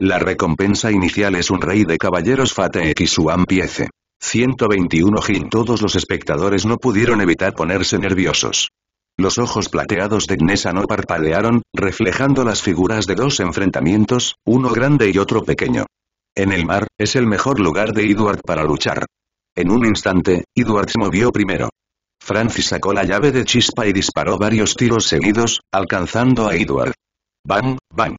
La recompensa inicial es un rey de caballeros Fate X Piece. 121 Jin. Todos los espectadores no pudieron evitar ponerse nerviosos. Los ojos plateados de Gnesa no parpadearon, reflejando las figuras de dos enfrentamientos, uno grande y otro pequeño. En el mar, es el mejor lugar de Edward para luchar. En un instante, Edward se movió primero. Francis sacó la llave de chispa y disparó varios tiros seguidos, alcanzando a Edward. Bang, bang.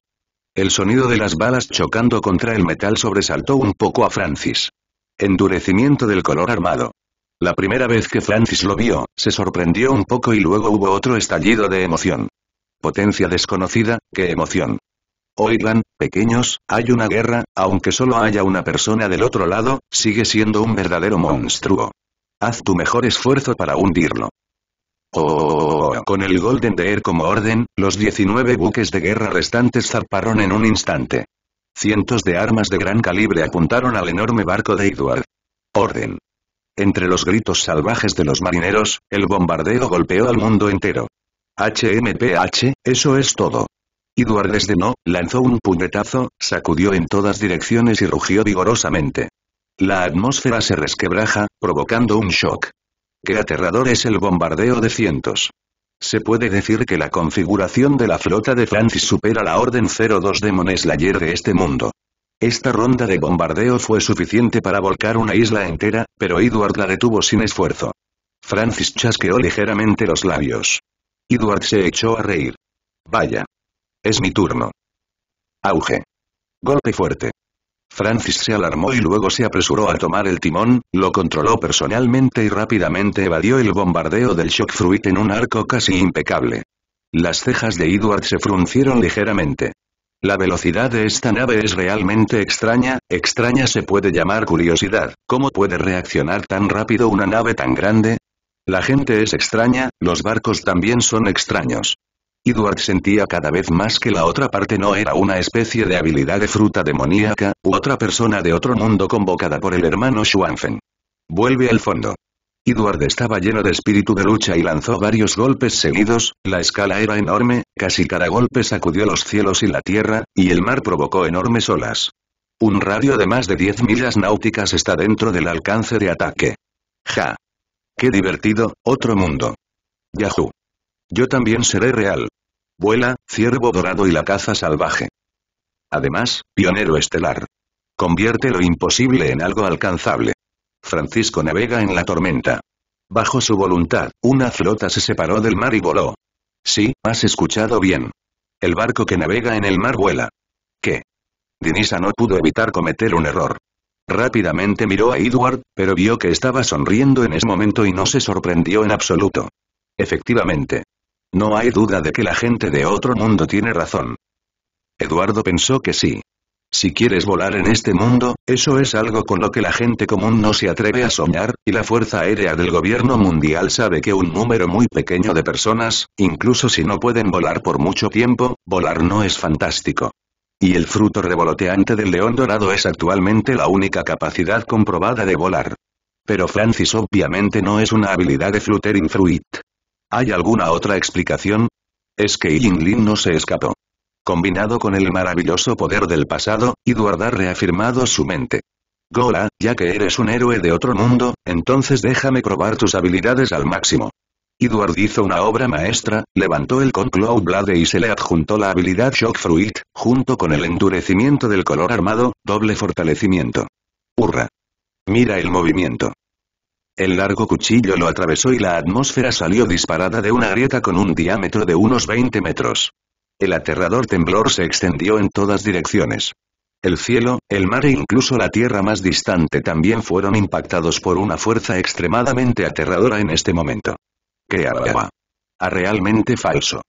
El sonido de las balas chocando contra el metal sobresaltó un poco a Francis. Endurecimiento del color armado. La primera vez que Francis lo vio, se sorprendió un poco y luego hubo otro estallido de emoción. Potencia desconocida, qué emoción. Oigan, pequeños, hay una guerra, aunque solo haya una persona del otro lado, sigue siendo un verdadero monstruo. Haz tu mejor esfuerzo para hundirlo. Oh, con el Golden Deer como orden, los 19 buques de guerra restantes zarparon en un instante. Cientos de armas de gran calibre apuntaron al enorme barco de Edward. Orden. Entre los gritos salvajes de los marineros, el bombardeo golpeó al mundo entero. HMPH, eso es todo. Edward no, lanzó un puñetazo, sacudió en todas direcciones y rugió vigorosamente. La atmósfera se resquebraja, provocando un shock. Qué aterrador es el bombardeo de cientos. Se puede decir que la configuración de la flota de Francis supera la Orden 02 de Slayer de este mundo. Esta ronda de bombardeo fue suficiente para volcar una isla entera, pero Edward la detuvo sin esfuerzo. Francis chasqueó ligeramente los labios. Edward se echó a reír. Vaya. Es mi turno. Auge. Golpe fuerte. Francis se alarmó y luego se apresuró a tomar el timón, lo controló personalmente y rápidamente evadió el bombardeo del shock fruit en un arco casi impecable. Las cejas de Edward se fruncieron ligeramente. La velocidad de esta nave es realmente extraña, extraña se puede llamar curiosidad, ¿cómo puede reaccionar tan rápido una nave tan grande? La gente es extraña, los barcos también son extraños. Edward sentía cada vez más que la otra parte no era una especie de habilidad de fruta demoníaca, u otra persona de otro mundo convocada por el hermano Schwanfen. Vuelve al fondo. Edward estaba lleno de espíritu de lucha y lanzó varios golpes seguidos, la escala era enorme, casi cada golpe sacudió los cielos y la tierra, y el mar provocó enormes olas. Un radio de más de 10 millas náuticas está dentro del alcance de ataque. ¡Ja! ¡Qué divertido, otro mundo! ¡Yahoo! Yo también seré real. Vuela, Ciervo Dorado y la Caza Salvaje. Además, pionero estelar. Convierte lo imposible en algo alcanzable. Francisco navega en la tormenta. Bajo su voluntad, una flota se separó del mar y voló. Sí, has escuchado bien. El barco que navega en el mar vuela. ¿Qué? Dinisa no pudo evitar cometer un error. Rápidamente miró a Edward, pero vio que estaba sonriendo en ese momento y no se sorprendió en absoluto. Efectivamente, no hay duda de que la gente de otro mundo tiene razón. Eduardo pensó que sí. Si quieres volar en este mundo, eso es algo con lo que la gente común no se atreve a soñar, y la Fuerza Aérea del Gobierno Mundial sabe que un número muy pequeño de personas, incluso si no pueden volar por mucho tiempo, volar no es fantástico. Y el fruto revoloteante del león dorado es actualmente la única capacidad comprobada de volar. Pero Francis obviamente no es una habilidad de Flutter fruit. ¿Hay alguna otra explicación? Es que Yinglin no se escapó. Combinado con el maravilloso poder del pasado, Edward ha reafirmado su mente. Gola, ya que eres un héroe de otro mundo, entonces déjame probar tus habilidades al máximo. Edward hizo una obra maestra, levantó el Concloud Blade y se le adjuntó la habilidad Shock Fruit, junto con el endurecimiento del color armado, doble fortalecimiento. ¡Hurra! Mira el movimiento. El largo cuchillo lo atravesó y la atmósfera salió disparada de una grieta con un diámetro de unos 20 metros. El aterrador temblor se extendió en todas direcciones. El cielo, el mar e incluso la tierra más distante también fueron impactados por una fuerza extremadamente aterradora en este momento. ¿Qué araba? A realmente falso.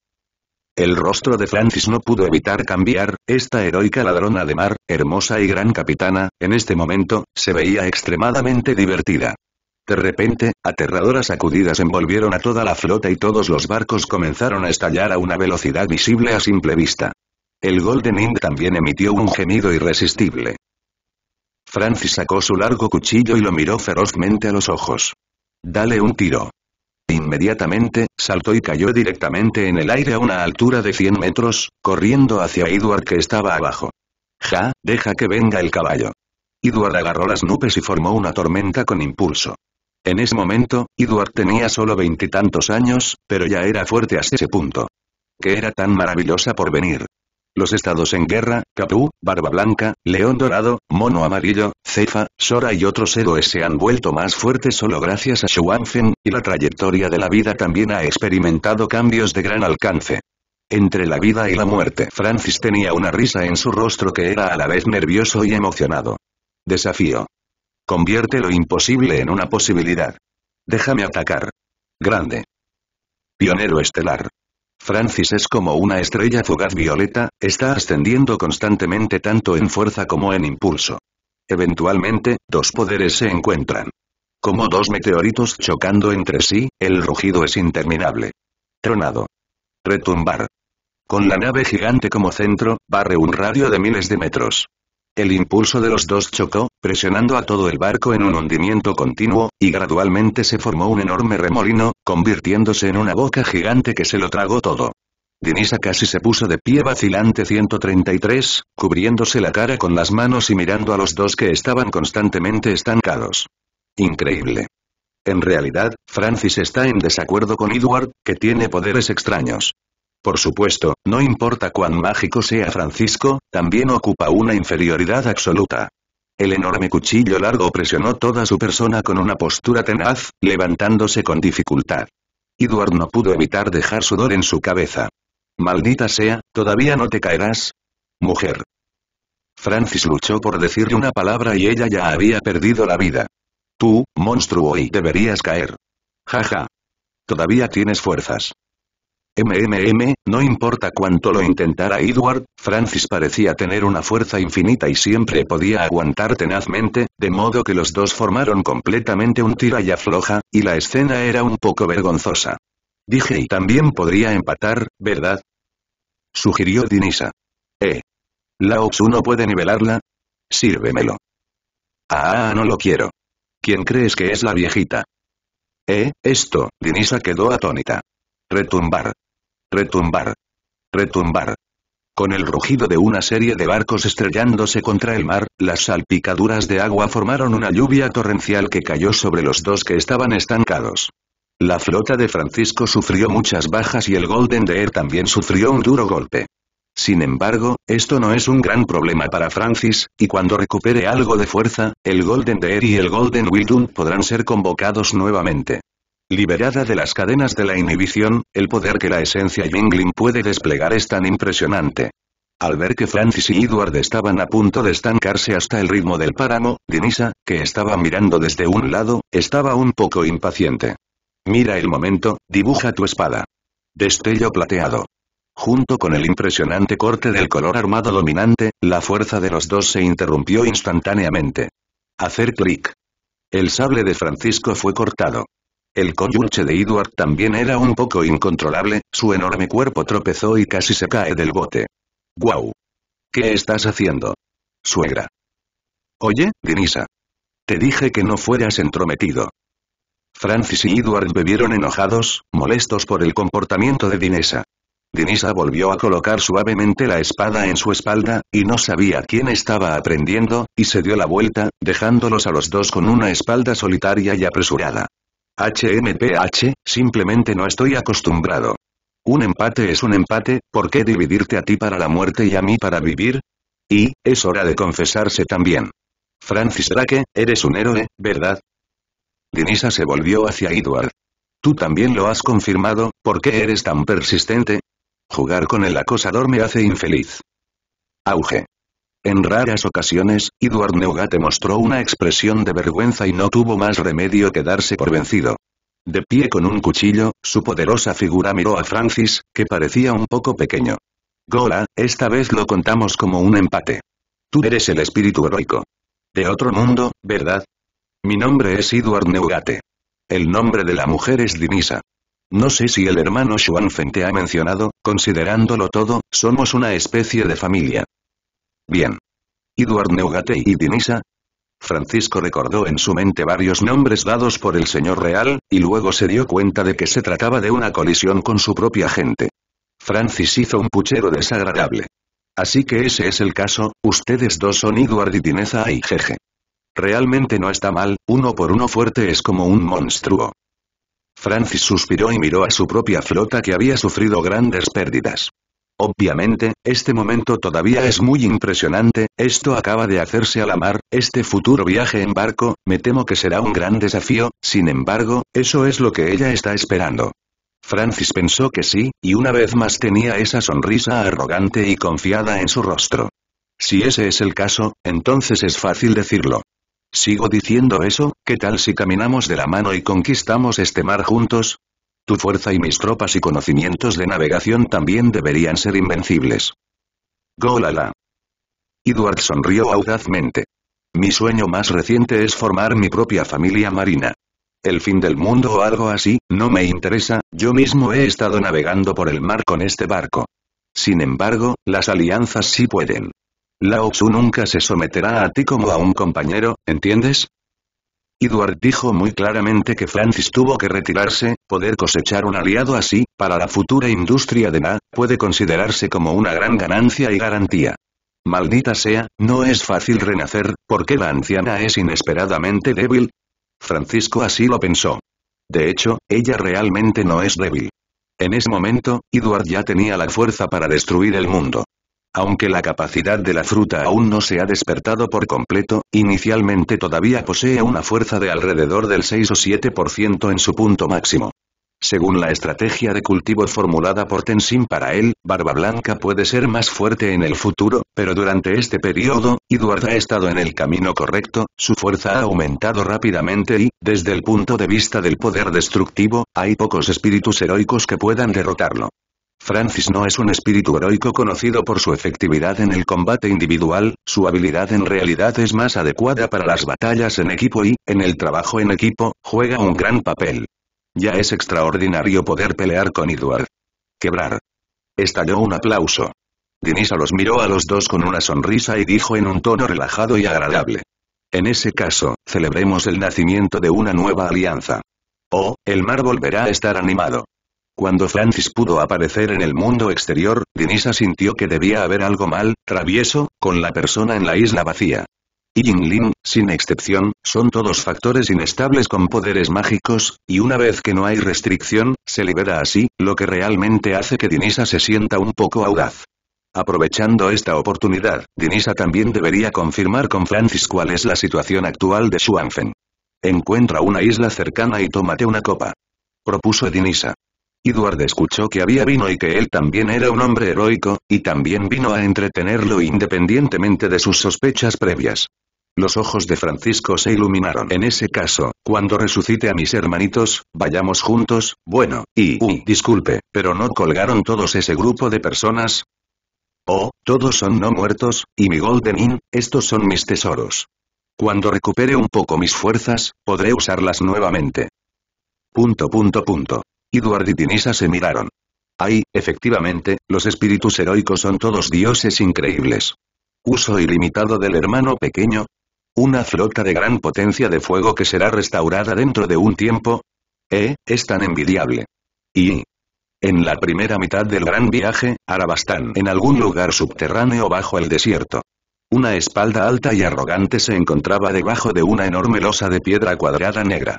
El rostro de Francis no pudo evitar cambiar, esta heroica ladrona de mar, hermosa y gran capitana, en este momento, se veía extremadamente divertida. De repente, aterradoras sacudidas envolvieron a toda la flota y todos los barcos comenzaron a estallar a una velocidad visible a simple vista. El Golden Ind también emitió un gemido irresistible. Francis sacó su largo cuchillo y lo miró ferozmente a los ojos. Dale un tiro. Inmediatamente, saltó y cayó directamente en el aire a una altura de 100 metros, corriendo hacia Edward que estaba abajo. Ja, deja que venga el caballo. Edward agarró las nubes y formó una tormenta con impulso. En ese momento, Eduard tenía solo veintitantos años, pero ya era fuerte hasta ese punto. Que era tan maravillosa por venir. Los estados en guerra, Capú, Barba Blanca, León Dorado, Mono Amarillo, Cefa, Sora y otros héroes se han vuelto más fuertes solo gracias a Schwanzen, y la trayectoria de la vida también ha experimentado cambios de gran alcance. Entre la vida y la muerte Francis tenía una risa en su rostro que era a la vez nervioso y emocionado. Desafío. Convierte lo imposible en una posibilidad. Déjame atacar. Grande. Pionero estelar. Francis es como una estrella fugaz violeta, está ascendiendo constantemente tanto en fuerza como en impulso. Eventualmente, dos poderes se encuentran. Como dos meteoritos chocando entre sí, el rugido es interminable. Tronado. Retumbar. Con la nave gigante como centro, barre un radio de miles de metros. El impulso de los dos chocó, presionando a todo el barco en un hundimiento continuo, y gradualmente se formó un enorme remolino, convirtiéndose en una boca gigante que se lo tragó todo. Dinisa casi se puso de pie vacilante 133, cubriéndose la cara con las manos y mirando a los dos que estaban constantemente estancados. Increíble. En realidad, Francis está en desacuerdo con Edward, que tiene poderes extraños. Por supuesto, no importa cuán mágico sea Francisco, también ocupa una inferioridad absoluta. El enorme cuchillo largo presionó toda su persona con una postura tenaz, levantándose con dificultad. Edward no pudo evitar dejar sudor en su cabeza. Maldita sea, ¿todavía no te caerás? Mujer. Francis luchó por decirle una palabra y ella ya había perdido la vida. Tú, monstruo, y deberías caer. Jaja. Todavía tienes fuerzas. MMM, no importa cuánto lo intentara Edward, Francis parecía tener una fuerza infinita y siempre podía aguantar tenazmente, de modo que los dos formaron completamente un tira y afloja, y la escena era un poco vergonzosa. Dije y también podría empatar, ¿verdad? Sugirió Dinisa. Eh. ¿La Ops no puede nivelarla? Sírvemelo. Ah, no lo quiero. ¿Quién crees que es la viejita? Eh, esto, Dinisa quedó atónita. Retumbar. Retumbar. Retumbar. Con el rugido de una serie de barcos estrellándose contra el mar, las salpicaduras de agua formaron una lluvia torrencial que cayó sobre los dos que estaban estancados. La flota de Francisco sufrió muchas bajas y el Golden Deer también sufrió un duro golpe. Sin embargo, esto no es un gran problema para Francis, y cuando recupere algo de fuerza, el Golden Deer y el Golden Wildun podrán ser convocados nuevamente. Liberada de las cadenas de la inhibición, el poder que la esencia Yingling puede desplegar es tan impresionante. Al ver que Francis y Edward estaban a punto de estancarse hasta el ritmo del páramo, Dinisa, que estaba mirando desde un lado, estaba un poco impaciente. Mira el momento, dibuja tu espada. Destello plateado. Junto con el impresionante corte del color armado dominante, la fuerza de los dos se interrumpió instantáneamente. Hacer clic. El sable de Francisco fue cortado. El cónyuge de Edward también era un poco incontrolable, su enorme cuerpo tropezó y casi se cae del bote. ¡Guau! ¿Qué estás haciendo? Suegra. Oye, Dinisa. Te dije que no fueras entrometido. Francis y Edward bebieron enojados, molestos por el comportamiento de Dinisa. Dinisa volvió a colocar suavemente la espada en su espalda, y no sabía quién estaba aprendiendo, y se dio la vuelta, dejándolos a los dos con una espalda solitaria y apresurada. HMPH, simplemente no estoy acostumbrado. Un empate es un empate, ¿por qué dividirte a ti para la muerte y a mí para vivir? Y, es hora de confesarse también. Francis Drake, eres un héroe, ¿verdad? Linisa se volvió hacia Edward. Tú también lo has confirmado, ¿por qué eres tan persistente? Jugar con el acosador me hace infeliz. Auge. En raras ocasiones, Edward Neugate mostró una expresión de vergüenza y no tuvo más remedio que darse por vencido. De pie con un cuchillo, su poderosa figura miró a Francis, que parecía un poco pequeño. Gola, esta vez lo contamos como un empate. Tú eres el espíritu heroico. De otro mundo, ¿verdad? Mi nombre es Edward Neugate. El nombre de la mujer es Dinisa. No sé si el hermano Xuanfen te ha mencionado, considerándolo todo, somos una especie de familia. Bien. ¿Edward Neugate y Dinisa, Francisco recordó en su mente varios nombres dados por el señor real, y luego se dio cuenta de que se trataba de una colisión con su propia gente. Francis hizo un puchero desagradable. Así que ese es el caso, ustedes dos son Edward y Dinisa y jeje. Realmente no está mal, uno por uno fuerte es como un monstruo. Francis suspiró y miró a su propia flota que había sufrido grandes pérdidas. Obviamente, este momento todavía es muy impresionante, esto acaba de hacerse a la mar, este futuro viaje en barco, me temo que será un gran desafío, sin embargo, eso es lo que ella está esperando. Francis pensó que sí, y una vez más tenía esa sonrisa arrogante y confiada en su rostro. Si ese es el caso, entonces es fácil decirlo. Sigo diciendo eso, ¿qué tal si caminamos de la mano y conquistamos este mar juntos? Tu fuerza y mis tropas y conocimientos de navegación también deberían ser invencibles. Golala. Edward sonrió audazmente. Mi sueño más reciente es formar mi propia familia marina. El fin del mundo o algo así, no me interesa, yo mismo he estado navegando por el mar con este barco. Sin embargo, las alianzas sí pueden. Lao Tzu nunca se someterá a ti como a un compañero, ¿entiendes? Edward dijo muy claramente que Francis tuvo que retirarse, poder cosechar un aliado así, para la futura industria de NA, puede considerarse como una gran ganancia y garantía. Maldita sea, no es fácil renacer, porque la anciana es inesperadamente débil. Francisco así lo pensó. De hecho, ella realmente no es débil. En ese momento, Edward ya tenía la fuerza para destruir el mundo. Aunque la capacidad de la fruta aún no se ha despertado por completo, inicialmente todavía posee una fuerza de alrededor del 6 o 7% en su punto máximo. Según la estrategia de cultivo formulada por Tenzin para él, Barba Blanca puede ser más fuerte en el futuro, pero durante este periodo, Edward ha estado en el camino correcto, su fuerza ha aumentado rápidamente y, desde el punto de vista del poder destructivo, hay pocos espíritus heroicos que puedan derrotarlo. Francis no es un espíritu heroico conocido por su efectividad en el combate individual, su habilidad en realidad es más adecuada para las batallas en equipo y, en el trabajo en equipo, juega un gran papel. Ya es extraordinario poder pelear con Edward. Quebrar. Estalló un aplauso. Dinisa los miró a los dos con una sonrisa y dijo en un tono relajado y agradable. En ese caso, celebremos el nacimiento de una nueva alianza. Oh, el mar volverá a estar animado. Cuando Francis pudo aparecer en el mundo exterior, Dinisa sintió que debía haber algo mal, travieso, con la persona en la isla vacía. Y Lin, sin excepción, son todos factores inestables con poderes mágicos, y una vez que no hay restricción, se libera así, lo que realmente hace que Dinisa se sienta un poco audaz. Aprovechando esta oportunidad, Dinisa también debería confirmar con Francis cuál es la situación actual de Xuanfen. Encuentra una isla cercana y tómate una copa. Propuso Dinisa. Edward escuchó que había vino y que él también era un hombre heroico, y también vino a entretenerlo independientemente de sus sospechas previas. Los ojos de Francisco se iluminaron. En ese caso, cuando resucite a mis hermanitos, vayamos juntos, bueno, y... Uy, disculpe, pero ¿no colgaron todos ese grupo de personas? Oh, todos son no muertos, y mi Golden Inn, estos son mis tesoros. Cuando recupere un poco mis fuerzas, podré usarlas nuevamente. Punto punto punto. Edward y Tinisa se miraron. Ay, efectivamente, los espíritus heroicos son todos dioses increíbles. Uso ilimitado del hermano pequeño. Una flota de gran potencia de fuego que será restaurada dentro de un tiempo. Eh, es tan envidiable. Y... En la primera mitad del gran viaje, Arabastán en algún lugar subterráneo bajo el desierto. Una espalda alta y arrogante se encontraba debajo de una enorme losa de piedra cuadrada negra.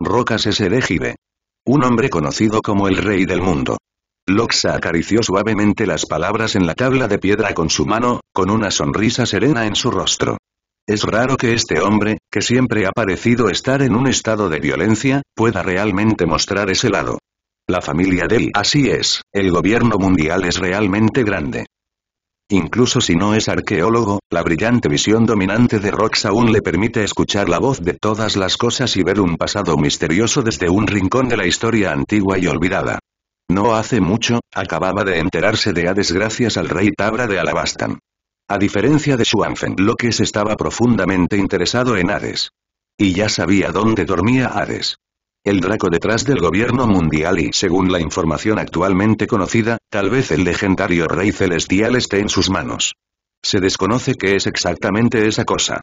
Rocas ese un hombre conocido como el rey del mundo. Loxa acarició suavemente las palabras en la tabla de piedra con su mano, con una sonrisa serena en su rostro. Es raro que este hombre, que siempre ha parecido estar en un estado de violencia, pueda realmente mostrar ese lado. La familia de él así es, el gobierno mundial es realmente grande. Incluso si no es arqueólogo, la brillante visión dominante de Rox aún le permite escuchar la voz de todas las cosas y ver un pasado misterioso desde un rincón de la historia antigua y olvidada. No hace mucho, acababa de enterarse de Hades gracias al rey Tabra de Alabastan. A diferencia de que Lokes estaba profundamente interesado en Hades. Y ya sabía dónde dormía Hades. El Draco detrás del gobierno mundial y, según la información actualmente conocida, tal vez el legendario Rey Celestial esté en sus manos. Se desconoce qué es exactamente esa cosa.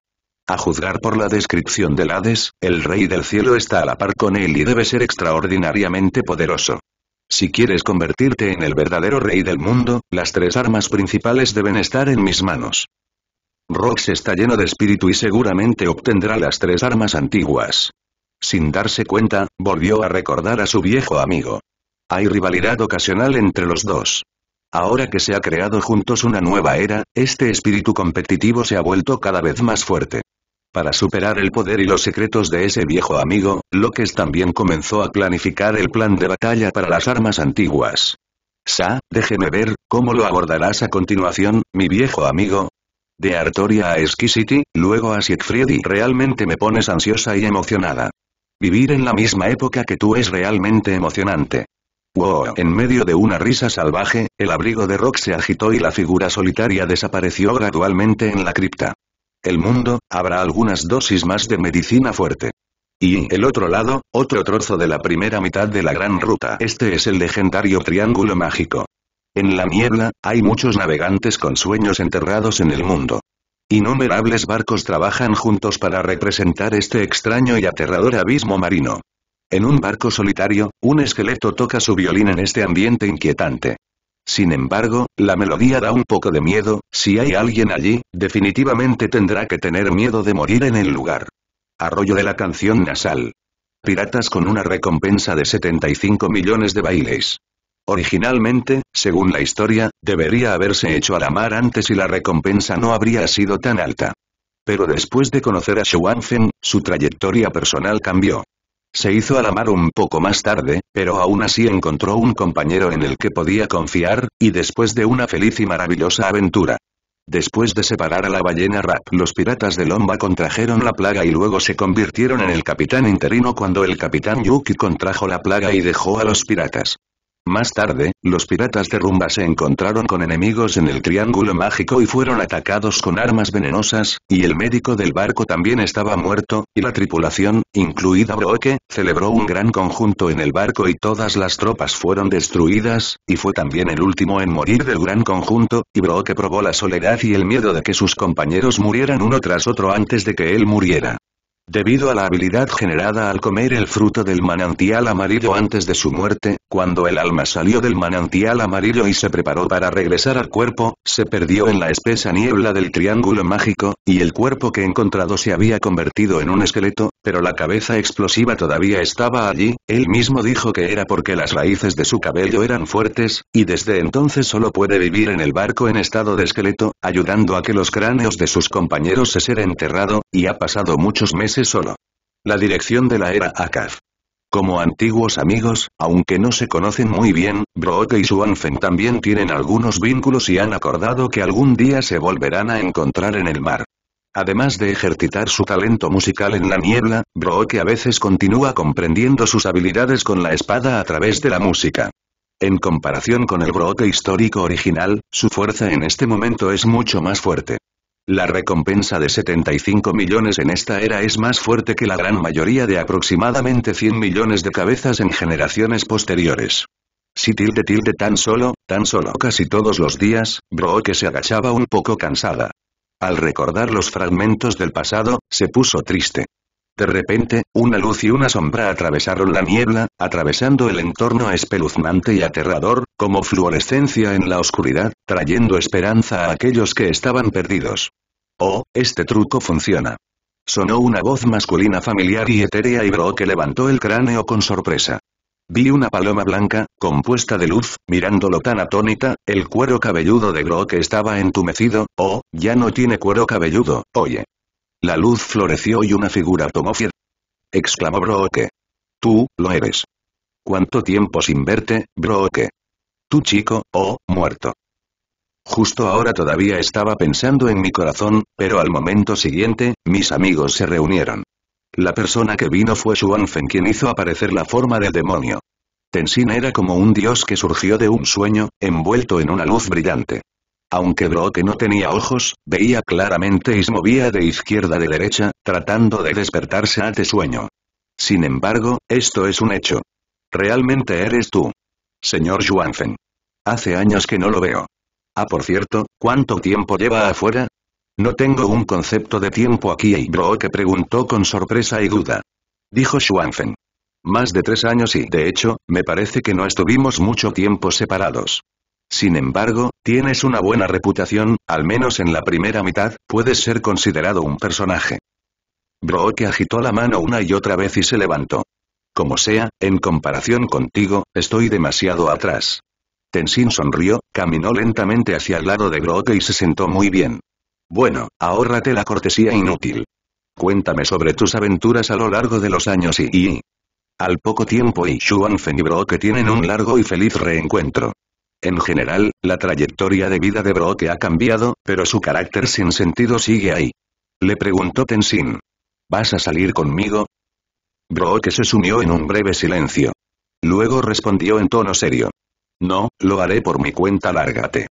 A juzgar por la descripción del Hades, el Rey del Cielo está a la par con él y debe ser extraordinariamente poderoso. Si quieres convertirte en el verdadero rey del mundo, las tres armas principales deben estar en mis manos. Rox está lleno de espíritu y seguramente obtendrá las tres armas antiguas. Sin darse cuenta, volvió a recordar a su viejo amigo. Hay rivalidad ocasional entre los dos. Ahora que se ha creado juntos una nueva era, este espíritu competitivo se ha vuelto cada vez más fuerte. Para superar el poder y los secretos de ese viejo amigo, López también comenzó a planificar el plan de batalla para las armas antiguas. Sa, déjeme ver, ¿cómo lo abordarás a continuación, mi viejo amigo? De Artoria a Exquisity, luego a Siegfried realmente me pones ansiosa y emocionada. Vivir en la misma época que tú es realmente emocionante. Wow. En medio de una risa salvaje, el abrigo de Rock se agitó y la figura solitaria desapareció gradualmente en la cripta. El mundo, habrá algunas dosis más de medicina fuerte. Y el otro lado, otro trozo de la primera mitad de la gran ruta. Este es el legendario Triángulo Mágico. En la niebla, hay muchos navegantes con sueños enterrados en el mundo. Innumerables barcos trabajan juntos para representar este extraño y aterrador abismo marino. En un barco solitario, un esqueleto toca su violín en este ambiente inquietante. Sin embargo, la melodía da un poco de miedo, si hay alguien allí, definitivamente tendrá que tener miedo de morir en el lugar. Arroyo de la canción nasal. Piratas con una recompensa de 75 millones de bailes. Originalmente, según la historia, debería haberse hecho a la mar antes y la recompensa no habría sido tan alta. Pero después de conocer a Shuanfen, su trayectoria personal cambió. Se hizo a la mar un poco más tarde, pero aún así encontró un compañero en el que podía confiar, y después de una feliz y maravillosa aventura. Después de separar a la ballena Rap, los piratas de Lomba contrajeron la plaga y luego se convirtieron en el capitán interino cuando el capitán Yuki contrajo la plaga y dejó a los piratas. Más tarde, los piratas de Rumba se encontraron con enemigos en el Triángulo Mágico y fueron atacados con armas venenosas, y el médico del barco también estaba muerto, y la tripulación, incluida Broke, celebró un gran conjunto en el barco y todas las tropas fueron destruidas, y fue también el último en morir del gran conjunto, y Broke probó la soledad y el miedo de que sus compañeros murieran uno tras otro antes de que él muriera. Debido a la habilidad generada al comer el fruto del manantial amarillo antes de su muerte, cuando el alma salió del manantial amarillo y se preparó para regresar al cuerpo, se perdió en la espesa niebla del triángulo mágico, y el cuerpo que encontrado se había convertido en un esqueleto, pero la cabeza explosiva todavía estaba allí, él mismo dijo que era porque las raíces de su cabello eran fuertes, y desde entonces solo puede vivir en el barco en estado de esqueleto, ayudando a que los cráneos de sus compañeros se ser enterrado, y ha pasado muchos meses solo. La dirección de la era Akaf. Como antiguos amigos, aunque no se conocen muy bien, Broke y Suanfen también tienen algunos vínculos y han acordado que algún día se volverán a encontrar en el mar. Además de ejercitar su talento musical en la niebla, Brooke a veces continúa comprendiendo sus habilidades con la espada a través de la música. En comparación con el Brooke histórico original, su fuerza en este momento es mucho más fuerte. La recompensa de 75 millones en esta era es más fuerte que la gran mayoría de aproximadamente 100 millones de cabezas en generaciones posteriores. Si tilde tilde tan solo, tan solo casi todos los días, Brooke se agachaba un poco cansada. Al recordar los fragmentos del pasado, se puso triste. De repente, una luz y una sombra atravesaron la niebla, atravesando el entorno espeluznante y aterrador, como fluorescencia en la oscuridad, trayendo esperanza a aquellos que estaban perdidos. Oh, este truco funciona. Sonó una voz masculina familiar y etérea y que levantó el cráneo con sorpresa. Vi una paloma blanca, compuesta de luz, mirándolo tan atónita, el cuero cabelludo de Broke estaba entumecido, oh, ya no tiene cuero cabelludo, oye. La luz floreció y una figura tomó fiel. Exclamó Broke. Tú, lo eres. ¿Cuánto tiempo sin verte, Broke? Tú chico, oh, muerto. Justo ahora todavía estaba pensando en mi corazón, pero al momento siguiente, mis amigos se reunieron. La persona que vino fue Xuanfen quien hizo aparecer la forma del demonio. Tenzin era como un dios que surgió de un sueño, envuelto en una luz brillante. Aunque Broke no tenía ojos, veía claramente y se movía de izquierda a de derecha, tratando de despertarse ante sueño. Sin embargo, esto es un hecho. Realmente eres tú. Señor Juanfen. Hace años que no lo veo. Ah por cierto, ¿cuánto tiempo lleva afuera? No tengo un concepto de tiempo aquí Broke preguntó con sorpresa y duda. Dijo Schwanfen. Más de tres años y, de hecho, me parece que no estuvimos mucho tiempo separados. Sin embargo, tienes una buena reputación, al menos en la primera mitad, puedes ser considerado un personaje. Brooke agitó la mano una y otra vez y se levantó. Como sea, en comparación contigo, estoy demasiado atrás. Tenzin sonrió, caminó lentamente hacia el lado de Broke y se sentó muy bien. Bueno, ahórrate la cortesía inútil. Cuéntame sobre tus aventuras a lo largo de los años y... Al poco tiempo y Xuanfen y Broke tienen un largo y feliz reencuentro. En general, la trayectoria de vida de Broke ha cambiado, pero su carácter sin sentido sigue ahí. Le preguntó Tenzin. ¿Vas a salir conmigo? Broke se sumió en un breve silencio. Luego respondió en tono serio. No, lo haré por mi cuenta lárgate.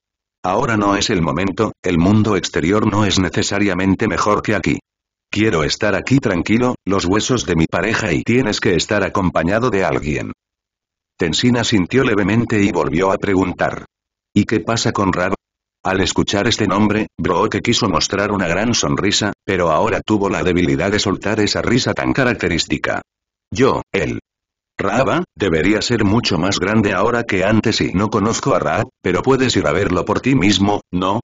Ahora no es el momento, el mundo exterior no es necesariamente mejor que aquí. Quiero estar aquí tranquilo, los huesos de mi pareja y tienes que estar acompañado de alguien. Tensina sintió levemente y volvió a preguntar. ¿Y qué pasa con Rado? Al escuchar este nombre, Brooke quiso mostrar una gran sonrisa, pero ahora tuvo la debilidad de soltar esa risa tan característica. Yo, él, Raaba, debería ser mucho más grande ahora que antes y no conozco a Raab, pero puedes ir a verlo por ti mismo, ¿no?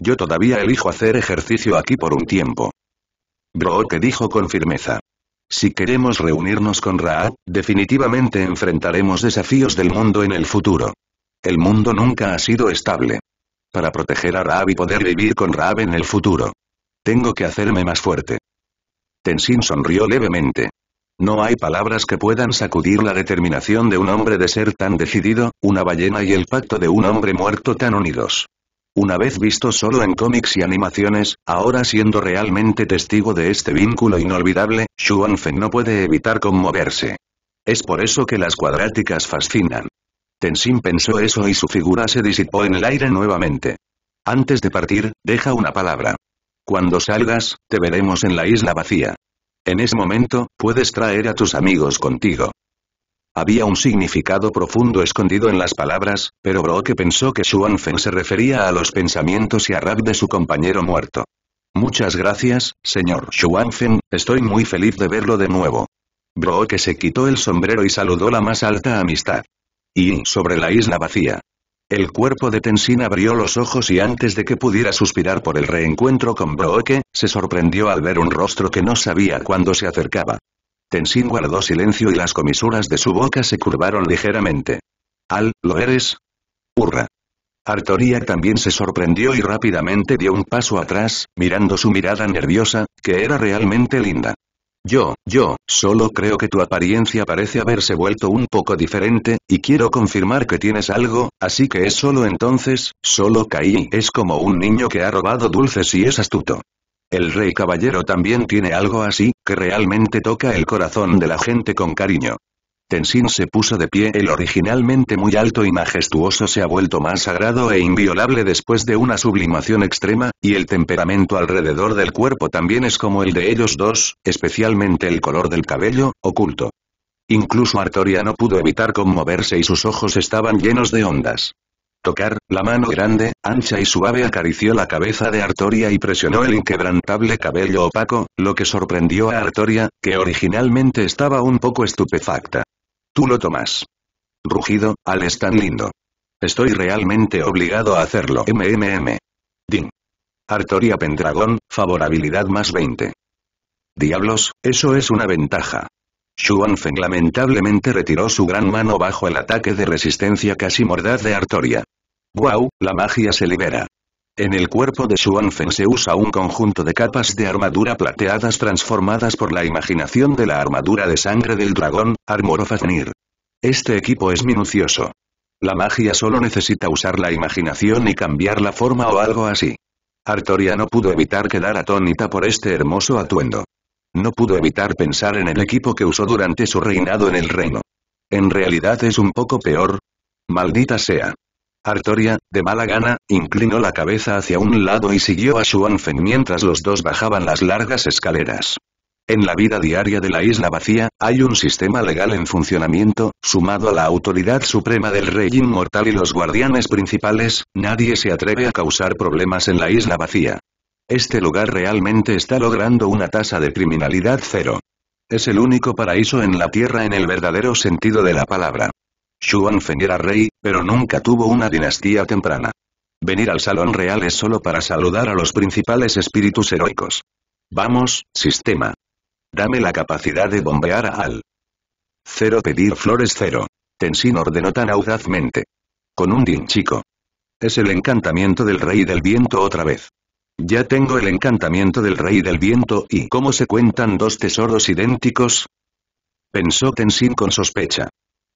Yo todavía elijo hacer ejercicio aquí por un tiempo. Broke dijo con firmeza. Si queremos reunirnos con Raab, definitivamente enfrentaremos desafíos del mundo en el futuro. El mundo nunca ha sido estable. Para proteger a Raab y poder vivir con Raab en el futuro. Tengo que hacerme más fuerte. Tenzin sonrió levemente. No hay palabras que puedan sacudir la determinación de un hombre de ser tan decidido, una ballena y el pacto de un hombre muerto tan unidos. Una vez visto solo en cómics y animaciones, ahora siendo realmente testigo de este vínculo inolvidable, Xuanfen no puede evitar conmoverse. Es por eso que las cuadráticas fascinan. Tenzin pensó eso y su figura se disipó en el aire nuevamente. Antes de partir, deja una palabra. Cuando salgas, te veremos en la isla vacía. En ese momento, puedes traer a tus amigos contigo. Había un significado profundo escondido en las palabras, pero Broke pensó que Xuanfen se refería a los pensamientos y a rap de su compañero muerto. Muchas gracias, señor Xuanfen, estoy muy feliz de verlo de nuevo. Broke se quitó el sombrero y saludó la más alta amistad. Y sobre la isla vacía. El cuerpo de Tenzin abrió los ojos y antes de que pudiera suspirar por el reencuentro con Brooke, se sorprendió al ver un rostro que no sabía cuándo se acercaba. Tenzin guardó silencio y las comisuras de su boca se curvaron ligeramente. Al, ¿lo eres? Hurra. Artoria también se sorprendió y rápidamente dio un paso atrás, mirando su mirada nerviosa, que era realmente linda. Yo, yo, solo creo que tu apariencia parece haberse vuelto un poco diferente, y quiero confirmar que tienes algo, así que es solo entonces, solo Caí es como un niño que ha robado dulces y es astuto. El rey caballero también tiene algo así, que realmente toca el corazón de la gente con cariño. Tenzin se puso de pie. El originalmente muy alto y majestuoso se ha vuelto más sagrado e inviolable después de una sublimación extrema, y el temperamento alrededor del cuerpo también es como el de ellos dos, especialmente el color del cabello, oculto. Incluso Artoria no pudo evitar conmoverse y sus ojos estaban llenos de ondas. Tocar, la mano grande, ancha y suave acarició la cabeza de Artoria y presionó el inquebrantable cabello opaco, lo que sorprendió a Artoria, que originalmente estaba un poco estupefacta. Tú lo tomas. Rugido, Al es tan lindo. Estoy realmente obligado a hacerlo. MMM. Ding. Artoria Pendragón, favorabilidad más 20. Diablos, eso es una ventaja. Feng lamentablemente retiró su gran mano bajo el ataque de resistencia casi mordaz de Artoria. Wow, La magia se libera. En el cuerpo de Xuanfen se usa un conjunto de capas de armadura plateadas transformadas por la imaginación de la armadura de sangre del dragón, Armor Este equipo es minucioso. La magia solo necesita usar la imaginación y cambiar la forma o algo así. Artoria no pudo evitar quedar atónita por este hermoso atuendo. No pudo evitar pensar en el equipo que usó durante su reinado en el reino. En realidad es un poco peor. Maldita sea. Artoria, de mala gana, inclinó la cabeza hacia un lado y siguió a Xuanfen mientras los dos bajaban las largas escaleras. En la vida diaria de la isla vacía, hay un sistema legal en funcionamiento, sumado a la autoridad suprema del rey inmortal y los guardianes principales, nadie se atreve a causar problemas en la isla vacía. Este lugar realmente está logrando una tasa de criminalidad cero. Es el único paraíso en la tierra en el verdadero sentido de la palabra. Feng era rey, pero nunca tuvo una dinastía temprana. Venir al Salón Real es solo para saludar a los principales espíritus heroicos. Vamos, sistema. Dame la capacidad de bombear a Al. Cero pedir flores cero. Tensin ordenó tan audazmente. Con un din chico. Es el encantamiento del rey del viento otra vez. Ya tengo el encantamiento del rey del viento y ¿cómo se cuentan dos tesoros idénticos? Pensó Tensin con sospecha.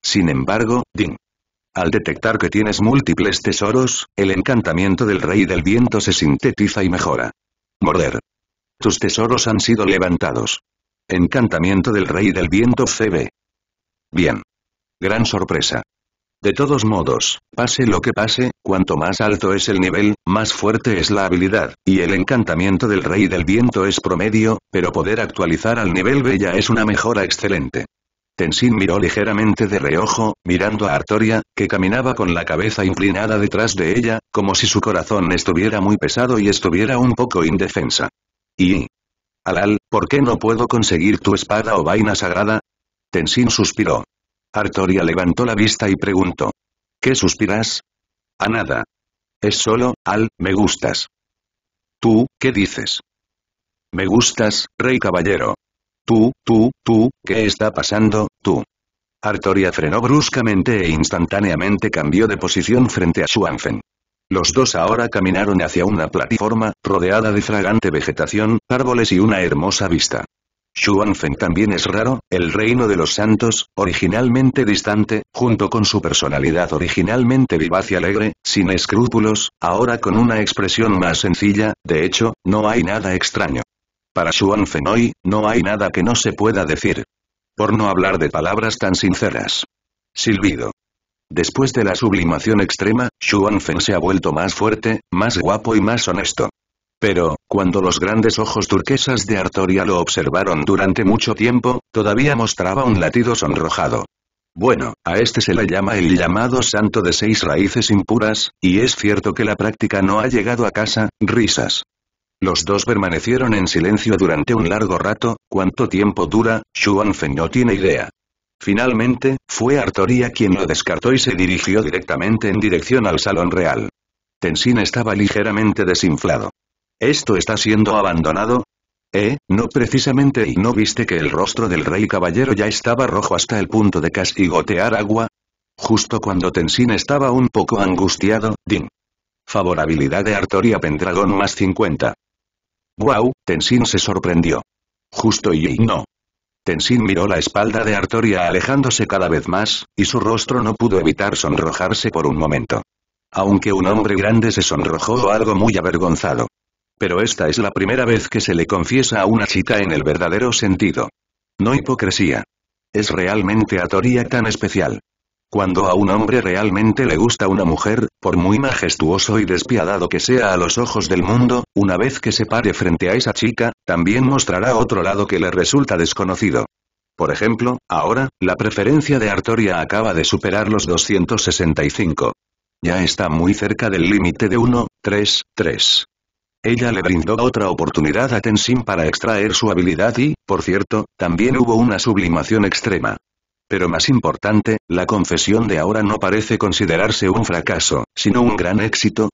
Sin embargo, Ding. Al detectar que tienes múltiples tesoros, el encantamiento del rey del viento se sintetiza y mejora. Morder. Tus tesoros han sido levantados. Encantamiento del rey del viento CB. Bien. Gran sorpresa. De todos modos, pase lo que pase, cuanto más alto es el nivel, más fuerte es la habilidad, y el encantamiento del rey del viento es promedio, pero poder actualizar al nivel B ya es una mejora excelente. Tensin miró ligeramente de reojo, mirando a Artoria, que caminaba con la cabeza inclinada detrás de ella, como si su corazón estuviera muy pesado y estuviera un poco indefensa. Y... Alal, ¿por qué no puedo conseguir tu espada o vaina sagrada? Tensin suspiró. Artoria levantó la vista y preguntó. ¿Qué suspiras? A nada. Es solo, Al, me gustas. Tú, ¿qué dices? Me gustas, rey caballero. Tú, tú, tú, ¿qué está pasando, tú? Artoria frenó bruscamente e instantáneamente cambió de posición frente a Xuanzhen. Los dos ahora caminaron hacia una plataforma, rodeada de fragante vegetación, árboles y una hermosa vista. Xuanfen también es raro, el reino de los santos, originalmente distante, junto con su personalidad originalmente vivaz y alegre, sin escrúpulos, ahora con una expresión más sencilla, de hecho, no hay nada extraño para Xuan hoy, no hay nada que no se pueda decir. Por no hablar de palabras tan sinceras. Silbido. Después de la sublimación extrema, Xuan se ha vuelto más fuerte, más guapo y más honesto. Pero, cuando los grandes ojos turquesas de Artoria lo observaron durante mucho tiempo, todavía mostraba un latido sonrojado. Bueno, a este se le llama el llamado santo de seis raíces impuras, y es cierto que la práctica no ha llegado a casa, risas. Los dos permanecieron en silencio durante un largo rato, cuánto tiempo dura, Xuanfeng no tiene idea. Finalmente, fue Artoria quien lo descartó y se dirigió directamente en dirección al Salón Real. Tenzin estaba ligeramente desinflado. ¿Esto está siendo abandonado? ¿Eh? No precisamente y no viste que el rostro del rey caballero ya estaba rojo hasta el punto de castigotear agua. Justo cuando Tensin estaba un poco angustiado, Din. Favorabilidad de Artoria Pendragon más 50. Wow, Tenzin se sorprendió. Justo y no. Tenzin miró la espalda de Artoria alejándose cada vez más, y su rostro no pudo evitar sonrojarse por un momento. Aunque un hombre grande se sonrojó algo muy avergonzado. Pero esta es la primera vez que se le confiesa a una chica en el verdadero sentido. No hipocresía. Es realmente Artoria tan especial. Cuando a un hombre realmente le gusta una mujer, por muy majestuoso y despiadado que sea a los ojos del mundo, una vez que se pare frente a esa chica, también mostrará otro lado que le resulta desconocido. Por ejemplo, ahora, la preferencia de Artoria acaba de superar los 265. Ya está muy cerca del límite de 1, 3, 3. Ella le brindó otra oportunidad a Tenshin para extraer su habilidad y, por cierto, también hubo una sublimación extrema. Pero más importante, la confesión de ahora no parece considerarse un fracaso, sino un gran éxito.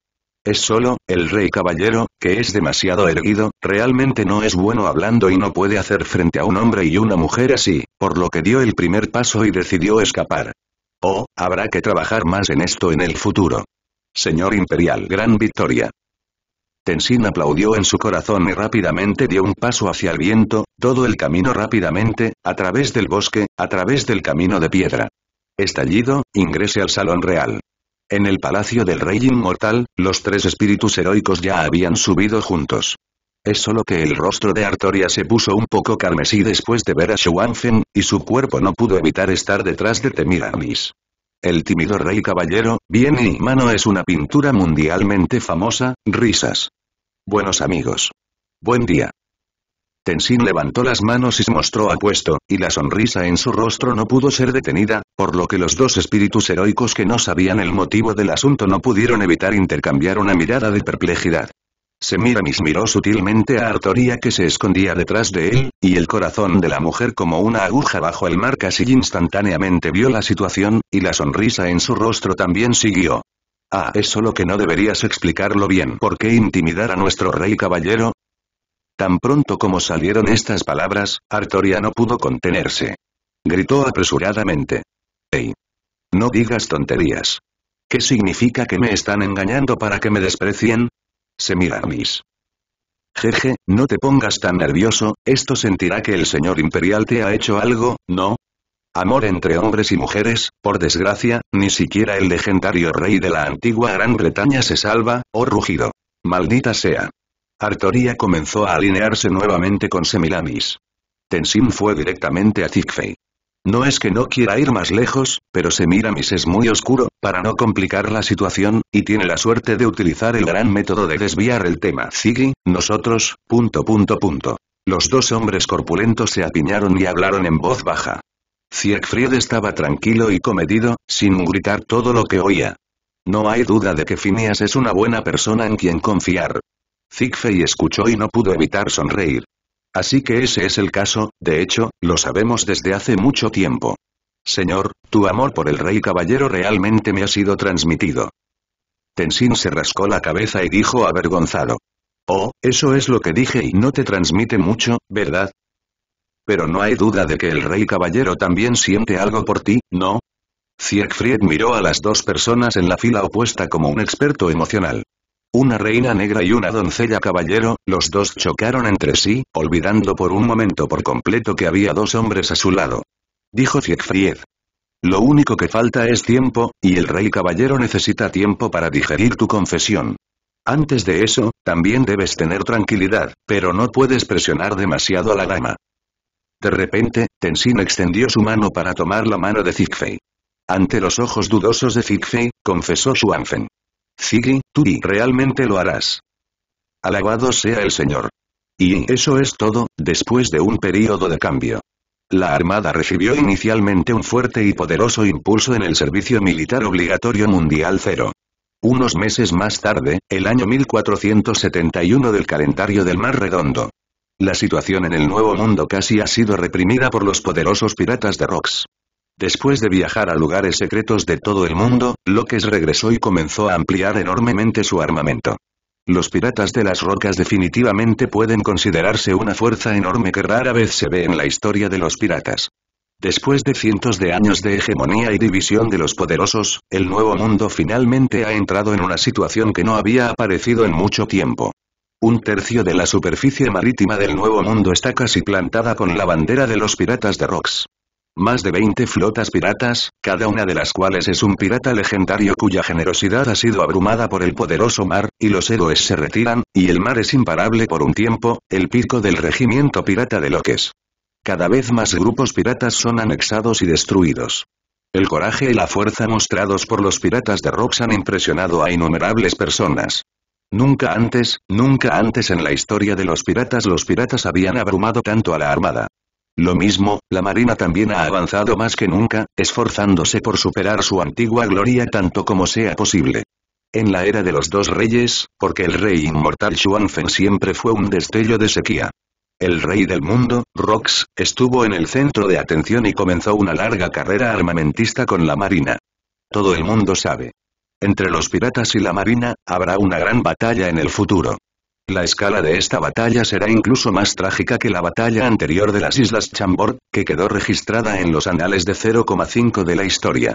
Es solo, el rey caballero, que es demasiado erguido, realmente no es bueno hablando y no puede hacer frente a un hombre y una mujer así, por lo que dio el primer paso y decidió escapar. Oh, habrá que trabajar más en esto en el futuro. Señor Imperial Gran Victoria. Tenzin aplaudió en su corazón y rápidamente dio un paso hacia el viento, todo el camino rápidamente, a través del bosque, a través del camino de piedra. Estallido, ingrese al salón real. En el palacio del rey inmortal, los tres espíritus heroicos ya habían subido juntos. Es solo que el rostro de Artoria se puso un poco carmesí después de ver a Xuanfen, y su cuerpo no pudo evitar estar detrás de Temiramis. El tímido rey caballero, bien y mano es una pintura mundialmente famosa, risas. Buenos amigos. Buen día. Tenzin levantó las manos y se mostró apuesto, y la sonrisa en su rostro no pudo ser detenida, por lo que los dos espíritus heroicos que no sabían el motivo del asunto no pudieron evitar intercambiar una mirada de perplejidad. Semiramis miró sutilmente a Artoria que se escondía detrás de él, y el corazón de la mujer como una aguja bajo el mar casi instantáneamente vio la situación, y la sonrisa en su rostro también siguió. Ah, es solo que no deberías explicarlo bien. ¿Por qué intimidar a nuestro rey caballero? Tan pronto como salieron estas palabras, Artoria no pudo contenerse. Gritó apresuradamente. ¡Ey! No digas tonterías. ¿Qué significa que me están engañando para que me desprecien? Semiramis. Jeje, no te pongas tan nervioso, esto sentirá que el señor imperial te ha hecho algo, ¿no? Amor entre hombres y mujeres, por desgracia, ni siquiera el legendario rey de la antigua Gran Bretaña se salva, oh rugido. Maldita sea. Artoria comenzó a alinearse nuevamente con Semiramis. Tenzin fue directamente a Zigfei. No es que no quiera ir más lejos, pero se mira mis es muy oscuro, para no complicar la situación, y tiene la suerte de utilizar el gran método de desviar el tema. Ziggy, nosotros, punto punto punto. Los dos hombres corpulentos se apiñaron y hablaron en voz baja. Siegfried estaba tranquilo y comedido, sin gritar todo lo que oía. No hay duda de que Phineas es una buena persona en quien confiar. Zigfey escuchó y no pudo evitar sonreír. Así que ese es el caso, de hecho, lo sabemos desde hace mucho tiempo. Señor, tu amor por el rey caballero realmente me ha sido transmitido. Tenzin se rascó la cabeza y dijo avergonzado. Oh, eso es lo que dije y no te transmite mucho, ¿verdad? Pero no hay duda de que el rey caballero también siente algo por ti, ¿no? Siegfried miró a las dos personas en la fila opuesta como un experto emocional. Una reina negra y una doncella caballero, los dos chocaron entre sí, olvidando por un momento por completo que había dos hombres a su lado. Dijo Siegfried. Lo único que falta es tiempo, y el rey caballero necesita tiempo para digerir tu confesión. Antes de eso, también debes tener tranquilidad, pero no puedes presionar demasiado a la dama. De repente, Tenzin extendió su mano para tomar la mano de Zigfei. Ante los ojos dudosos de Zigfei, confesó Suanfen. Ziggy, tú y realmente lo harás. Alabado sea el Señor. Y eso es todo, después de un período de cambio. La Armada recibió inicialmente un fuerte y poderoso impulso en el servicio militar obligatorio mundial cero. Unos meses más tarde, el año 1471 del calendario del Mar Redondo. La situación en el Nuevo Mundo casi ha sido reprimida por los poderosos piratas de Rox. Después de viajar a lugares secretos de todo el mundo, López regresó y comenzó a ampliar enormemente su armamento. Los piratas de las rocas definitivamente pueden considerarse una fuerza enorme que rara vez se ve en la historia de los piratas. Después de cientos de años de hegemonía y división de los poderosos, el nuevo mundo finalmente ha entrado en una situación que no había aparecido en mucho tiempo. Un tercio de la superficie marítima del Nuevo Mundo está casi plantada con la bandera de los piratas de rocks. Más de 20 flotas piratas, cada una de las cuales es un pirata legendario cuya generosidad ha sido abrumada por el poderoso mar, y los héroes se retiran, y el mar es imparable por un tiempo, el pico del regimiento pirata de Loques. Cada vez más grupos piratas son anexados y destruidos. El coraje y la fuerza mostrados por los piratas de Rox han impresionado a innumerables personas. Nunca antes, nunca antes en la historia de los piratas los piratas habían abrumado tanto a la armada. Lo mismo, la Marina también ha avanzado más que nunca, esforzándose por superar su antigua gloria tanto como sea posible. En la era de los dos reyes, porque el rey inmortal Xuanfen siempre fue un destello de sequía. El rey del mundo, Rox, estuvo en el centro de atención y comenzó una larga carrera armamentista con la Marina. Todo el mundo sabe. Entre los piratas y la Marina, habrá una gran batalla en el futuro. La escala de esta batalla será incluso más trágica que la batalla anterior de las Islas Chambord, que quedó registrada en los anales de 0,5 de la historia.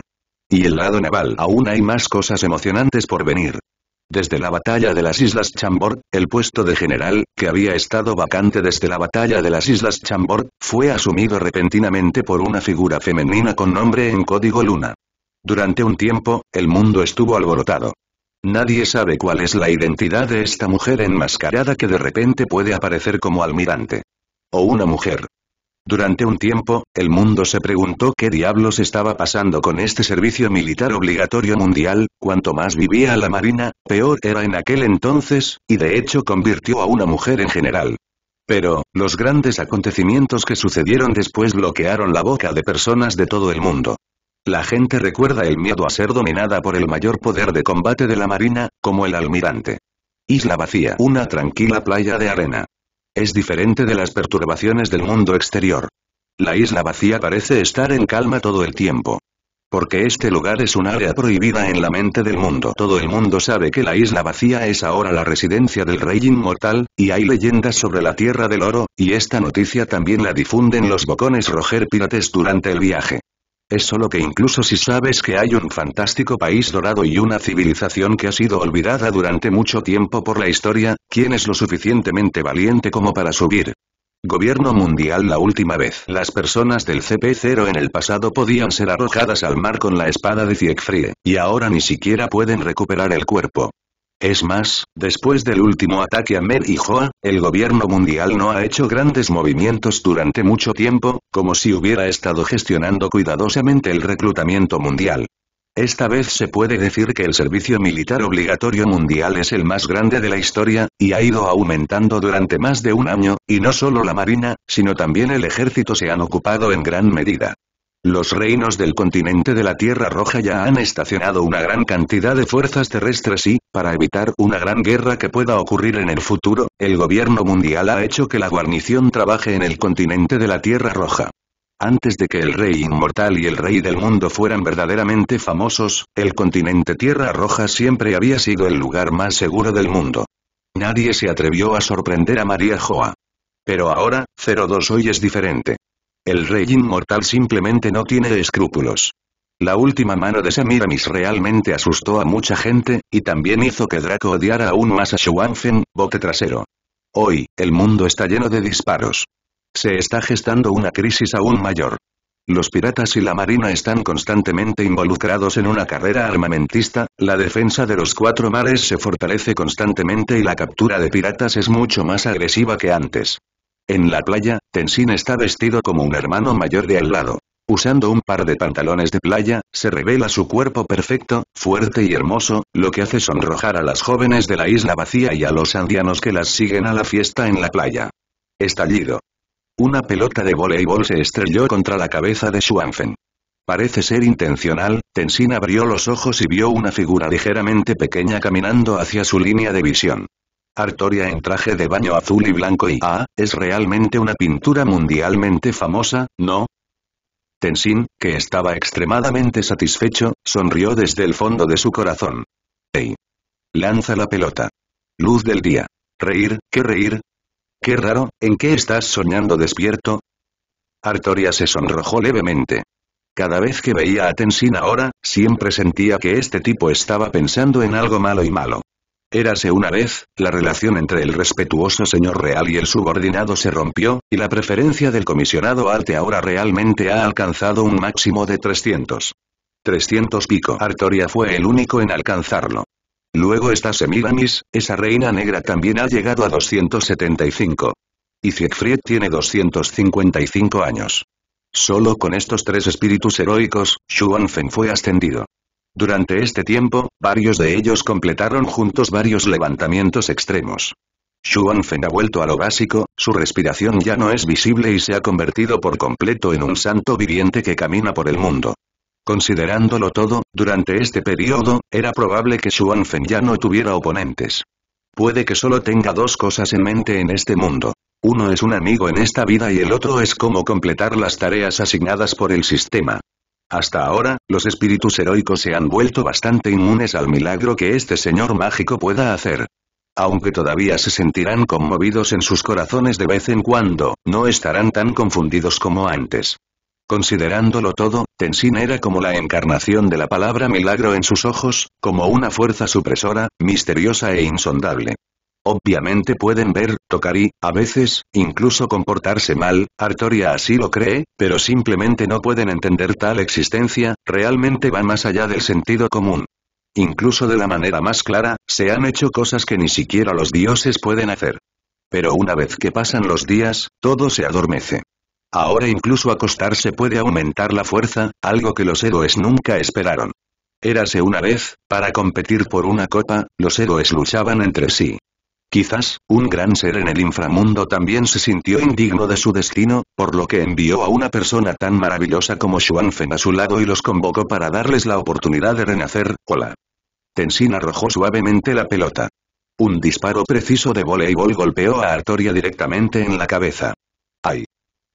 Y el lado naval aún hay más cosas emocionantes por venir. Desde la batalla de las Islas Chambord, el puesto de general, que había estado vacante desde la batalla de las Islas Chambord, fue asumido repentinamente por una figura femenina con nombre en código Luna. Durante un tiempo, el mundo estuvo alborotado. Nadie sabe cuál es la identidad de esta mujer enmascarada que de repente puede aparecer como almirante. O una mujer. Durante un tiempo, el mundo se preguntó qué diablos estaba pasando con este servicio militar obligatorio mundial, cuanto más vivía la marina, peor era en aquel entonces, y de hecho convirtió a una mujer en general. Pero, los grandes acontecimientos que sucedieron después bloquearon la boca de personas de todo el mundo. La gente recuerda el miedo a ser dominada por el mayor poder de combate de la marina, como el almirante. Isla vacía, una tranquila playa de arena. Es diferente de las perturbaciones del mundo exterior. La isla vacía parece estar en calma todo el tiempo. Porque este lugar es un área prohibida en la mente del mundo. Todo el mundo sabe que la isla vacía es ahora la residencia del rey inmortal, y hay leyendas sobre la tierra del oro, y esta noticia también la difunden los bocones Roger Pirates durante el viaje. Es solo que incluso si sabes que hay un fantástico país dorado y una civilización que ha sido olvidada durante mucho tiempo por la historia, ¿quién es lo suficientemente valiente como para subir? Gobierno mundial La última vez las personas del CP0 en el pasado podían ser arrojadas al mar con la espada de Siegfried, y ahora ni siquiera pueden recuperar el cuerpo. Es más, después del último ataque a Mer y Joa, el gobierno mundial no ha hecho grandes movimientos durante mucho tiempo, como si hubiera estado gestionando cuidadosamente el reclutamiento mundial. Esta vez se puede decir que el servicio militar obligatorio mundial es el más grande de la historia, y ha ido aumentando durante más de un año, y no solo la Marina, sino también el ejército se han ocupado en gran medida. Los reinos del continente de la Tierra Roja ya han estacionado una gran cantidad de fuerzas terrestres y, para evitar una gran guerra que pueda ocurrir en el futuro, el gobierno mundial ha hecho que la guarnición trabaje en el continente de la Tierra Roja. Antes de que el rey inmortal y el rey del mundo fueran verdaderamente famosos, el continente Tierra Roja siempre había sido el lugar más seguro del mundo. Nadie se atrevió a sorprender a María Joa. Pero ahora, 02 hoy es diferente. El rey inmortal simplemente no tiene escrúpulos. La última mano de Semiramis realmente asustó a mucha gente, y también hizo que Draco odiara aún más a Xuanfen, bote trasero. Hoy, el mundo está lleno de disparos. Se está gestando una crisis aún mayor. Los piratas y la marina están constantemente involucrados en una carrera armamentista, la defensa de los cuatro mares se fortalece constantemente y la captura de piratas es mucho más agresiva que antes. En la playa, Tenzin está vestido como un hermano mayor de al lado. Usando un par de pantalones de playa, se revela su cuerpo perfecto, fuerte y hermoso, lo que hace sonrojar a las jóvenes de la isla vacía y a los ancianos que las siguen a la fiesta en la playa. Estallido. Una pelota de voleibol se estrelló contra la cabeza de Xuanfen. Parece ser intencional, Tenzin abrió los ojos y vio una figura ligeramente pequeña caminando hacia su línea de visión. Artoria en traje de baño azul y blanco y ah, es realmente una pintura mundialmente famosa, ¿no? Tenzin, que estaba extremadamente satisfecho, sonrió desde el fondo de su corazón. ¡Ey! Lanza la pelota. Luz del día. Reír, ¿qué reír? Qué raro, ¿en qué estás soñando despierto? Artoria se sonrojó levemente. Cada vez que veía a Tenzin ahora, siempre sentía que este tipo estaba pensando en algo malo y malo. Érase una vez, la relación entre el respetuoso señor real y el subordinado se rompió, y la preferencia del comisionado Arte ahora realmente ha alcanzado un máximo de 300. 300 pico. Artoria fue el único en alcanzarlo. Luego está Semiramis, esa reina negra también ha llegado a 275. Y Siegfried tiene 255 años. Solo con estos tres espíritus heroicos, Xuanfen fue ascendido. Durante este tiempo, varios de ellos completaron juntos varios levantamientos extremos. Xuanfen ha vuelto a lo básico, su respiración ya no es visible y se ha convertido por completo en un santo viviente que camina por el mundo. Considerándolo todo, durante este periodo, era probable que Xuanfen ya no tuviera oponentes. Puede que solo tenga dos cosas en mente en este mundo. Uno es un amigo en esta vida y el otro es cómo completar las tareas asignadas por el sistema. Hasta ahora, los espíritus heroicos se han vuelto bastante inmunes al milagro que este señor mágico pueda hacer. Aunque todavía se sentirán conmovidos en sus corazones de vez en cuando, no estarán tan confundidos como antes. Considerándolo todo, Tenzin era como la encarnación de la palabra milagro en sus ojos, como una fuerza supresora, misteriosa e insondable. Obviamente pueden ver, tocar y, a veces, incluso comportarse mal, Artoria así lo cree, pero simplemente no pueden entender tal existencia, realmente va más allá del sentido común. Incluso de la manera más clara, se han hecho cosas que ni siquiera los dioses pueden hacer. Pero una vez que pasan los días, todo se adormece. Ahora incluso acostarse puede aumentar la fuerza, algo que los héroes nunca esperaron. Érase una vez, para competir por una copa, los héroes luchaban entre sí. Quizás, un gran ser en el inframundo también se sintió indigno de su destino, por lo que envió a una persona tan maravillosa como Xuanfen a su lado y los convocó para darles la oportunidad de renacer, hola. Tenzin arrojó suavemente la pelota. Un disparo preciso de voleibol golpeó a Artoria directamente en la cabeza. ¡Ay!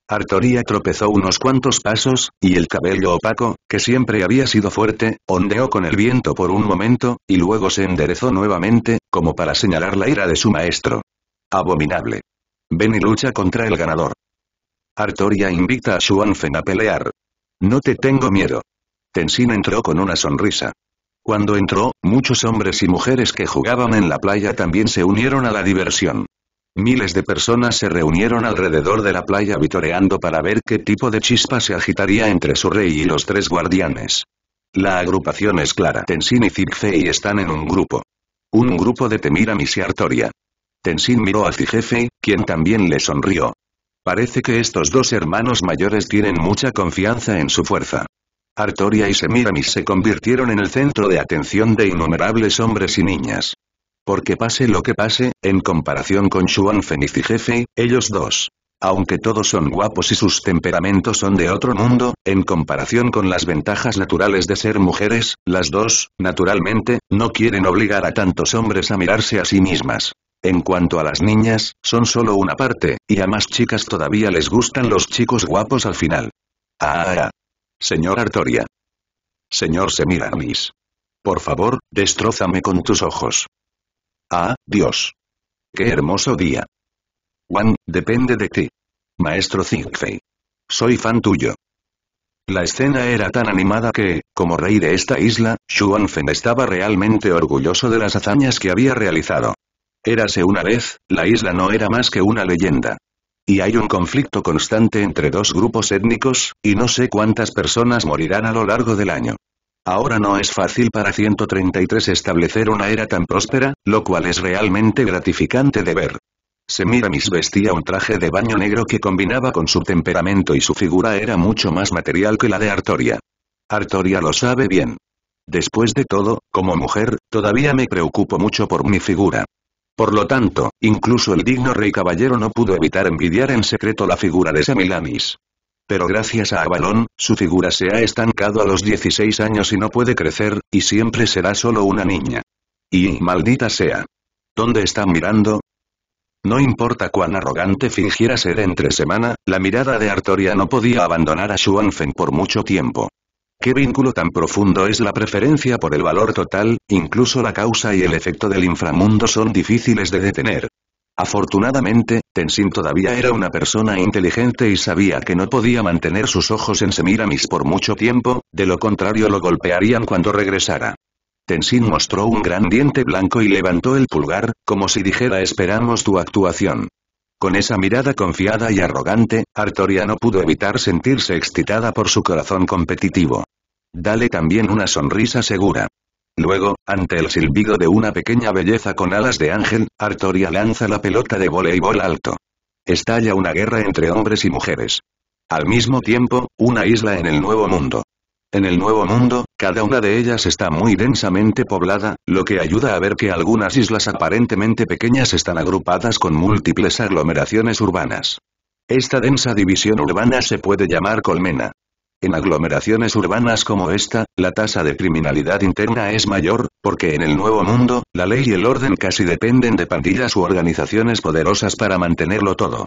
Artoria tropezó unos cuantos pasos, y el cabello opaco, que siempre había sido fuerte, ondeó con el viento por un momento, y luego se enderezó nuevamente, como para señalar la ira de su maestro. Abominable. Ven y lucha contra el ganador. Artoria invita a Xuanfen a pelear. No te tengo miedo. Tenzin entró con una sonrisa. Cuando entró, muchos hombres y mujeres que jugaban en la playa también se unieron a la diversión. Miles de personas se reunieron alrededor de la playa vitoreando para ver qué tipo de chispa se agitaría entre su rey y los tres guardianes. La agrupación es clara. Tensin y Zigfei están en un grupo. Un grupo de Temiramis y Artoria. Tensin miró a Zigfei, quien también le sonrió. Parece que estos dos hermanos mayores tienen mucha confianza en su fuerza. Artoria y Semiramis se convirtieron en el centro de atención de innumerables hombres y niñas. Porque pase lo que pase, en comparación con Xuan y Jefe, ellos dos. Aunque todos son guapos y sus temperamentos son de otro mundo, en comparación con las ventajas naturales de ser mujeres, las dos, naturalmente, no quieren obligar a tantos hombres a mirarse a sí mismas. En cuanto a las niñas, son solo una parte, y a más chicas todavía les gustan los chicos guapos al final. Ah, ah, ah. Señor Artoria. Señor Semiramis. Por favor, destrozame con tus ojos. ¡Ah, Dios! ¡Qué hermoso día! Juan, depende de ti. Maestro Zingfei. Soy fan tuyo. La escena era tan animada que, como rey de esta isla, Xuanfen estaba realmente orgulloso de las hazañas que había realizado. Érase una vez, la isla no era más que una leyenda. Y hay un conflicto constante entre dos grupos étnicos, y no sé cuántas personas morirán a lo largo del año. Ahora no es fácil para 133 establecer una era tan próspera, lo cual es realmente gratificante de ver. Semiramis vestía un traje de baño negro que combinaba con su temperamento y su figura era mucho más material que la de Artoria. Artoria lo sabe bien. Después de todo, como mujer, todavía me preocupo mucho por mi figura. Por lo tanto, incluso el digno rey caballero no pudo evitar envidiar en secreto la figura de Semilamis pero gracias a Avalon, su figura se ha estancado a los 16 años y no puede crecer, y siempre será solo una niña. Y, maldita sea. ¿Dónde está mirando? No importa cuán arrogante fingiera ser entre semana, la mirada de Artoria no podía abandonar a Xuanfeng por mucho tiempo. ¿Qué vínculo tan profundo es la preferencia por el valor total? Incluso la causa y el efecto del inframundo son difíciles de detener. Afortunadamente, Tenzin todavía era una persona inteligente y sabía que no podía mantener sus ojos en Semiramis por mucho tiempo, de lo contrario lo golpearían cuando regresara. tensin mostró un gran diente blanco y levantó el pulgar, como si dijera esperamos tu actuación. Con esa mirada confiada y arrogante, Artoria no pudo evitar sentirse excitada por su corazón competitivo. Dale también una sonrisa segura. Luego, ante el silbido de una pequeña belleza con alas de ángel, Artoria lanza la pelota de voleibol alto. Estalla una guerra entre hombres y mujeres. Al mismo tiempo, una isla en el Nuevo Mundo. En el Nuevo Mundo, cada una de ellas está muy densamente poblada, lo que ayuda a ver que algunas islas aparentemente pequeñas están agrupadas con múltiples aglomeraciones urbanas. Esta densa división urbana se puede llamar colmena. En aglomeraciones urbanas como esta, la tasa de criminalidad interna es mayor, porque en el Nuevo Mundo, la ley y el orden casi dependen de pandillas u organizaciones poderosas para mantenerlo todo.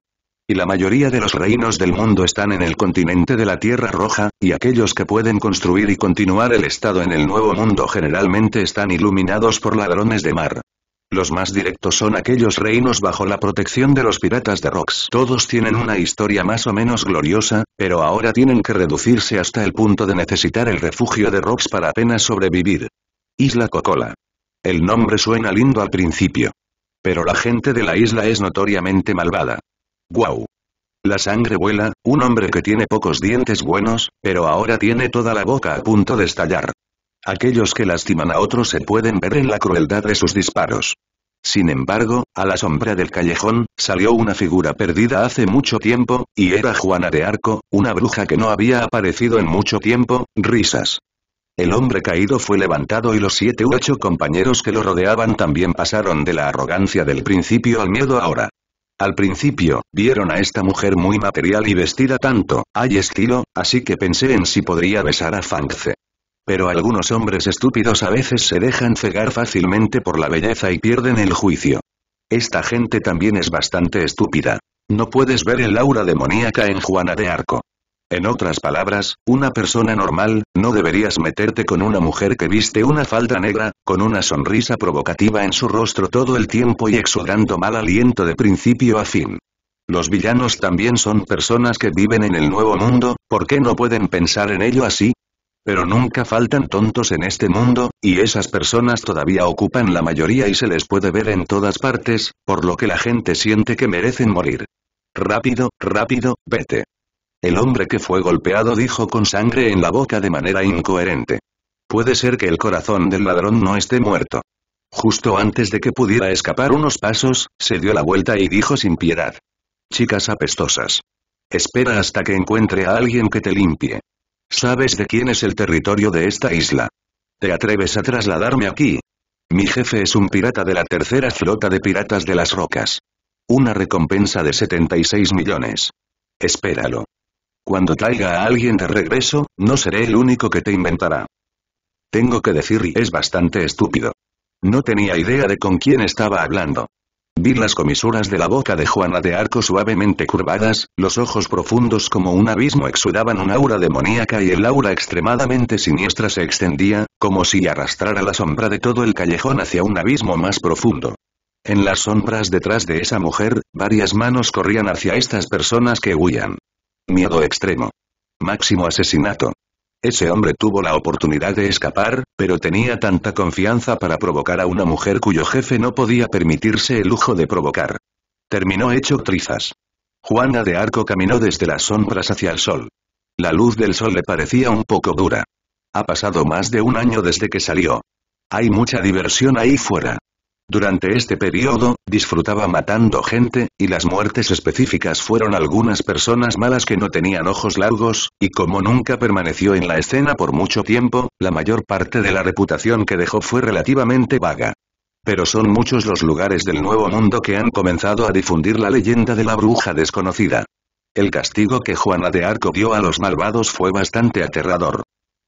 Y la mayoría de los reinos del mundo están en el continente de la Tierra Roja, y aquellos que pueden construir y continuar el Estado en el Nuevo Mundo generalmente están iluminados por ladrones de mar. Los más directos son aquellos reinos bajo la protección de los piratas de Rox. Todos tienen una historia más o menos gloriosa, pero ahora tienen que reducirse hasta el punto de necesitar el refugio de Rox para apenas sobrevivir. Isla Cocola. El nombre suena lindo al principio. Pero la gente de la isla es notoriamente malvada. ¡Guau! La sangre vuela, un hombre que tiene pocos dientes buenos, pero ahora tiene toda la boca a punto de estallar. Aquellos que lastiman a otros se pueden ver en la crueldad de sus disparos. Sin embargo, a la sombra del callejón, salió una figura perdida hace mucho tiempo, y era Juana de Arco, una bruja que no había aparecido en mucho tiempo, risas. El hombre caído fue levantado y los siete u ocho compañeros que lo rodeaban también pasaron de la arrogancia del principio al miedo ahora. Al principio, vieron a esta mujer muy material y vestida tanto, hay estilo, así que pensé en si podría besar a Fangce. Pero algunos hombres estúpidos a veces se dejan cegar fácilmente por la belleza y pierden el juicio. Esta gente también es bastante estúpida. No puedes ver el aura demoníaca en Juana de Arco. En otras palabras, una persona normal, no deberías meterte con una mujer que viste una falda negra, con una sonrisa provocativa en su rostro todo el tiempo y exudando mal aliento de principio a fin. Los villanos también son personas que viven en el nuevo mundo, ¿por qué no pueden pensar en ello así? Pero nunca faltan tontos en este mundo, y esas personas todavía ocupan la mayoría y se les puede ver en todas partes, por lo que la gente siente que merecen morir. Rápido, rápido, vete. El hombre que fue golpeado dijo con sangre en la boca de manera incoherente. Puede ser que el corazón del ladrón no esté muerto. Justo antes de que pudiera escapar unos pasos, se dio la vuelta y dijo sin piedad. Chicas apestosas. Espera hasta que encuentre a alguien que te limpie. ¿Sabes de quién es el territorio de esta isla? ¿Te atreves a trasladarme aquí? Mi jefe es un pirata de la tercera flota de piratas de las rocas. Una recompensa de 76 millones. Espéralo. Cuando traiga a alguien de regreso, no seré el único que te inventará. Tengo que decir y es bastante estúpido. No tenía idea de con quién estaba hablando. Vi las comisuras de la boca de Juana de Arco suavemente curvadas, los ojos profundos como un abismo exudaban un aura demoníaca y el aura extremadamente siniestra se extendía, como si arrastrara la sombra de todo el callejón hacia un abismo más profundo. En las sombras detrás de esa mujer, varias manos corrían hacia estas personas que huían. Miedo extremo. Máximo asesinato. Ese hombre tuvo la oportunidad de escapar, pero tenía tanta confianza para provocar a una mujer cuyo jefe no podía permitirse el lujo de provocar. Terminó hecho trizas. Juana de Arco caminó desde las sombras hacia el sol. La luz del sol le parecía un poco dura. Ha pasado más de un año desde que salió. Hay mucha diversión ahí fuera. Durante este periodo, disfrutaba matando gente, y las muertes específicas fueron algunas personas malas que no tenían ojos largos, y como nunca permaneció en la escena por mucho tiempo, la mayor parte de la reputación que dejó fue relativamente vaga. Pero son muchos los lugares del Nuevo Mundo que han comenzado a difundir la leyenda de la bruja desconocida. El castigo que Juana de Arco dio a los malvados fue bastante aterrador.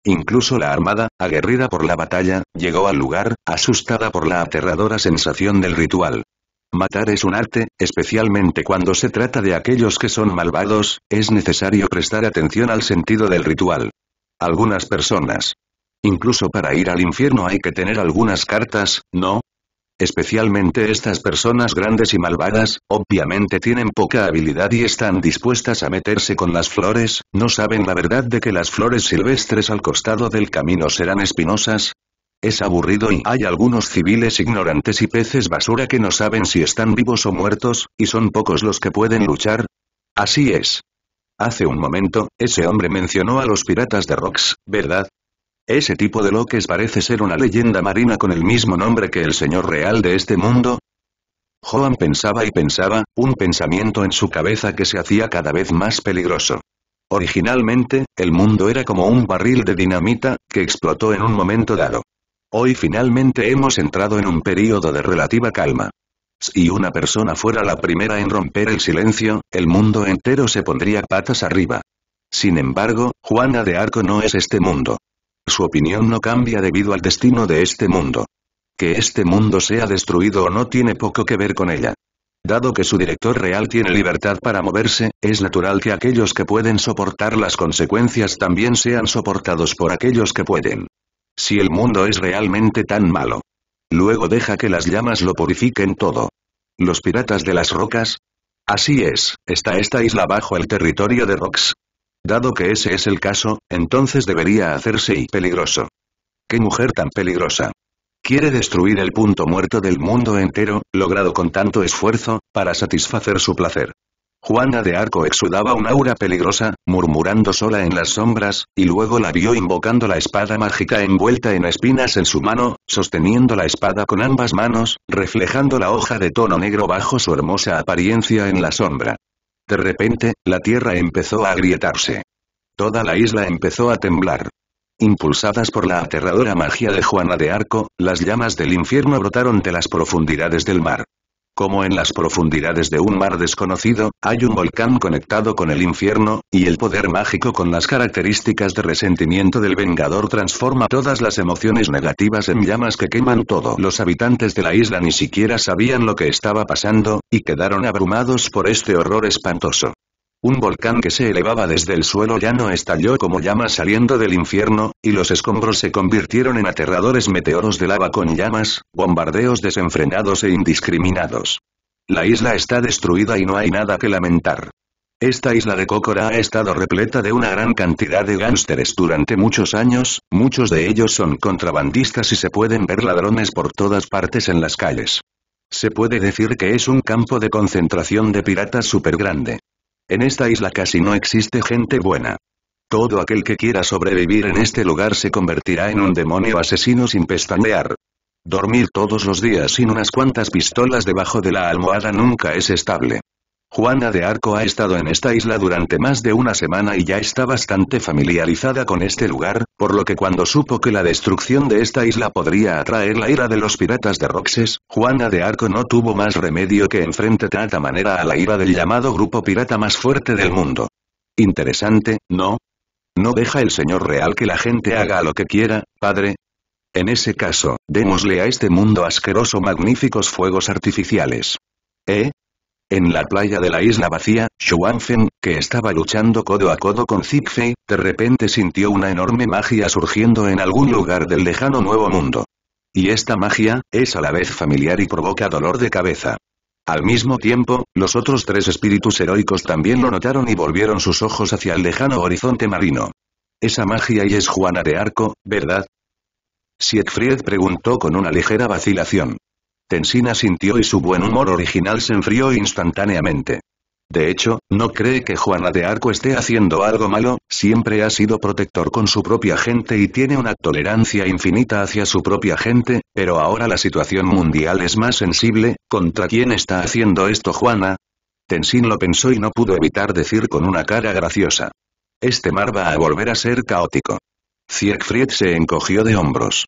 Incluso la armada, aguerrida por la batalla, llegó al lugar, asustada por la aterradora sensación del ritual. Matar es un arte, especialmente cuando se trata de aquellos que son malvados, es necesario prestar atención al sentido del ritual. Algunas personas, Incluso para ir al infierno hay que tener algunas cartas, ¿no? Especialmente estas personas grandes y malvadas, obviamente tienen poca habilidad y están dispuestas a meterse con las flores, ¿no saben la verdad de que las flores silvestres al costado del camino serán espinosas? Es aburrido y hay algunos civiles ignorantes y peces basura que no saben si están vivos o muertos, y son pocos los que pueden luchar. Así es. Hace un momento, ese hombre mencionó a los piratas de Rox, ¿verdad? Ese tipo de loques parece ser una leyenda marina con el mismo nombre que el señor real de este mundo. Joan pensaba y pensaba, un pensamiento en su cabeza que se hacía cada vez más peligroso. Originalmente, el mundo era como un barril de dinamita, que explotó en un momento dado. Hoy finalmente hemos entrado en un período de relativa calma. Si una persona fuera la primera en romper el silencio, el mundo entero se pondría patas arriba. Sin embargo, Juana de Arco no es este mundo. Su opinión no cambia debido al destino de este mundo. Que este mundo sea destruido o no tiene poco que ver con ella. Dado que su director real tiene libertad para moverse, es natural que aquellos que pueden soportar las consecuencias también sean soportados por aquellos que pueden. Si el mundo es realmente tan malo. Luego deja que las llamas lo purifiquen todo. Los piratas de las rocas. Así es, está esta isla bajo el territorio de Rox, Dado que ese es el caso, entonces debería hacerse y peligroso. ¡Qué mujer tan peligrosa! Quiere destruir el punto muerto del mundo entero, logrado con tanto esfuerzo, para satisfacer su placer. Juana de Arco exudaba un aura peligrosa, murmurando sola en las sombras, y luego la vio invocando la espada mágica envuelta en espinas en su mano, sosteniendo la espada con ambas manos, reflejando la hoja de tono negro bajo su hermosa apariencia en la sombra. De repente, la tierra empezó a agrietarse. Toda la isla empezó a temblar. Impulsadas por la aterradora magia de Juana de Arco, las llamas del infierno brotaron de las profundidades del mar como en las profundidades de un mar desconocido, hay un volcán conectado con el infierno, y el poder mágico con las características de resentimiento del Vengador transforma todas las emociones negativas en llamas que queman todo. Los habitantes de la isla ni siquiera sabían lo que estaba pasando, y quedaron abrumados por este horror espantoso. Un volcán que se elevaba desde el suelo ya no estalló como llamas saliendo del infierno, y los escombros se convirtieron en aterradores meteoros de lava con llamas, bombardeos desenfrenados e indiscriminados. La isla está destruida y no hay nada que lamentar. Esta isla de Cócora ha estado repleta de una gran cantidad de gánsteres durante muchos años, muchos de ellos son contrabandistas y se pueden ver ladrones por todas partes en las calles. Se puede decir que es un campo de concentración de piratas súper grande. En esta isla casi no existe gente buena. Todo aquel que quiera sobrevivir en este lugar se convertirá en un demonio asesino sin pestañear. Dormir todos los días sin unas cuantas pistolas debajo de la almohada nunca es estable. Juana de Arco ha estado en esta isla durante más de una semana y ya está bastante familiarizada con este lugar, por lo que cuando supo que la destrucción de esta isla podría atraer la ira de los piratas de Roxes, Juana de Arco no tuvo más remedio que enfrente de manera a la ira del llamado grupo pirata más fuerte del mundo. Interesante, ¿no? ¿No deja el señor real que la gente haga lo que quiera, padre? En ese caso, démosle a este mundo asqueroso magníficos fuegos artificiales. ¿Eh? En la playa de la isla vacía, Xuanfen, que estaba luchando codo a codo con Zigfei, de repente sintió una enorme magia surgiendo en algún lugar del lejano Nuevo Mundo. Y esta magia, es a la vez familiar y provoca dolor de cabeza. Al mismo tiempo, los otros tres espíritus heroicos también lo notaron y volvieron sus ojos hacia el lejano horizonte marino. Esa magia y es Juana de Arco, ¿verdad? Siegfried preguntó con una ligera vacilación. Tensina asintió y su buen humor original se enfrió instantáneamente. De hecho, no cree que Juana de Arco esté haciendo algo malo, siempre ha sido protector con su propia gente y tiene una tolerancia infinita hacia su propia gente, pero ahora la situación mundial es más sensible, ¿contra quién está haciendo esto Juana? Tensin lo pensó y no pudo evitar decir con una cara graciosa. Este mar va a volver a ser caótico. Siegfried se encogió de hombros.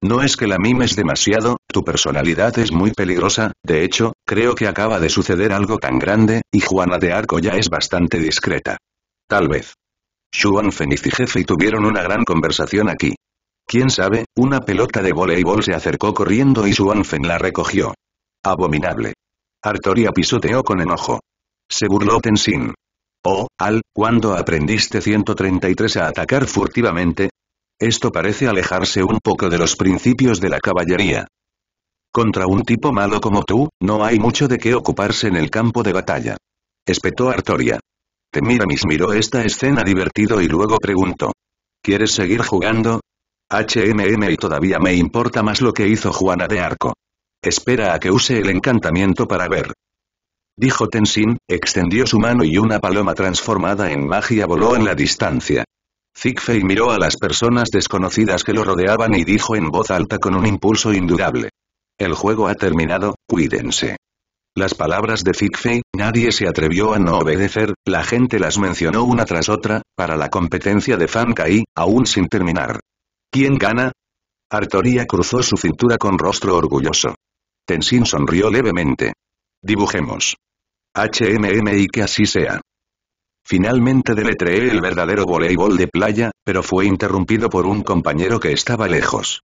No es que la mimes demasiado, tu personalidad es muy peligrosa, de hecho, creo que acaba de suceder algo tan grande, y Juana de Arco ya es bastante discreta. Tal vez. Xuan y Jefe tuvieron una gran conversación aquí. Quién sabe, una pelota de voleibol se acercó corriendo y Xuan la recogió. Abominable. Artoria pisoteó con enojo. Se burló Tenzin. Oh, Al, ¿cuándo aprendiste 133 a atacar furtivamente? Esto parece alejarse un poco de los principios de la caballería. Contra un tipo malo como tú, no hay mucho de qué ocuparse en el campo de batalla. Espetó Artoria. Temiramis miró esta escena divertido y luego preguntó. ¿Quieres seguir jugando? HMM y todavía me importa más lo que hizo Juana de Arco. Espera a que use el encantamiento para ver. Dijo Tenzin, extendió su mano y una paloma transformada en magia voló en la distancia. Zigfei miró a las personas desconocidas que lo rodeaban y dijo en voz alta con un impulso indudable. El juego ha terminado, cuídense. Las palabras de Zigfei, nadie se atrevió a no obedecer, la gente las mencionó una tras otra, para la competencia de Fankai, aún sin terminar. ¿Quién gana? Artoria cruzó su cintura con rostro orgulloso. Tenzin sonrió levemente. Dibujemos. HMM y que así sea. Finalmente deletreé el verdadero voleibol de playa, pero fue interrumpido por un compañero que estaba lejos.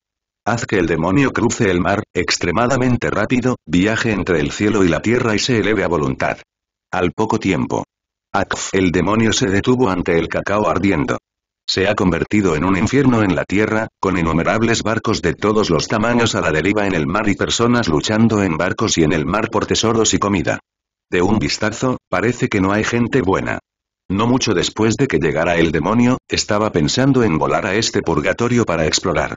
Haz que el demonio cruce el mar, extremadamente rápido, viaje entre el cielo y la tierra y se eleve a voluntad. Al poco tiempo. el demonio se detuvo ante el cacao ardiendo. Se ha convertido en un infierno en la tierra, con innumerables barcos de todos los tamaños a la deriva en el mar y personas luchando en barcos y en el mar por tesoros y comida. De un vistazo, parece que no hay gente buena. No mucho después de que llegara el demonio, estaba pensando en volar a este purgatorio para explorar.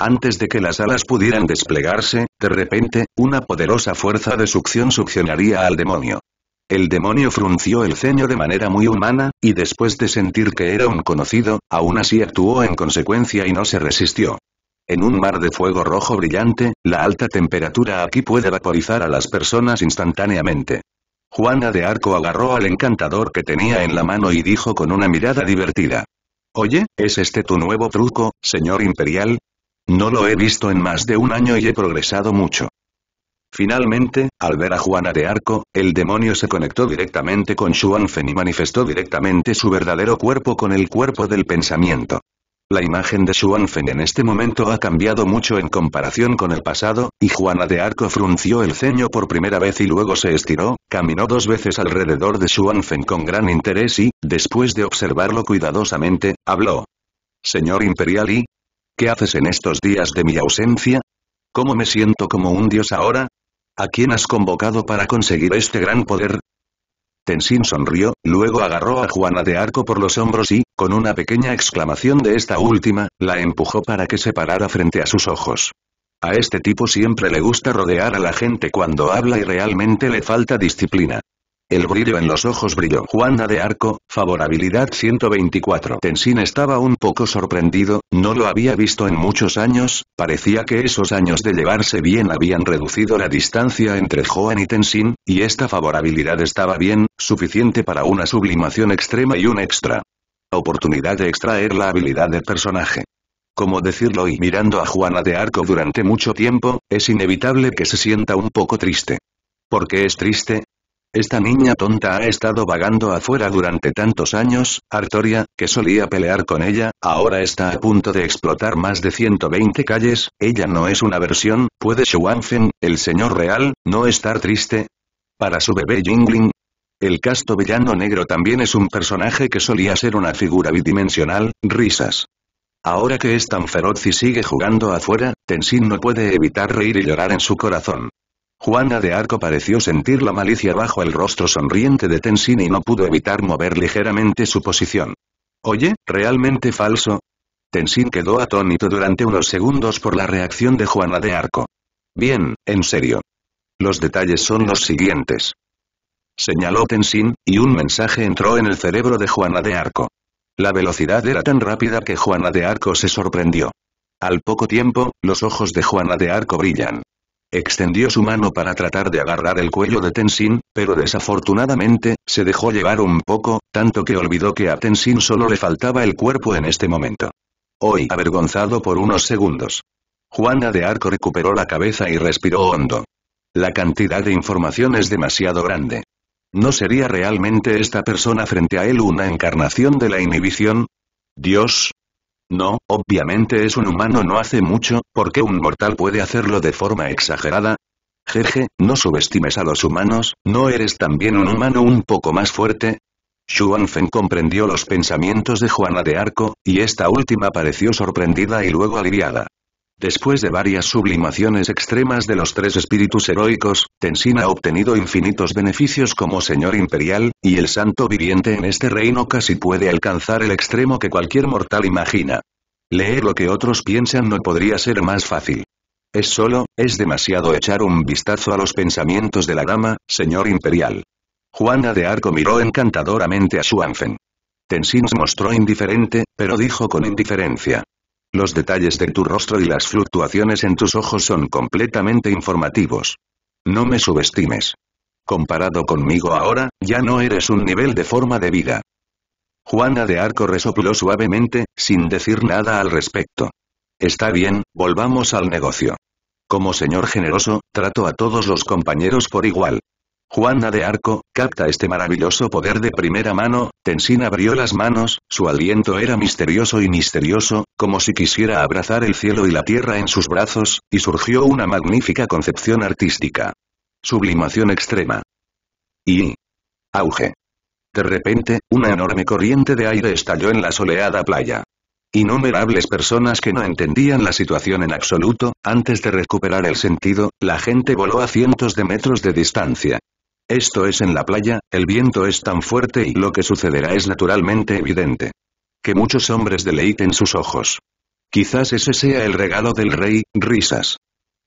Antes de que las alas pudieran desplegarse, de repente, una poderosa fuerza de succión succionaría al demonio. El demonio frunció el ceño de manera muy humana, y después de sentir que era un conocido, aún así actuó en consecuencia y no se resistió. En un mar de fuego rojo brillante, la alta temperatura aquí puede vaporizar a las personas instantáneamente. Juana de Arco agarró al encantador que tenía en la mano y dijo con una mirada divertida. Oye, ¿es este tu nuevo truco, señor imperial? No lo he visto en más de un año y he progresado mucho. Finalmente, al ver a Juana de Arco, el demonio se conectó directamente con Xuanfen y manifestó directamente su verdadero cuerpo con el cuerpo del pensamiento. La imagen de Xuanfeng en este momento ha cambiado mucho en comparación con el pasado, y Juana de Arco frunció el ceño por primera vez y luego se estiró, caminó dos veces alrededor de Xuanfeng con gran interés y, después de observarlo cuidadosamente, habló. Señor Imperial y... ¿Qué haces en estos días de mi ausencia? ¿Cómo me siento como un dios ahora? ¿A quién has convocado para conseguir este gran poder? Tenzin sonrió, luego agarró a Juana de Arco por los hombros y, con una pequeña exclamación de esta última, la empujó para que se parara frente a sus ojos. A este tipo siempre le gusta rodear a la gente cuando habla y realmente le falta disciplina. El brillo en los ojos brilló. Juana de Arco, favorabilidad 124. Tenzin estaba un poco sorprendido, no lo había visto en muchos años, parecía que esos años de llevarse bien habían reducido la distancia entre joan y Tenzin, y esta favorabilidad estaba bien, suficiente para una sublimación extrema y un extra. Oportunidad de extraer la habilidad del personaje. Como decirlo y mirando a Juana de Arco durante mucho tiempo, es inevitable que se sienta un poco triste. porque es triste? Esta niña tonta ha estado vagando afuera durante tantos años, Artoria, que solía pelear con ella, ahora está a punto de explotar más de 120 calles, ella no es una versión, ¿puede Xuanfen, el señor real, no estar triste? Para su bebé Jingling? el casto villano negro también es un personaje que solía ser una figura bidimensional, risas. Ahora que es tan feroz y sigue jugando afuera, Tenzin no puede evitar reír y llorar en su corazón. Juana de Arco pareció sentir la malicia bajo el rostro sonriente de Tenzin y no pudo evitar mover ligeramente su posición. Oye, ¿realmente falso? Tenzin quedó atónito durante unos segundos por la reacción de Juana de Arco. Bien, en serio. Los detalles son los siguientes. Señaló Tenzin, y un mensaje entró en el cerebro de Juana de Arco. La velocidad era tan rápida que Juana de Arco se sorprendió. Al poco tiempo, los ojos de Juana de Arco brillan. Extendió su mano para tratar de agarrar el cuello de Tenzin, pero desafortunadamente, se dejó llevar un poco, tanto que olvidó que a Tenzin solo le faltaba el cuerpo en este momento. Hoy avergonzado por unos segundos. Juana de Arco recuperó la cabeza y respiró hondo. La cantidad de información es demasiado grande. ¿No sería realmente esta persona frente a él una encarnación de la inhibición? Dios, no, obviamente es un humano no hace mucho, porque un mortal puede hacerlo de forma exagerada. Jeje, no subestimes a los humanos, ¿no eres también un humano un poco más fuerte? Xuan comprendió los pensamientos de Juana de Arco, y esta última pareció sorprendida y luego aliviada. Después de varias sublimaciones extremas de los tres espíritus heroicos, Tensin ha obtenido infinitos beneficios como señor imperial, y el santo viviente en este reino casi puede alcanzar el extremo que cualquier mortal imagina. Leer lo que otros piensan no podría ser más fácil. Es solo, es demasiado echar un vistazo a los pensamientos de la dama, señor imperial. Juana de Arco miró encantadoramente a Xuanfen. Tenzin se mostró indiferente, pero dijo con indiferencia. Los detalles de tu rostro y las fluctuaciones en tus ojos son completamente informativos. No me subestimes. Comparado conmigo ahora, ya no eres un nivel de forma de vida. Juana de Arco resopló suavemente, sin decir nada al respecto. Está bien, volvamos al negocio. Como señor generoso, trato a todos los compañeros por igual. Juana de Arco, capta este maravilloso poder de primera mano, Tensin abrió las manos, su aliento era misterioso y misterioso, como si quisiera abrazar el cielo y la tierra en sus brazos, y surgió una magnífica concepción artística. Sublimación extrema. Y... auge. De repente, una enorme corriente de aire estalló en la soleada playa. Innumerables personas que no entendían la situación en absoluto, antes de recuperar el sentido, la gente voló a cientos de metros de distancia. Esto es en la playa, el viento es tan fuerte y lo que sucederá es naturalmente evidente. Que muchos hombres deleiten sus ojos. Quizás ese sea el regalo del rey, risas.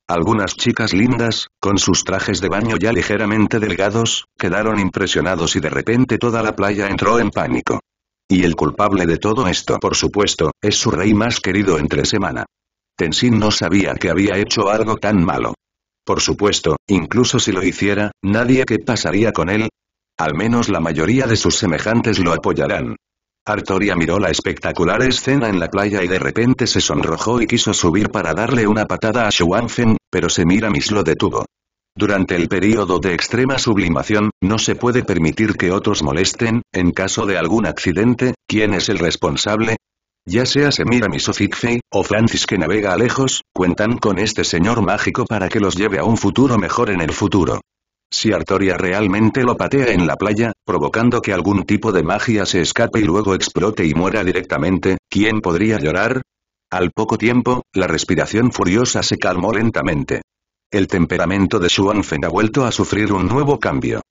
Algunas chicas lindas, con sus trajes de baño ya ligeramente delgados, quedaron impresionados y de repente toda la playa entró en pánico. Y el culpable de todo esto, por supuesto, es su rey más querido entre semana. Tenzin no sabía que había hecho algo tan malo. Por supuesto, incluso si lo hiciera, nadie qué pasaría con él. Al menos la mayoría de sus semejantes lo apoyarán. Artoria miró la espectacular escena en la playa y de repente se sonrojó y quiso subir para darle una patada a Shuanfen, pero Semiramis lo detuvo. Durante el período de extrema sublimación, no se puede permitir que otros molesten, en caso de algún accidente, ¿quién es el responsable? Ya sea o Zigfei, o Francis que navega a lejos, cuentan con este señor mágico para que los lleve a un futuro mejor en el futuro. Si Artoria realmente lo patea en la playa, provocando que algún tipo de magia se escape y luego explote y muera directamente, ¿quién podría llorar? Al poco tiempo, la respiración furiosa se calmó lentamente. El temperamento de Xuanfen ha vuelto a sufrir un nuevo cambio.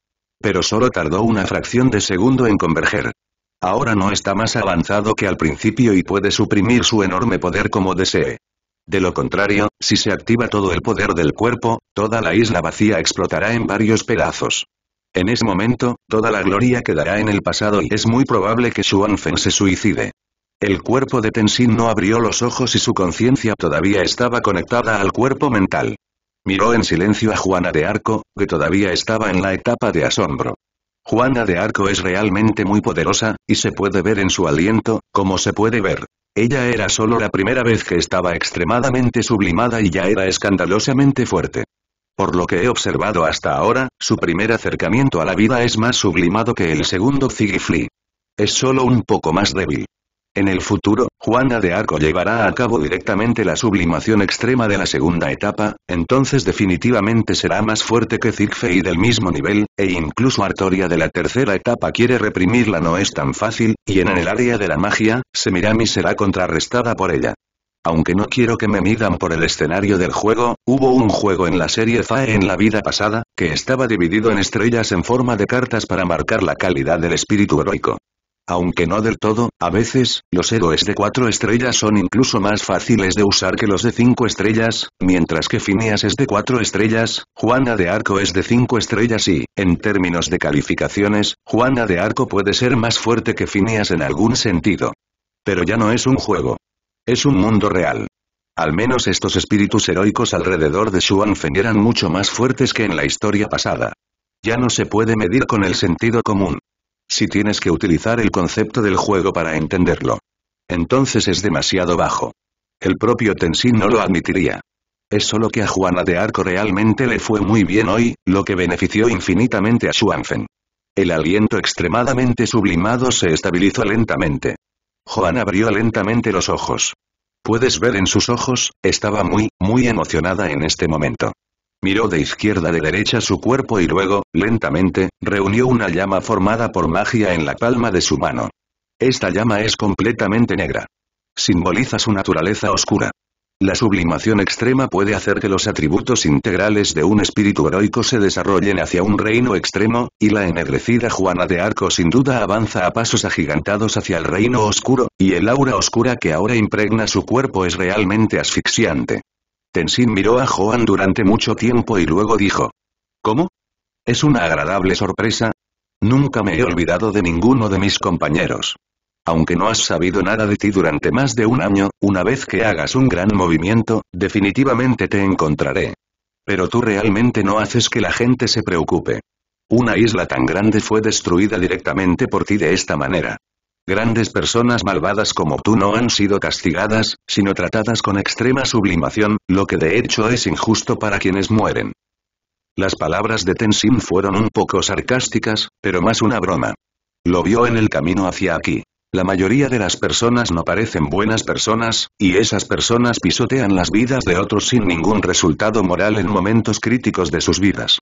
Pero solo tardó una fracción de segundo en converger. Ahora no está más avanzado que al principio y puede suprimir su enorme poder como desee. De lo contrario, si se activa todo el poder del cuerpo, toda la isla vacía explotará en varios pedazos. En ese momento, toda la gloria quedará en el pasado y es muy probable que Feng se suicide. El cuerpo de Tenzin no abrió los ojos y su conciencia todavía estaba conectada al cuerpo mental. Miró en silencio a Juana de Arco, que todavía estaba en la etapa de asombro. Juana de Arco es realmente muy poderosa, y se puede ver en su aliento, como se puede ver. Ella era solo la primera vez que estaba extremadamente sublimada y ya era escandalosamente fuerte. Por lo que he observado hasta ahora, su primer acercamiento a la vida es más sublimado que el segundo Ziggy Es solo un poco más débil. En el futuro, Juana de Arco llevará a cabo directamente la sublimación extrema de la segunda etapa, entonces definitivamente será más fuerte que Zigfe y del mismo nivel, e incluso Artoria de la tercera etapa quiere reprimirla no es tan fácil, y en el área de la magia, Semirami será contrarrestada por ella. Aunque no quiero que me midan por el escenario del juego, hubo un juego en la serie FAE en la vida pasada, que estaba dividido en estrellas en forma de cartas para marcar la calidad del espíritu heroico. Aunque no del todo, a veces, los héroes de cuatro estrellas son incluso más fáciles de usar que los de cinco estrellas, mientras que Phineas es de cuatro estrellas, Juana de Arco es de cinco estrellas y, en términos de calificaciones, Juana de Arco puede ser más fuerte que Phineas en algún sentido. Pero ya no es un juego. Es un mundo real. Al menos estos espíritus heroicos alrededor de Xuanfen eran mucho más fuertes que en la historia pasada. Ya no se puede medir con el sentido común. Si tienes que utilizar el concepto del juego para entenderlo. Entonces es demasiado bajo. El propio Tenzin no lo admitiría. Es solo que a Juana de Arco realmente le fue muy bien hoy, lo que benefició infinitamente a Xuanfen. El aliento extremadamente sublimado se estabilizó lentamente. Juan abrió lentamente los ojos. Puedes ver en sus ojos, estaba muy, muy emocionada en este momento miró de izquierda de derecha su cuerpo y luego, lentamente, reunió una llama formada por magia en la palma de su mano. Esta llama es completamente negra. Simboliza su naturaleza oscura. La sublimación extrema puede hacer que los atributos integrales de un espíritu heroico se desarrollen hacia un reino extremo, y la ennegrecida Juana de Arco sin duda avanza a pasos agigantados hacia el reino oscuro, y el aura oscura que ahora impregna su cuerpo es realmente asfixiante. Tenzin miró a Joan durante mucho tiempo y luego dijo. ¿Cómo? Es una agradable sorpresa. Nunca me he olvidado de ninguno de mis compañeros. Aunque no has sabido nada de ti durante más de un año, una vez que hagas un gran movimiento, definitivamente te encontraré. Pero tú realmente no haces que la gente se preocupe. Una isla tan grande fue destruida directamente por ti de esta manera. Grandes personas malvadas como tú no han sido castigadas, sino tratadas con extrema sublimación, lo que de hecho es injusto para quienes mueren. Las palabras de Tenzin fueron un poco sarcásticas, pero más una broma. Lo vio en el camino hacia aquí. La mayoría de las personas no parecen buenas personas, y esas personas pisotean las vidas de otros sin ningún resultado moral en momentos críticos de sus vidas.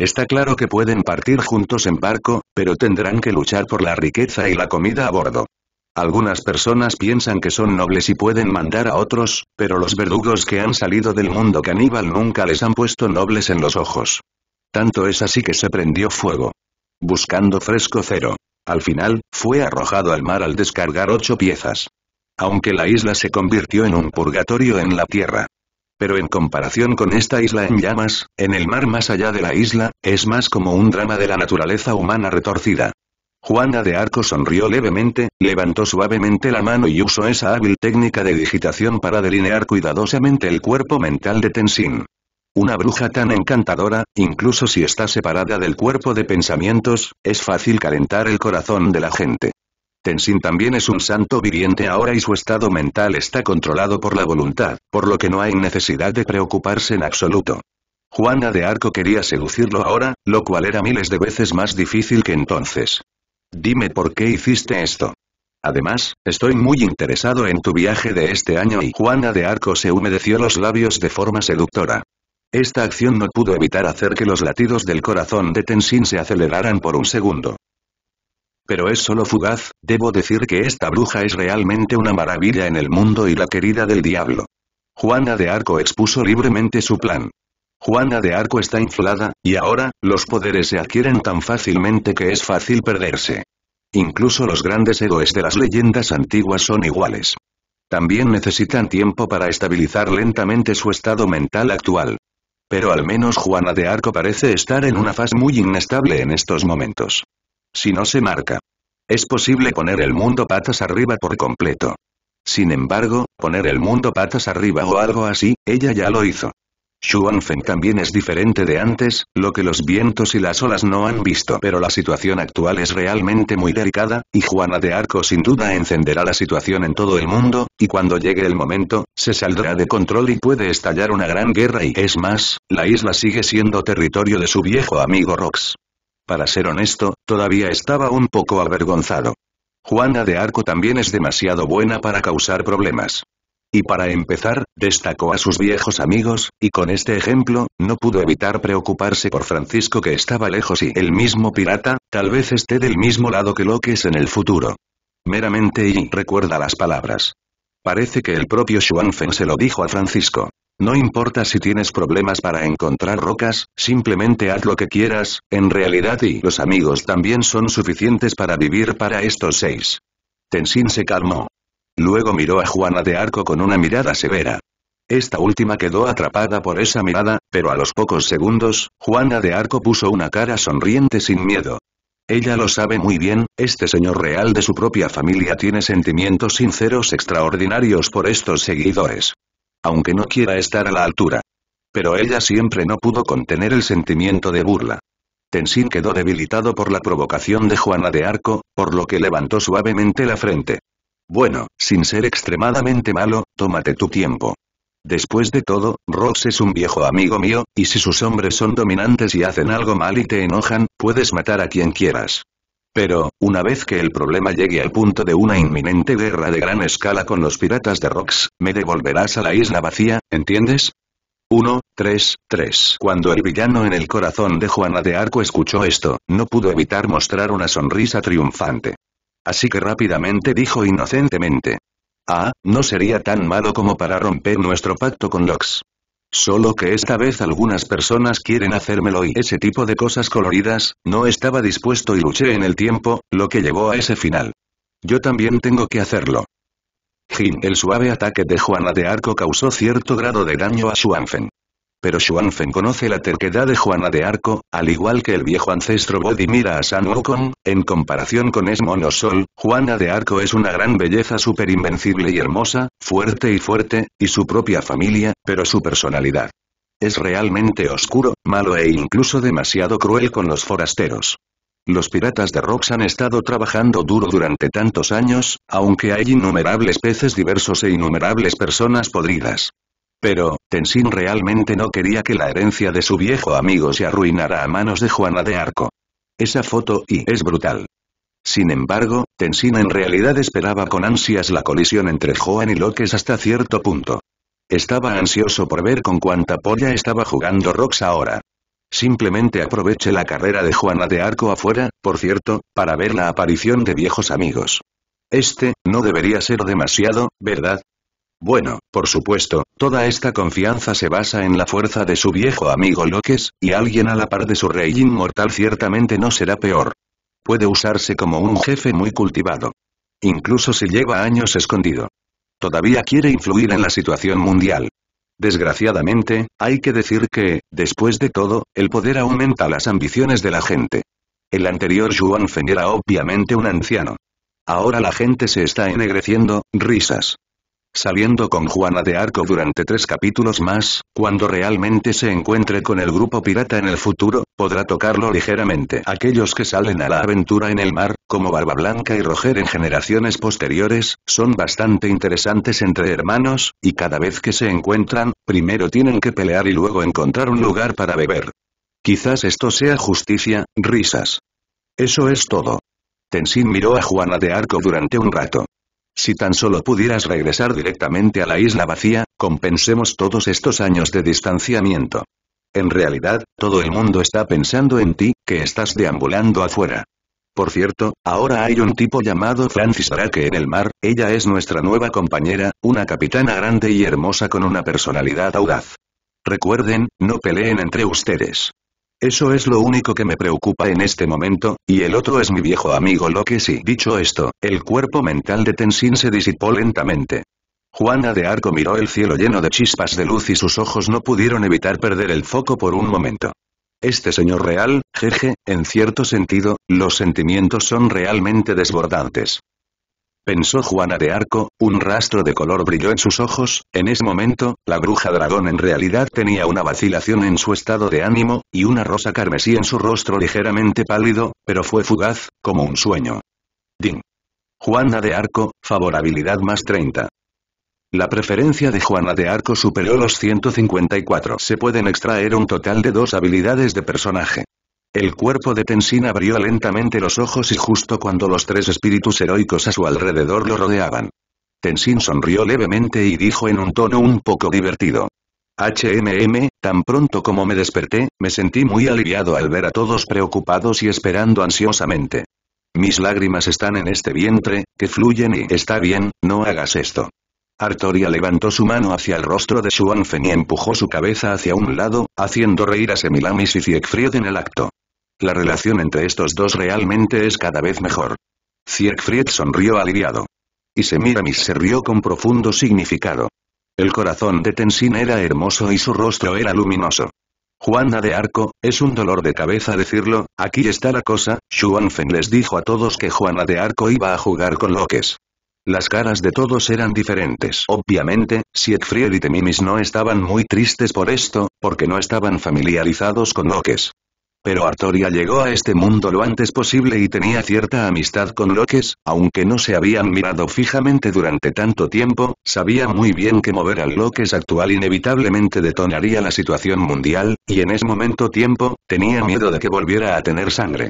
Está claro que pueden partir juntos en barco, pero tendrán que luchar por la riqueza y la comida a bordo. Algunas personas piensan que son nobles y pueden mandar a otros, pero los verdugos que han salido del mundo caníbal nunca les han puesto nobles en los ojos. Tanto es así que se prendió fuego. Buscando fresco cero. Al final, fue arrojado al mar al descargar ocho piezas. Aunque la isla se convirtió en un purgatorio en la tierra, pero en comparación con esta isla en llamas, en el mar más allá de la isla, es más como un drama de la naturaleza humana retorcida. Juana de Arco sonrió levemente, levantó suavemente la mano y usó esa hábil técnica de digitación para delinear cuidadosamente el cuerpo mental de Tenzin. Una bruja tan encantadora, incluso si está separada del cuerpo de pensamientos, es fácil calentar el corazón de la gente. Tenzin también es un santo viviente ahora y su estado mental está controlado por la voluntad, por lo que no hay necesidad de preocuparse en absoluto. Juana de Arco quería seducirlo ahora, lo cual era miles de veces más difícil que entonces. Dime por qué hiciste esto. Además, estoy muy interesado en tu viaje de este año y Juana de Arco se humedeció los labios de forma seductora. Esta acción no pudo evitar hacer que los latidos del corazón de Tenzin se aceleraran por un segundo pero es solo fugaz, debo decir que esta bruja es realmente una maravilla en el mundo y la querida del diablo. Juana de Arco expuso libremente su plan. Juana de Arco está inflada, y ahora, los poderes se adquieren tan fácilmente que es fácil perderse. Incluso los grandes héroes de las leyendas antiguas son iguales. También necesitan tiempo para estabilizar lentamente su estado mental actual. Pero al menos Juana de Arco parece estar en una fase muy inestable en estos momentos si no se marca. Es posible poner el mundo patas arriba por completo. Sin embargo, poner el mundo patas arriba o algo así, ella ya lo hizo. Xuanfeng también es diferente de antes, lo que los vientos y las olas no han visto pero la situación actual es realmente muy delicada, y Juana de Arco sin duda encenderá la situación en todo el mundo, y cuando llegue el momento, se saldrá de control y puede estallar una gran guerra y es más, la isla sigue siendo territorio de su viejo amigo Rox. Para ser honesto, todavía estaba un poco avergonzado. Juana de Arco también es demasiado buena para causar problemas. Y para empezar, destacó a sus viejos amigos, y con este ejemplo, no pudo evitar preocuparse por Francisco que estaba lejos y el mismo pirata, tal vez esté del mismo lado que loques en el futuro. Meramente y recuerda las palabras. Parece que el propio Xuanfen se lo dijo a Francisco. No importa si tienes problemas para encontrar rocas, simplemente haz lo que quieras, en realidad y los amigos también son suficientes para vivir para estos seis. Tenzin se calmó. Luego miró a Juana de Arco con una mirada severa. Esta última quedó atrapada por esa mirada, pero a los pocos segundos, Juana de Arco puso una cara sonriente sin miedo. Ella lo sabe muy bien, este señor real de su propia familia tiene sentimientos sinceros extraordinarios por estos seguidores aunque no quiera estar a la altura. Pero ella siempre no pudo contener el sentimiento de burla. Tenzin quedó debilitado por la provocación de Juana de Arco, por lo que levantó suavemente la frente. Bueno, sin ser extremadamente malo, tómate tu tiempo. Después de todo, Rox es un viejo amigo mío, y si sus hombres son dominantes y hacen algo mal y te enojan, puedes matar a quien quieras. Pero, una vez que el problema llegue al punto de una inminente guerra de gran escala con los piratas de Rox, me devolverás a la isla vacía, ¿entiendes? 1, 3, 3. Cuando el villano en el corazón de Juana de Arco escuchó esto, no pudo evitar mostrar una sonrisa triunfante. Así que rápidamente dijo inocentemente. Ah, no sería tan malo como para romper nuestro pacto con Lox. Solo que esta vez algunas personas quieren hacérmelo y ese tipo de cosas coloridas, no estaba dispuesto y luché en el tiempo, lo que llevó a ese final. Yo también tengo que hacerlo. Jin, el suave ataque de Juana de Arco causó cierto grado de daño a Xuanfen. Pero Feng conoce la terquedad de Juana de Arco, al igual que el viejo ancestro Bodhi mira a San en comparación con es Sol, Juana de Arco es una gran belleza super invencible y hermosa, fuerte y fuerte, y su propia familia, pero su personalidad. Es realmente oscuro, malo e incluso demasiado cruel con los forasteros. Los piratas de rocks han estado trabajando duro durante tantos años, aunque hay innumerables peces diversos e innumerables personas podridas. Pero, Tenzin realmente no quería que la herencia de su viejo amigo se arruinara a manos de Juana de Arco. Esa foto y es brutal. Sin embargo, Tenzin en realidad esperaba con ansias la colisión entre Joan y López hasta cierto punto. Estaba ansioso por ver con cuánta polla estaba jugando Rox ahora. Simplemente aproveche la carrera de Juana de Arco afuera, por cierto, para ver la aparición de viejos amigos. Este, no debería ser demasiado, ¿verdad? Bueno, por supuesto, toda esta confianza se basa en la fuerza de su viejo amigo Lóquez, y alguien a la par de su rey inmortal ciertamente no será peor. Puede usarse como un jefe muy cultivado. Incluso si lleva años escondido. Todavía quiere influir en la situación mundial. Desgraciadamente, hay que decir que, después de todo, el poder aumenta las ambiciones de la gente. El anterior Juan Feng era obviamente un anciano. Ahora la gente se está ennegreciendo, risas, saliendo con Juana de Arco durante tres capítulos más, cuando realmente se encuentre con el grupo pirata en el futuro, podrá tocarlo ligeramente. Aquellos que salen a la aventura en el mar, como Barba Blanca y Roger en generaciones posteriores, son bastante interesantes entre hermanos, y cada vez que se encuentran, primero tienen que pelear y luego encontrar un lugar para beber. Quizás esto sea justicia, risas. Eso es todo. Tenzin miró a Juana de Arco durante un rato. Si tan solo pudieras regresar directamente a la isla vacía, compensemos todos estos años de distanciamiento. En realidad, todo el mundo está pensando en ti, que estás deambulando afuera. Por cierto, ahora hay un tipo llamado Francis Drake en el mar, ella es nuestra nueva compañera, una capitana grande y hermosa con una personalidad audaz. Recuerden, no peleen entre ustedes. Eso es lo único que me preocupa en este momento, y el otro es mi viejo amigo Loki. Si sí. dicho esto, el cuerpo mental de Tenzin se disipó lentamente. Juana de Arco miró el cielo lleno de chispas de luz y sus ojos no pudieron evitar perder el foco por un momento. Este señor real, jeje, en cierto sentido, los sentimientos son realmente desbordantes pensó Juana de Arco, un rastro de color brilló en sus ojos, en ese momento, la bruja dragón en realidad tenía una vacilación en su estado de ánimo, y una rosa carmesí en su rostro ligeramente pálido, pero fue fugaz, como un sueño. Ding. Juana de Arco, favorabilidad más 30. La preferencia de Juana de Arco superó los 154. Se pueden extraer un total de dos habilidades de personaje. El cuerpo de Tenzin abrió lentamente los ojos y justo cuando los tres espíritus heroicos a su alrededor lo rodeaban. Tenzin sonrió levemente y dijo en un tono un poco divertido. HMM, tan pronto como me desperté, me sentí muy aliviado al ver a todos preocupados y esperando ansiosamente. Mis lágrimas están en este vientre, que fluyen y está bien, no hagas esto. Artoria levantó su mano hacia el rostro de Xuanfen y empujó su cabeza hacia un lado, haciendo reír a Semilamis y Siegfried en el acto. La relación entre estos dos realmente es cada vez mejor. Siegfried sonrió aliviado. Y Semiramis se rió con profundo significado. El corazón de Tenzin era hermoso y su rostro era luminoso. Juana de Arco, es un dolor de cabeza decirlo, aquí está la cosa, Xuanfen les dijo a todos que Juana de Arco iba a jugar con Loques. Las caras de todos eran diferentes. Obviamente, Siegfried y Temimis no estaban muy tristes por esto, porque no estaban familiarizados con Loques. Pero Artoria llegó a este mundo lo antes posible y tenía cierta amistad con Loques, aunque no se habían mirado fijamente durante tanto tiempo, sabía muy bien que mover al Loques actual inevitablemente detonaría la situación mundial, y en ese momento tiempo, tenía miedo de que volviera a tener sangre.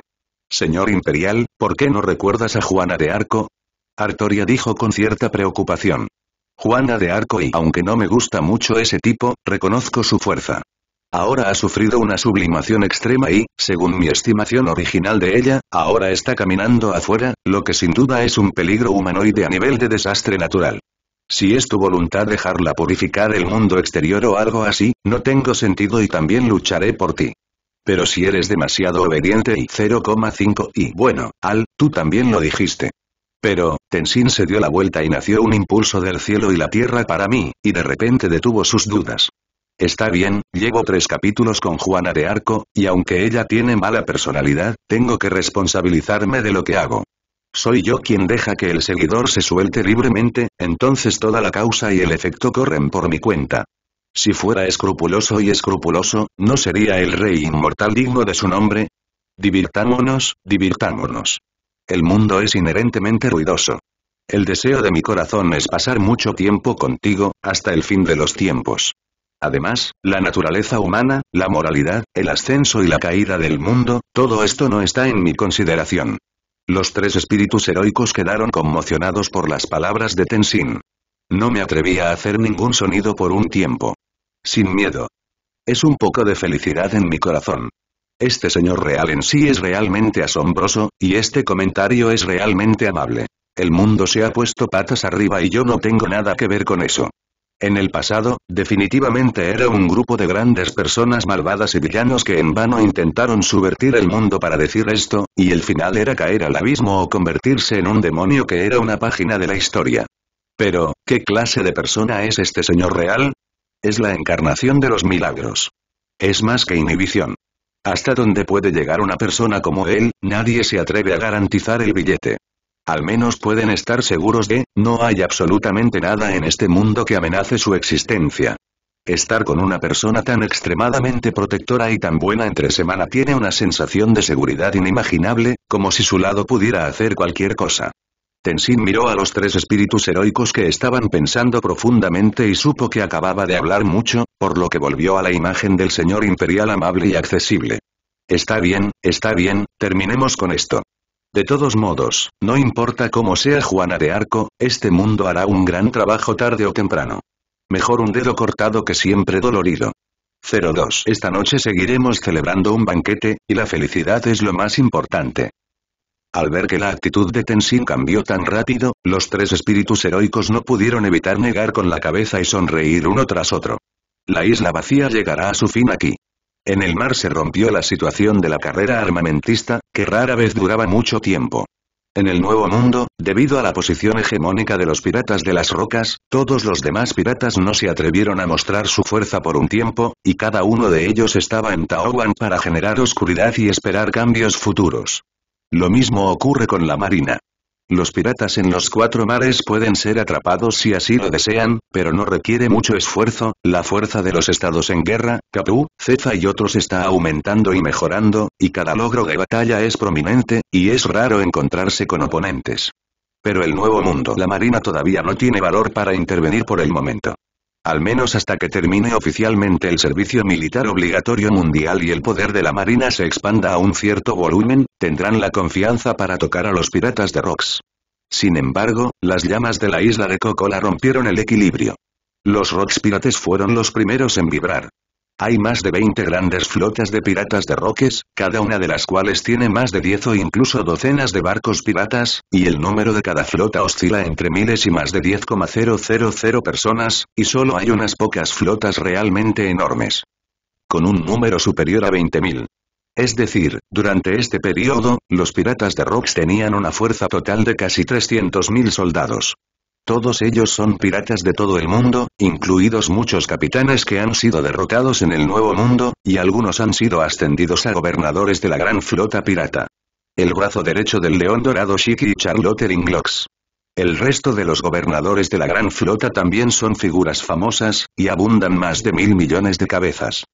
Señor Imperial, ¿por qué no recuerdas a Juana de Arco? Artoria dijo con cierta preocupación. Juana de Arco y aunque no me gusta mucho ese tipo, reconozco su fuerza. Ahora ha sufrido una sublimación extrema y, según mi estimación original de ella, ahora está caminando afuera, lo que sin duda es un peligro humanoide a nivel de desastre natural. Si es tu voluntad dejarla purificar el mundo exterior o algo así, no tengo sentido y también lucharé por ti. Pero si eres demasiado obediente y 0,5 y bueno, Al, tú también lo dijiste. Pero, Tenzin se dio la vuelta y nació un impulso del cielo y la tierra para mí, y de repente detuvo sus dudas. Está bien, llevo tres capítulos con Juana de Arco, y aunque ella tiene mala personalidad, tengo que responsabilizarme de lo que hago. Soy yo quien deja que el seguidor se suelte libremente, entonces toda la causa y el efecto corren por mi cuenta. Si fuera escrupuloso y escrupuloso, ¿no sería el rey inmortal digno de su nombre? Divirtámonos, divirtámonos. El mundo es inherentemente ruidoso. El deseo de mi corazón es pasar mucho tiempo contigo, hasta el fin de los tiempos. Además, la naturaleza humana, la moralidad, el ascenso y la caída del mundo, todo esto no está en mi consideración. Los tres espíritus heroicos quedaron conmocionados por las palabras de Tenzin. No me atreví a hacer ningún sonido por un tiempo. Sin miedo. Es un poco de felicidad en mi corazón. Este señor real en sí es realmente asombroso, y este comentario es realmente amable. El mundo se ha puesto patas arriba y yo no tengo nada que ver con eso. En el pasado, definitivamente era un grupo de grandes personas malvadas y villanos que en vano intentaron subvertir el mundo para decir esto, y el final era caer al abismo o convertirse en un demonio que era una página de la historia. Pero, ¿qué clase de persona es este señor real? Es la encarnación de los milagros. Es más que inhibición. Hasta donde puede llegar una persona como él, nadie se atreve a garantizar el billete. Al menos pueden estar seguros de, no hay absolutamente nada en este mundo que amenace su existencia. Estar con una persona tan extremadamente protectora y tan buena entre semana tiene una sensación de seguridad inimaginable, como si su lado pudiera hacer cualquier cosa. Tenzin miró a los tres espíritus heroicos que estaban pensando profundamente y supo que acababa de hablar mucho, por lo que volvió a la imagen del señor imperial amable y accesible. Está bien, está bien, terminemos con esto. De todos modos, no importa cómo sea Juana de Arco, este mundo hará un gran trabajo tarde o temprano. Mejor un dedo cortado que siempre dolorido. 02. Esta noche seguiremos celebrando un banquete, y la felicidad es lo más importante. Al ver que la actitud de Tenzin cambió tan rápido, los tres espíritus heroicos no pudieron evitar negar con la cabeza y sonreír uno tras otro. La isla vacía llegará a su fin aquí. En el mar se rompió la situación de la carrera armamentista, que rara vez duraba mucho tiempo. En el Nuevo Mundo, debido a la posición hegemónica de los piratas de las rocas, todos los demás piratas no se atrevieron a mostrar su fuerza por un tiempo, y cada uno de ellos estaba en Taoban para generar oscuridad y esperar cambios futuros. Lo mismo ocurre con la marina. Los piratas en los cuatro mares pueden ser atrapados si así lo desean, pero no requiere mucho esfuerzo, la fuerza de los estados en guerra, Capú, Cefa y otros está aumentando y mejorando, y cada logro de batalla es prominente, y es raro encontrarse con oponentes. Pero el Nuevo Mundo, la Marina todavía no tiene valor para intervenir por el momento al menos hasta que termine oficialmente el servicio militar obligatorio mundial y el poder de la Marina se expanda a un cierto volumen, tendrán la confianza para tocar a los piratas de Rox. Sin embargo, las llamas de la isla de Coca-Cola rompieron el equilibrio. Los Rox pirates fueron los primeros en vibrar. Hay más de 20 grandes flotas de piratas de roques, cada una de las cuales tiene más de 10 o incluso docenas de barcos piratas, y el número de cada flota oscila entre miles y más de 10,000 personas, y solo hay unas pocas flotas realmente enormes. Con un número superior a 20.000. Es decir, durante este periodo, los piratas de roques tenían una fuerza total de casi 300.000 soldados. Todos ellos son piratas de todo el mundo, incluidos muchos capitanes que han sido derrotados en el Nuevo Mundo, y algunos han sido ascendidos a gobernadores de la gran flota pirata. El brazo derecho del león dorado Shiki y Charlotte El resto de los gobernadores de la gran flota también son figuras famosas, y abundan más de mil millones de cabezas.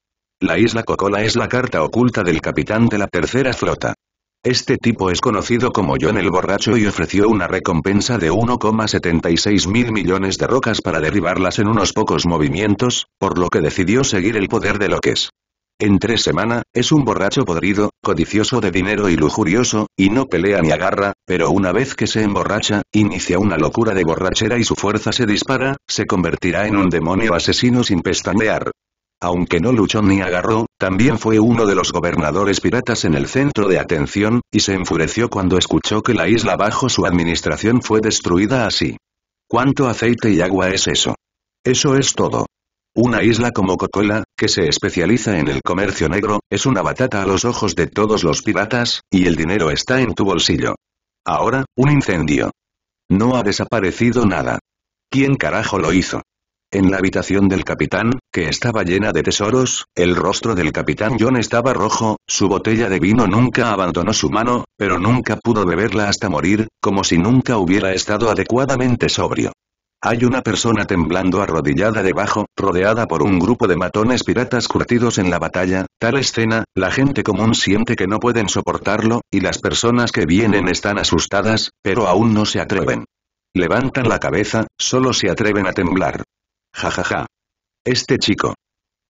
La isla Cocola es la carta oculta del capitán de la tercera flota. Este tipo es conocido como John el Borracho y ofreció una recompensa de 1,76 mil millones de rocas para derribarlas en unos pocos movimientos, por lo que decidió seguir el poder de loques. En tres semanas, es un borracho podrido, codicioso de dinero y lujurioso, y no pelea ni agarra, pero una vez que se emborracha, inicia una locura de borrachera y su fuerza se dispara, se convertirá en un demonio asesino sin pestañear. Aunque no luchó ni agarró, también fue uno de los gobernadores piratas en el centro de atención, y se enfureció cuando escuchó que la isla bajo su administración fue destruida así. ¿Cuánto aceite y agua es eso? Eso es todo. Una isla como Cocola, que se especializa en el comercio negro, es una batata a los ojos de todos los piratas, y el dinero está en tu bolsillo. Ahora, un incendio. No ha desaparecido nada. ¿Quién carajo lo hizo? En la habitación del capitán, que estaba llena de tesoros, el rostro del capitán John estaba rojo, su botella de vino nunca abandonó su mano, pero nunca pudo beberla hasta morir, como si nunca hubiera estado adecuadamente sobrio. Hay una persona temblando arrodillada debajo, rodeada por un grupo de matones piratas curtidos en la batalla, tal escena, la gente común siente que no pueden soportarlo, y las personas que vienen están asustadas, pero aún no se atreven. Levantan la cabeza, solo se atreven a temblar. Jajaja. Ja, ja. Este chico.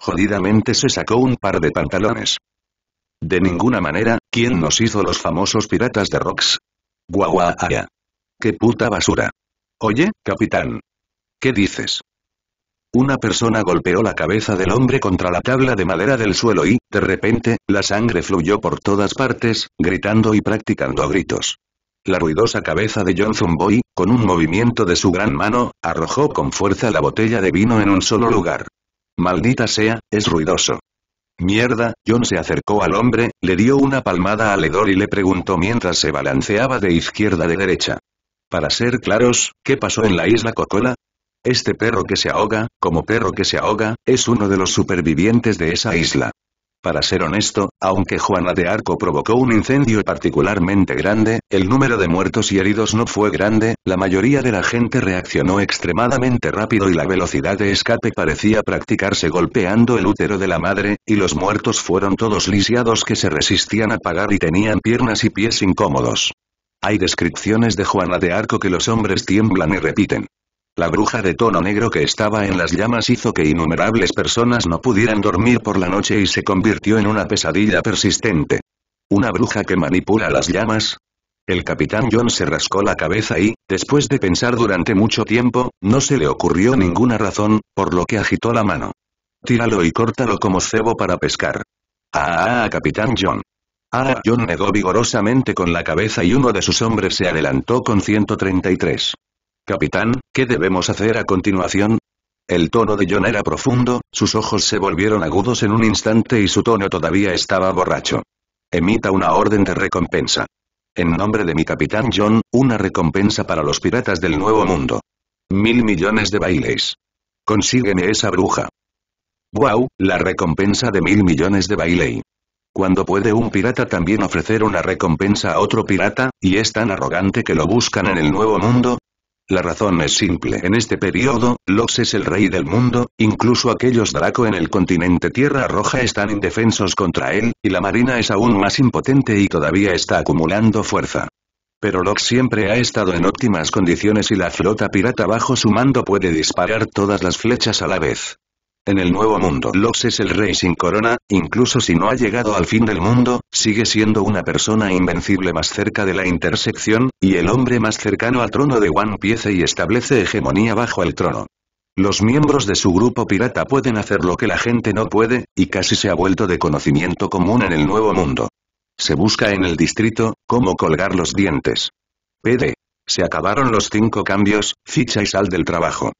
Jodidamente se sacó un par de pantalones. De ninguna manera, ¿quién nos hizo los famosos piratas de Rocks? Guaguaya. ¡Qué puta basura! Oye, capitán. ¿Qué dices? Una persona golpeó la cabeza del hombre contra la tabla de madera del suelo y, de repente, la sangre fluyó por todas partes, gritando y practicando gritos. La ruidosa cabeza de Johnson Boy, con un movimiento de su gran mano, arrojó con fuerza la botella de vino en un solo lugar. Maldita sea, es ruidoso. Mierda, John se acercó al hombre, le dio una palmada al hedor y le preguntó mientras se balanceaba de izquierda a derecha. Para ser claros, ¿qué pasó en la isla Cocola? Este perro que se ahoga, como perro que se ahoga, es uno de los supervivientes de esa isla. Para ser honesto, aunque Juana de Arco provocó un incendio particularmente grande, el número de muertos y heridos no fue grande, la mayoría de la gente reaccionó extremadamente rápido y la velocidad de escape parecía practicarse golpeando el útero de la madre, y los muertos fueron todos lisiados que se resistían a pagar y tenían piernas y pies incómodos. Hay descripciones de Juana de Arco que los hombres tiemblan y repiten. La bruja de tono negro que estaba en las llamas hizo que innumerables personas no pudieran dormir por la noche y se convirtió en una pesadilla persistente. ¿Una bruja que manipula las llamas? El capitán John se rascó la cabeza y, después de pensar durante mucho tiempo, no se le ocurrió ninguna razón, por lo que agitó la mano. Tíralo y córtalo como cebo para pescar. Ah, ah, ah capitán John. Ah, John negó vigorosamente con la cabeza y uno de sus hombres se adelantó con 133. Capitán, ¿qué debemos hacer a continuación? El tono de John era profundo, sus ojos se volvieron agudos en un instante y su tono todavía estaba borracho. Emita una orden de recompensa. En nombre de mi capitán John, una recompensa para los piratas del Nuevo Mundo. Mil millones de bailes. Consígueme esa bruja. ¡Wow! La recompensa de mil millones de bailey. ¿Cuándo puede un pirata también ofrecer una recompensa a otro pirata, y es tan arrogante que lo buscan en el Nuevo Mundo? La razón es simple. En este periodo, Lox es el rey del mundo, incluso aquellos Draco en el continente Tierra Roja están indefensos contra él, y la marina es aún más impotente y todavía está acumulando fuerza. Pero Lox siempre ha estado en óptimas condiciones y la flota pirata bajo su mando puede disparar todas las flechas a la vez. En el Nuevo Mundo Lox es el rey sin corona, incluso si no ha llegado al fin del mundo, sigue siendo una persona invencible más cerca de la intersección, y el hombre más cercano al trono de One Piece y establece hegemonía bajo el trono. Los miembros de su grupo pirata pueden hacer lo que la gente no puede, y casi se ha vuelto de conocimiento común en el Nuevo Mundo. Se busca en el distrito, cómo colgar los dientes. PD. Se acabaron los cinco cambios, ficha y sal del trabajo.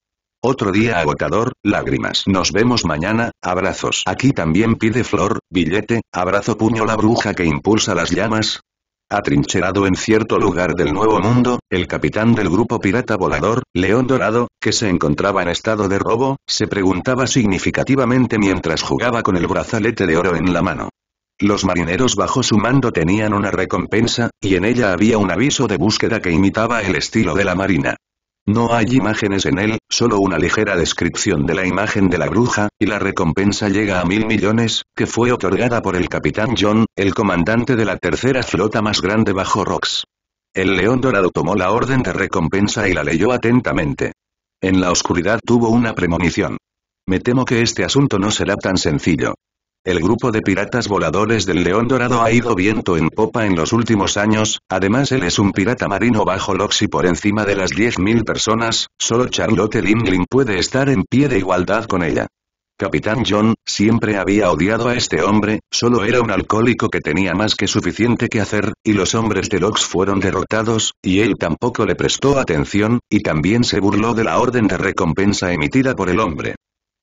Otro día agotador, lágrimas. Nos vemos mañana, abrazos. Aquí también pide flor, billete, abrazo puño la bruja que impulsa las llamas. Atrincherado en cierto lugar del Nuevo Mundo, el capitán del grupo pirata volador, León Dorado, que se encontraba en estado de robo, se preguntaba significativamente mientras jugaba con el brazalete de oro en la mano. Los marineros bajo su mando tenían una recompensa, y en ella había un aviso de búsqueda que imitaba el estilo de la marina. No hay imágenes en él, solo una ligera descripción de la imagen de la bruja, y la recompensa llega a mil millones, que fue otorgada por el capitán John, el comandante de la tercera flota más grande bajo Rocks. El león dorado tomó la orden de recompensa y la leyó atentamente. En la oscuridad tuvo una premonición. Me temo que este asunto no será tan sencillo. El grupo de piratas voladores del León Dorado ha ido viento en popa en los últimos años, además él es un pirata marino bajo y por encima de las 10.000 personas, solo Charlotte Lindling puede estar en pie de igualdad con ella. Capitán John, siempre había odiado a este hombre, solo era un alcohólico que tenía más que suficiente que hacer, y los hombres de Lox fueron derrotados, y él tampoco le prestó atención, y también se burló de la orden de recompensa emitida por el hombre.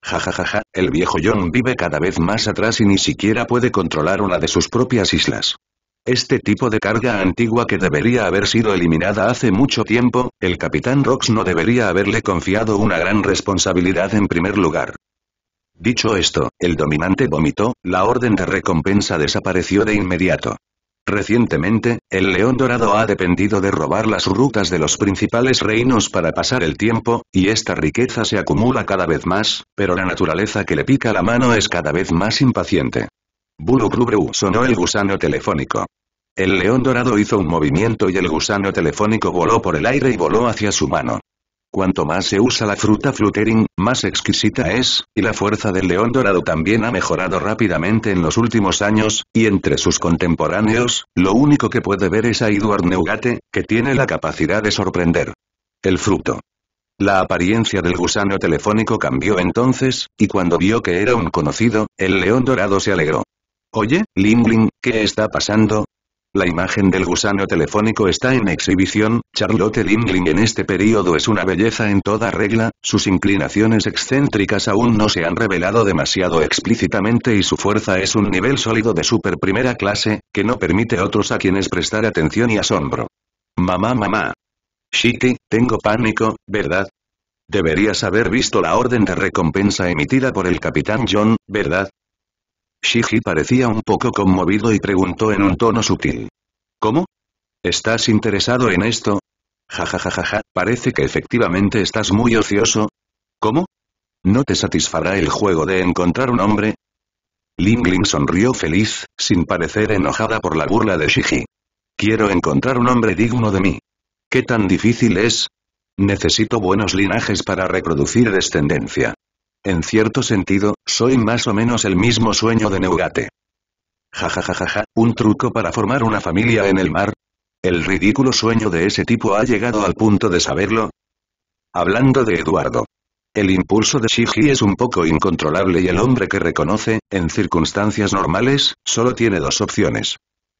Jajajaja, el viejo John vive cada vez más atrás y ni siquiera puede controlar una de sus propias islas. Este tipo de carga antigua que debería haber sido eliminada hace mucho tiempo, el capitán Rox no debería haberle confiado una gran responsabilidad en primer lugar. Dicho esto, el dominante vomitó, la orden de recompensa desapareció de inmediato. Recientemente, el león dorado ha dependido de robar las rutas de los principales reinos para pasar el tiempo, y esta riqueza se acumula cada vez más, pero la naturaleza que le pica la mano es cada vez más impaciente. Bulu sonó el gusano telefónico. El león dorado hizo un movimiento y el gusano telefónico voló por el aire y voló hacia su mano. Cuanto más se usa la fruta Fluttering, más exquisita es, y la fuerza del león dorado también ha mejorado rápidamente en los últimos años, y entre sus contemporáneos, lo único que puede ver es a Edward Neugate, que tiene la capacidad de sorprender. El fruto. La apariencia del gusano telefónico cambió entonces, y cuando vio que era un conocido, el león dorado se alegró. Oye, Lingling, ¿qué está pasando? La imagen del gusano telefónico está en exhibición, Charlotte Lindling en este periodo es una belleza en toda regla, sus inclinaciones excéntricas aún no se han revelado demasiado explícitamente y su fuerza es un nivel sólido de super primera clase, que no permite a otros a quienes prestar atención y asombro. Mamá mamá. Shiki, tengo pánico, ¿verdad? Deberías haber visto la orden de recompensa emitida por el capitán John, ¿verdad? Shiji parecía un poco conmovido y preguntó en un tono sutil. ¿Cómo? ¿Estás interesado en esto? Ja ja ja ja ja, parece que efectivamente estás muy ocioso. ¿Cómo? ¿No te satisfará el juego de encontrar un hombre? Ling Ling sonrió feliz, sin parecer enojada por la burla de Shiji. Quiero encontrar un hombre digno de mí. ¿Qué tan difícil es? Necesito buenos linajes para reproducir descendencia. En cierto sentido, soy más o menos el mismo sueño de Neugate. Jajajajaja, un truco para formar una familia en el mar. El ridículo sueño de ese tipo ha llegado al punto de saberlo. Hablando de Eduardo. El impulso de Shiji es un poco incontrolable y el hombre que reconoce, en circunstancias normales, solo tiene dos opciones.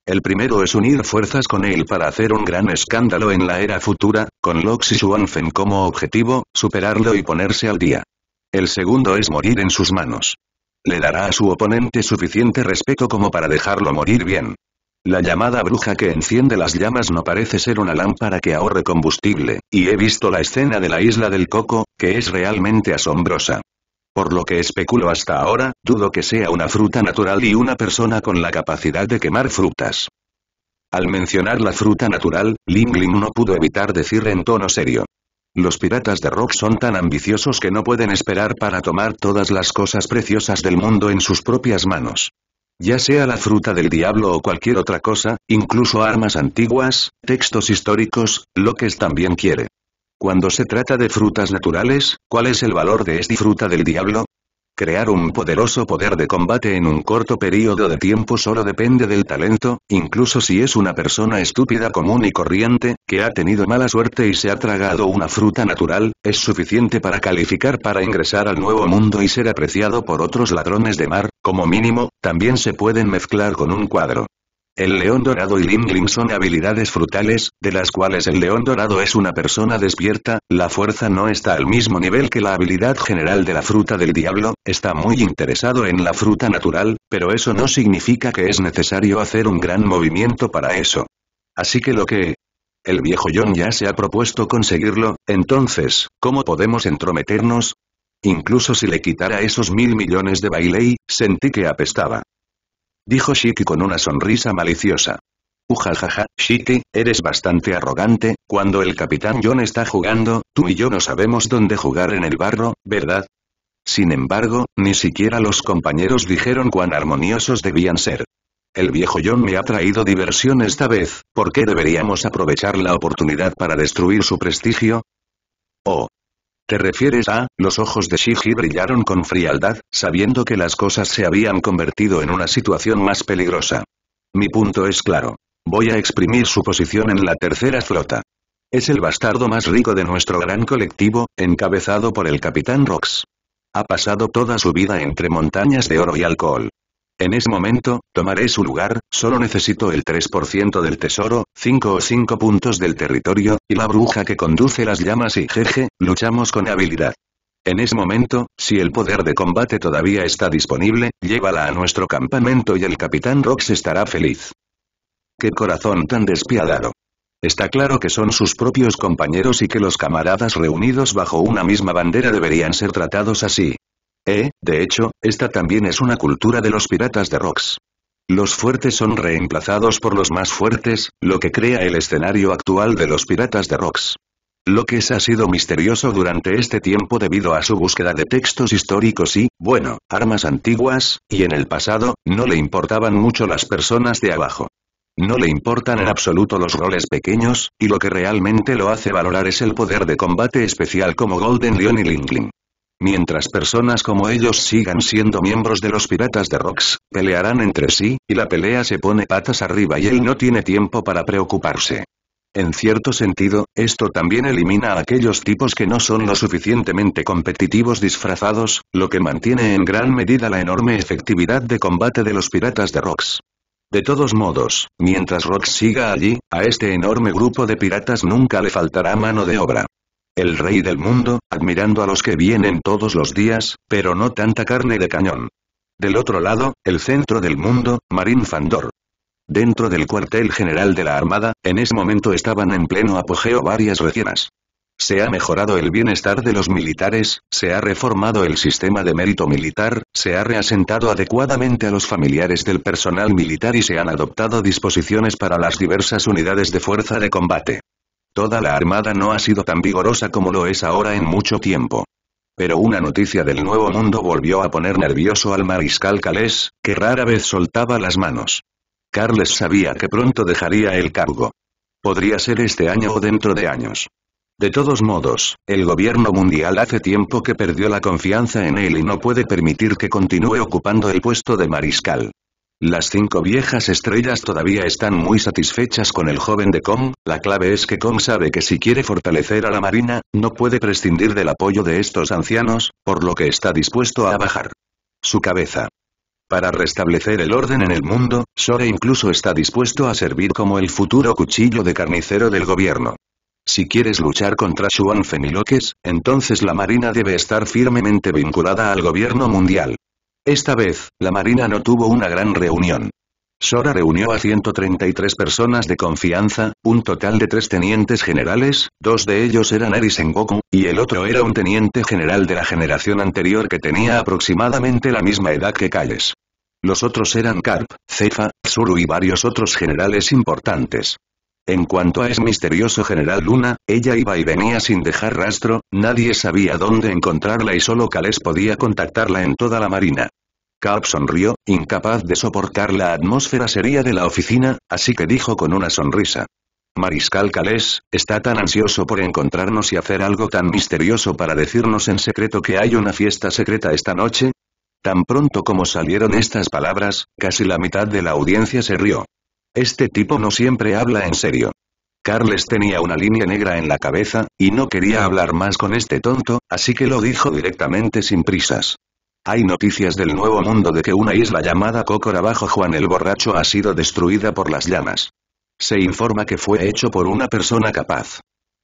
El primero es unir fuerzas con él para hacer un gran escándalo en la era futura, con Lox y Suanfen como objetivo, superarlo y ponerse al día. El segundo es morir en sus manos. Le dará a su oponente suficiente respeto como para dejarlo morir bien. La llamada bruja que enciende las llamas no parece ser una lámpara que ahorre combustible, y he visto la escena de la isla del coco, que es realmente asombrosa. Por lo que especulo hasta ahora, dudo que sea una fruta natural y una persona con la capacidad de quemar frutas. Al mencionar la fruta natural, Ling no pudo evitar decir en tono serio. Los piratas de Rock son tan ambiciosos que no pueden esperar para tomar todas las cosas preciosas del mundo en sus propias manos. Ya sea la fruta del diablo o cualquier otra cosa, incluso armas antiguas, textos históricos, lo que es también quiere. Cuando se trata de frutas naturales, ¿cuál es el valor de esta fruta del diablo? Crear un poderoso poder de combate en un corto periodo de tiempo solo depende del talento, incluso si es una persona estúpida común y corriente, que ha tenido mala suerte y se ha tragado una fruta natural, es suficiente para calificar para ingresar al nuevo mundo y ser apreciado por otros ladrones de mar, como mínimo, también se pueden mezclar con un cuadro. El león dorado y Ling son habilidades frutales, de las cuales el león dorado es una persona despierta, la fuerza no está al mismo nivel que la habilidad general de la fruta del diablo, está muy interesado en la fruta natural, pero eso no significa que es necesario hacer un gran movimiento para eso. Así que lo que... El viejo John ya se ha propuesto conseguirlo, entonces, ¿cómo podemos entrometernos? Incluso si le quitara esos mil millones de bailey, sentí que apestaba dijo Shiki con una sonrisa maliciosa. Ujajaja, Shiki, eres bastante arrogante, cuando el Capitán John está jugando, tú y yo no sabemos dónde jugar en el barro, ¿verdad? Sin embargo, ni siquiera los compañeros dijeron cuán armoniosos debían ser. El viejo John me ha traído diversión esta vez, ¿por qué deberíamos aprovechar la oportunidad para destruir su prestigio? Oh, ¿Te refieres a...? Los ojos de Shiji brillaron con frialdad, sabiendo que las cosas se habían convertido en una situación más peligrosa. Mi punto es claro. Voy a exprimir su posición en la tercera flota. Es el bastardo más rico de nuestro gran colectivo, encabezado por el Capitán Rox. Ha pasado toda su vida entre montañas de oro y alcohol. En ese momento, tomaré su lugar, solo necesito el 3% del tesoro, 5 o 5 puntos del territorio, y la bruja que conduce las llamas y jeje, luchamos con habilidad. En ese momento, si el poder de combate todavía está disponible, llévala a nuestro campamento y el Capitán Rox estará feliz. ¡Qué corazón tan despiadado! Está claro que son sus propios compañeros y que los camaradas reunidos bajo una misma bandera deberían ser tratados así. Eh, de hecho, esta también es una cultura de los piratas de rocks. Los fuertes son reemplazados por los más fuertes, lo que crea el escenario actual de los piratas de rocks. Lo se ha sido misterioso durante este tiempo debido a su búsqueda de textos históricos y, bueno, armas antiguas, y en el pasado, no le importaban mucho las personas de abajo. No le importan en absoluto los roles pequeños, y lo que realmente lo hace valorar es el poder de combate especial como Golden Leon y Lingling. Mientras personas como ellos sigan siendo miembros de los piratas de Rox, pelearán entre sí, y la pelea se pone patas arriba y él no tiene tiempo para preocuparse. En cierto sentido, esto también elimina a aquellos tipos que no son lo suficientemente competitivos disfrazados, lo que mantiene en gran medida la enorme efectividad de combate de los piratas de Rox. De todos modos, mientras Rox siga allí, a este enorme grupo de piratas nunca le faltará mano de obra el rey del mundo, admirando a los que vienen todos los días, pero no tanta carne de cañón. Del otro lado, el centro del mundo, Marín Fandor. Dentro del cuartel general de la Armada, en ese momento estaban en pleno apogeo varias recienas. Se ha mejorado el bienestar de los militares, se ha reformado el sistema de mérito militar, se ha reasentado adecuadamente a los familiares del personal militar y se han adoptado disposiciones para las diversas unidades de fuerza de combate toda la armada no ha sido tan vigorosa como lo es ahora en mucho tiempo. Pero una noticia del Nuevo Mundo volvió a poner nervioso al mariscal Calés, que rara vez soltaba las manos. Carles sabía que pronto dejaría el cargo. Podría ser este año o dentro de años. De todos modos, el gobierno mundial hace tiempo que perdió la confianza en él y no puede permitir que continúe ocupando el puesto de mariscal. Las cinco viejas estrellas todavía están muy satisfechas con el joven de Kong, la clave es que Kong sabe que si quiere fortalecer a la marina, no puede prescindir del apoyo de estos ancianos, por lo que está dispuesto a bajar su cabeza. Para restablecer el orden en el mundo, Sora incluso está dispuesto a servir como el futuro cuchillo de carnicero del gobierno. Si quieres luchar contra Xuan Feniloques, entonces la marina debe estar firmemente vinculada al gobierno mundial. Esta vez, la Marina no tuvo una gran reunión. Sora reunió a 133 personas de confianza, un total de tres tenientes generales, dos de ellos eran Eri Goku, y el otro era un teniente general de la generación anterior que tenía aproximadamente la misma edad que Kales. Los otros eran Karp, Cefa, Tsuru y varios otros generales importantes. En cuanto a ese misterioso general Luna, ella iba y venía sin dejar rastro, nadie sabía dónde encontrarla y solo Kales podía contactarla en toda la marina. Cap sonrió, incapaz de soportar la atmósfera seria de la oficina, así que dijo con una sonrisa. Mariscal Calés, está tan ansioso por encontrarnos y hacer algo tan misterioso para decirnos en secreto que hay una fiesta secreta esta noche. Tan pronto como salieron estas palabras, casi la mitad de la audiencia se rió. Este tipo no siempre habla en serio. Carles tenía una línea negra en la cabeza, y no quería hablar más con este tonto, así que lo dijo directamente sin prisas. Hay noticias del Nuevo Mundo de que una isla llamada Cócora bajo Juan el Borracho ha sido destruida por las llamas. Se informa que fue hecho por una persona capaz.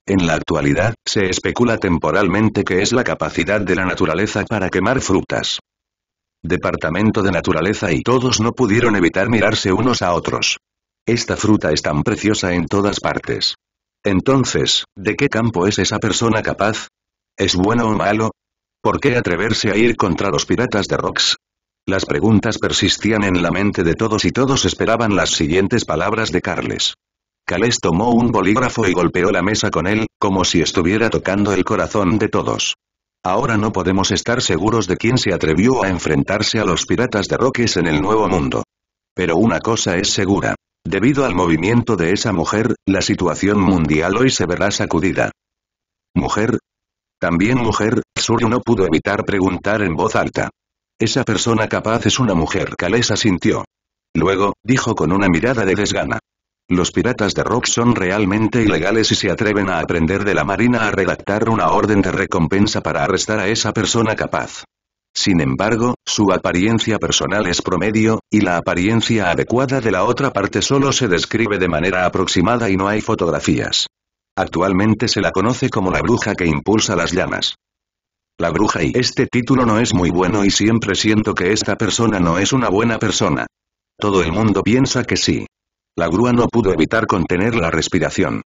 En la actualidad, se especula temporalmente que es la capacidad de la naturaleza para quemar frutas. Departamento de Naturaleza y todos no pudieron evitar mirarse unos a otros. Esta fruta es tan preciosa en todas partes. Entonces, ¿de qué campo es esa persona capaz? ¿Es bueno o malo? ¿Por qué atreverse a ir contra los piratas de Rocks? Las preguntas persistían en la mente de todos y todos esperaban las siguientes palabras de Carles. Carles tomó un bolígrafo y golpeó la mesa con él, como si estuviera tocando el corazón de todos. Ahora no podemos estar seguros de quién se atrevió a enfrentarse a los piratas de Roques en el Nuevo Mundo. Pero una cosa es segura. Debido al movimiento de esa mujer, la situación mundial hoy se verá sacudida. Mujer, también mujer, Xuryu no pudo evitar preguntar en voz alta. Esa persona capaz es una mujer calesa sintió. Luego, dijo con una mirada de desgana. Los piratas de Rock son realmente ilegales y se atreven a aprender de la Marina a redactar una orden de recompensa para arrestar a esa persona capaz. Sin embargo, su apariencia personal es promedio, y la apariencia adecuada de la otra parte solo se describe de manera aproximada y no hay fotografías. Actualmente se la conoce como la bruja que impulsa las llamas. La bruja y este título no es muy bueno y siempre siento que esta persona no es una buena persona. Todo el mundo piensa que sí. La grúa no pudo evitar contener la respiración.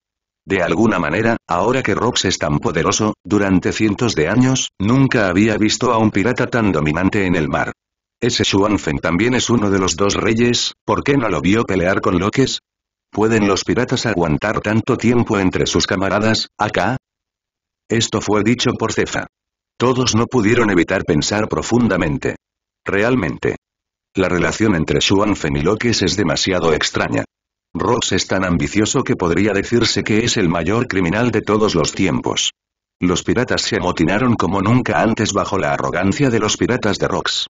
De alguna manera, ahora que Rox es tan poderoso, durante cientos de años, nunca había visto a un pirata tan dominante en el mar. Ese Xuanfeng también es uno de los dos reyes, ¿por qué no lo vio pelear con Lokes? ¿Pueden los piratas aguantar tanto tiempo entre sus camaradas, acá? Esto fue dicho por Cefa. Todos no pudieron evitar pensar profundamente. Realmente. La relación entre Shuan y Lokes es demasiado extraña. Rox es tan ambicioso que podría decirse que es el mayor criminal de todos los tiempos. Los piratas se amotinaron como nunca antes bajo la arrogancia de los piratas de Rox.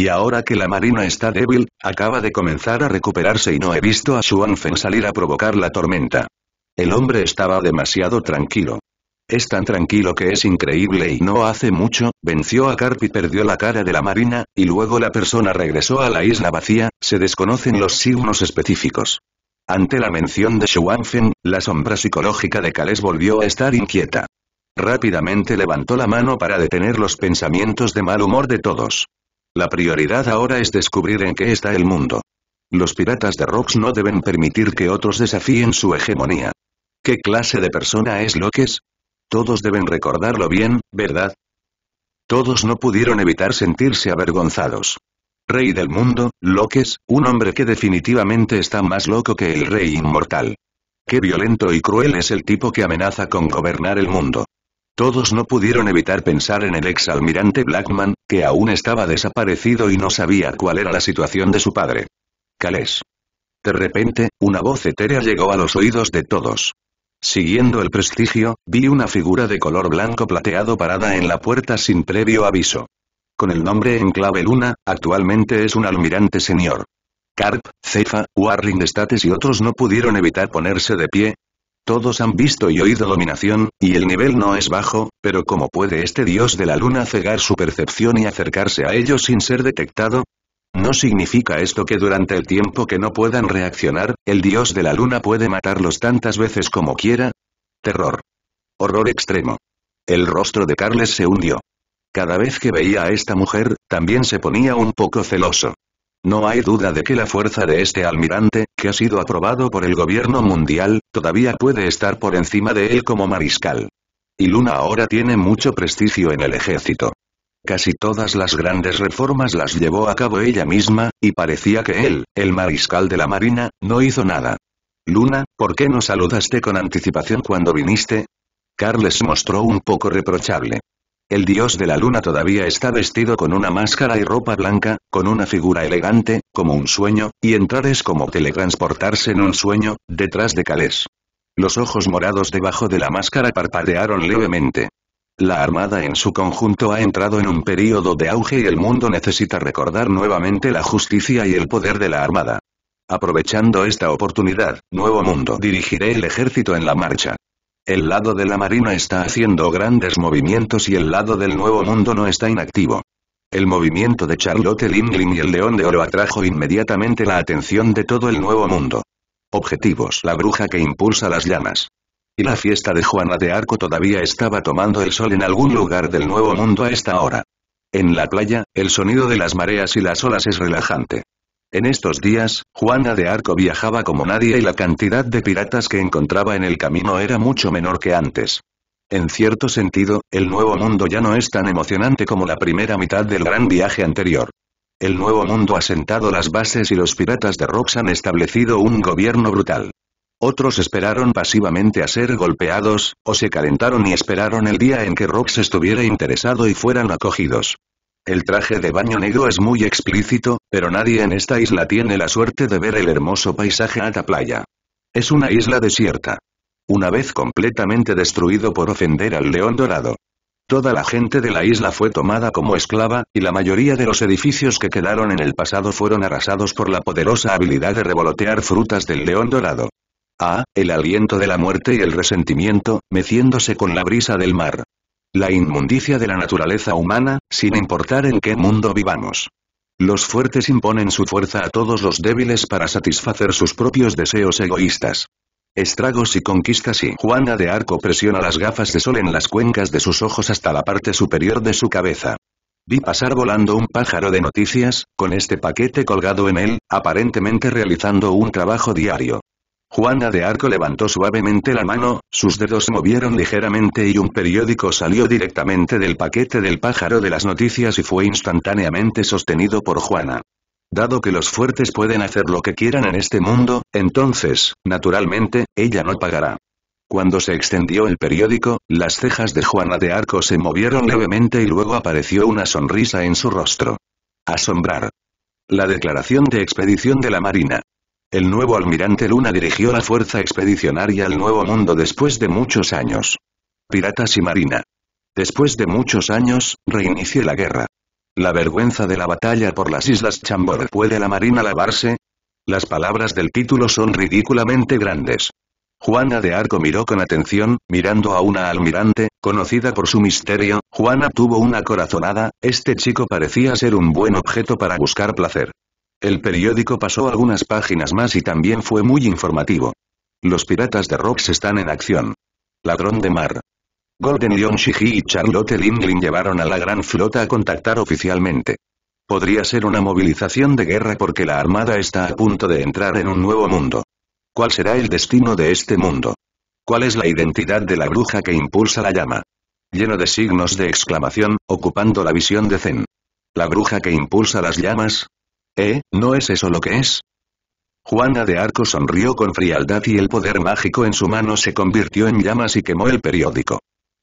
Y ahora que la marina está débil, acaba de comenzar a recuperarse y no he visto a Xuanfen salir a provocar la tormenta. El hombre estaba demasiado tranquilo. Es tan tranquilo que es increíble y no hace mucho, venció a Carpi, y perdió la cara de la marina, y luego la persona regresó a la isla vacía, se desconocen los signos específicos. Ante la mención de Xuanfen, la sombra psicológica de Kales volvió a estar inquieta. Rápidamente levantó la mano para detener los pensamientos de mal humor de todos. La prioridad ahora es descubrir en qué está el mundo. Los piratas de Rocks no deben permitir que otros desafíen su hegemonía. ¿Qué clase de persona es loques Todos deben recordarlo bien, ¿verdad? Todos no pudieron evitar sentirse avergonzados. Rey del mundo, loques un hombre que definitivamente está más loco que el rey inmortal. Qué violento y cruel es el tipo que amenaza con gobernar el mundo. Todos no pudieron evitar pensar en el exalmirante Blackman, que aún estaba desaparecido y no sabía cuál era la situación de su padre. Calés. De repente, una voz etérea llegó a los oídos de todos. Siguiendo el prestigio, vi una figura de color blanco plateado parada en la puerta sin previo aviso. Con el nombre en clave Luna, actualmente es un almirante señor. Carp, Cefa, Warring States y otros no pudieron evitar ponerse de pie, todos han visto y oído dominación, y el nivel no es bajo, pero ¿cómo puede este dios de la luna cegar su percepción y acercarse a ellos sin ser detectado? ¿No significa esto que durante el tiempo que no puedan reaccionar, el dios de la luna puede matarlos tantas veces como quiera? Terror. Horror extremo. El rostro de Carles se hundió. Cada vez que veía a esta mujer, también se ponía un poco celoso. No hay duda de que la fuerza de este almirante, que ha sido aprobado por el gobierno mundial, todavía puede estar por encima de él como mariscal. Y Luna ahora tiene mucho prestigio en el ejército. Casi todas las grandes reformas las llevó a cabo ella misma, y parecía que él, el mariscal de la marina, no hizo nada. Luna, ¿por qué no saludaste con anticipación cuando viniste? Carles mostró un poco reprochable. El dios de la luna todavía está vestido con una máscara y ropa blanca, con una figura elegante, como un sueño, y entrar es como teletransportarse en un sueño, detrás de Calés. Los ojos morados debajo de la máscara parpadearon levemente. La armada en su conjunto ha entrado en un período de auge y el mundo necesita recordar nuevamente la justicia y el poder de la armada. Aprovechando esta oportunidad, Nuevo Mundo dirigiré el ejército en la marcha. El lado de la Marina está haciendo grandes movimientos y el lado del Nuevo Mundo no está inactivo. El movimiento de Charlotte Lindlin y el León de Oro atrajo inmediatamente la atención de todo el Nuevo Mundo. Objetivos La bruja que impulsa las llamas. Y la fiesta de Juana de Arco todavía estaba tomando el sol en algún lugar del Nuevo Mundo a esta hora. En la playa, el sonido de las mareas y las olas es relajante. En estos días, Juana de Arco viajaba como nadie y la cantidad de piratas que encontraba en el camino era mucho menor que antes. En cierto sentido, el Nuevo Mundo ya no es tan emocionante como la primera mitad del gran viaje anterior. El Nuevo Mundo ha sentado las bases y los piratas de Rox han establecido un gobierno brutal. Otros esperaron pasivamente a ser golpeados, o se calentaron y esperaron el día en que Rox estuviera interesado y fueran acogidos. El traje de baño negro es muy explícito, pero nadie en esta isla tiene la suerte de ver el hermoso paisaje a playa. Es una isla desierta. Una vez completamente destruido por ofender al león dorado. Toda la gente de la isla fue tomada como esclava, y la mayoría de los edificios que quedaron en el pasado fueron arrasados por la poderosa habilidad de revolotear frutas del león dorado. Ah, el aliento de la muerte y el resentimiento, meciéndose con la brisa del mar. La inmundicia de la naturaleza humana, sin importar en qué mundo vivamos. Los fuertes imponen su fuerza a todos los débiles para satisfacer sus propios deseos egoístas. Estragos y conquistas y Juana de Arco presiona las gafas de sol en las cuencas de sus ojos hasta la parte superior de su cabeza. Vi pasar volando un pájaro de noticias, con este paquete colgado en él, aparentemente realizando un trabajo diario. Juana de Arco levantó suavemente la mano, sus dedos se movieron ligeramente y un periódico salió directamente del paquete del pájaro de las noticias y fue instantáneamente sostenido por Juana. Dado que los fuertes pueden hacer lo que quieran en este mundo, entonces, naturalmente, ella no pagará. Cuando se extendió el periódico, las cejas de Juana de Arco se movieron levemente y luego apareció una sonrisa en su rostro. Asombrar. La declaración de expedición de la Marina. El nuevo almirante Luna dirigió la fuerza expedicionaria al Nuevo Mundo después de muchos años. Piratas y Marina. Después de muchos años, reinicie la guerra. La vergüenza de la batalla por las Islas Chambord. ¿Puede la Marina lavarse? Las palabras del título son ridículamente grandes. Juana de Arco miró con atención, mirando a una almirante, conocida por su misterio, Juana tuvo una corazonada, este chico parecía ser un buen objeto para buscar placer. El periódico pasó algunas páginas más y también fue muy informativo. Los piratas de Rocks están en acción. Ladrón de mar. Golden Lion Shiji y Charlotte Lindlin llevaron a la gran flota a contactar oficialmente. Podría ser una movilización de guerra porque la armada está a punto de entrar en un nuevo mundo. ¿Cuál será el destino de este mundo? ¿Cuál es la identidad de la bruja que impulsa la llama? Lleno de signos de exclamación, ocupando la visión de Zen. La bruja que impulsa las llamas, ¿Eh? ¿No es eso lo que es? Juana de Arco sonrió con frialdad y el poder mágico en su mano se convirtió en llamas y quemó el periódico.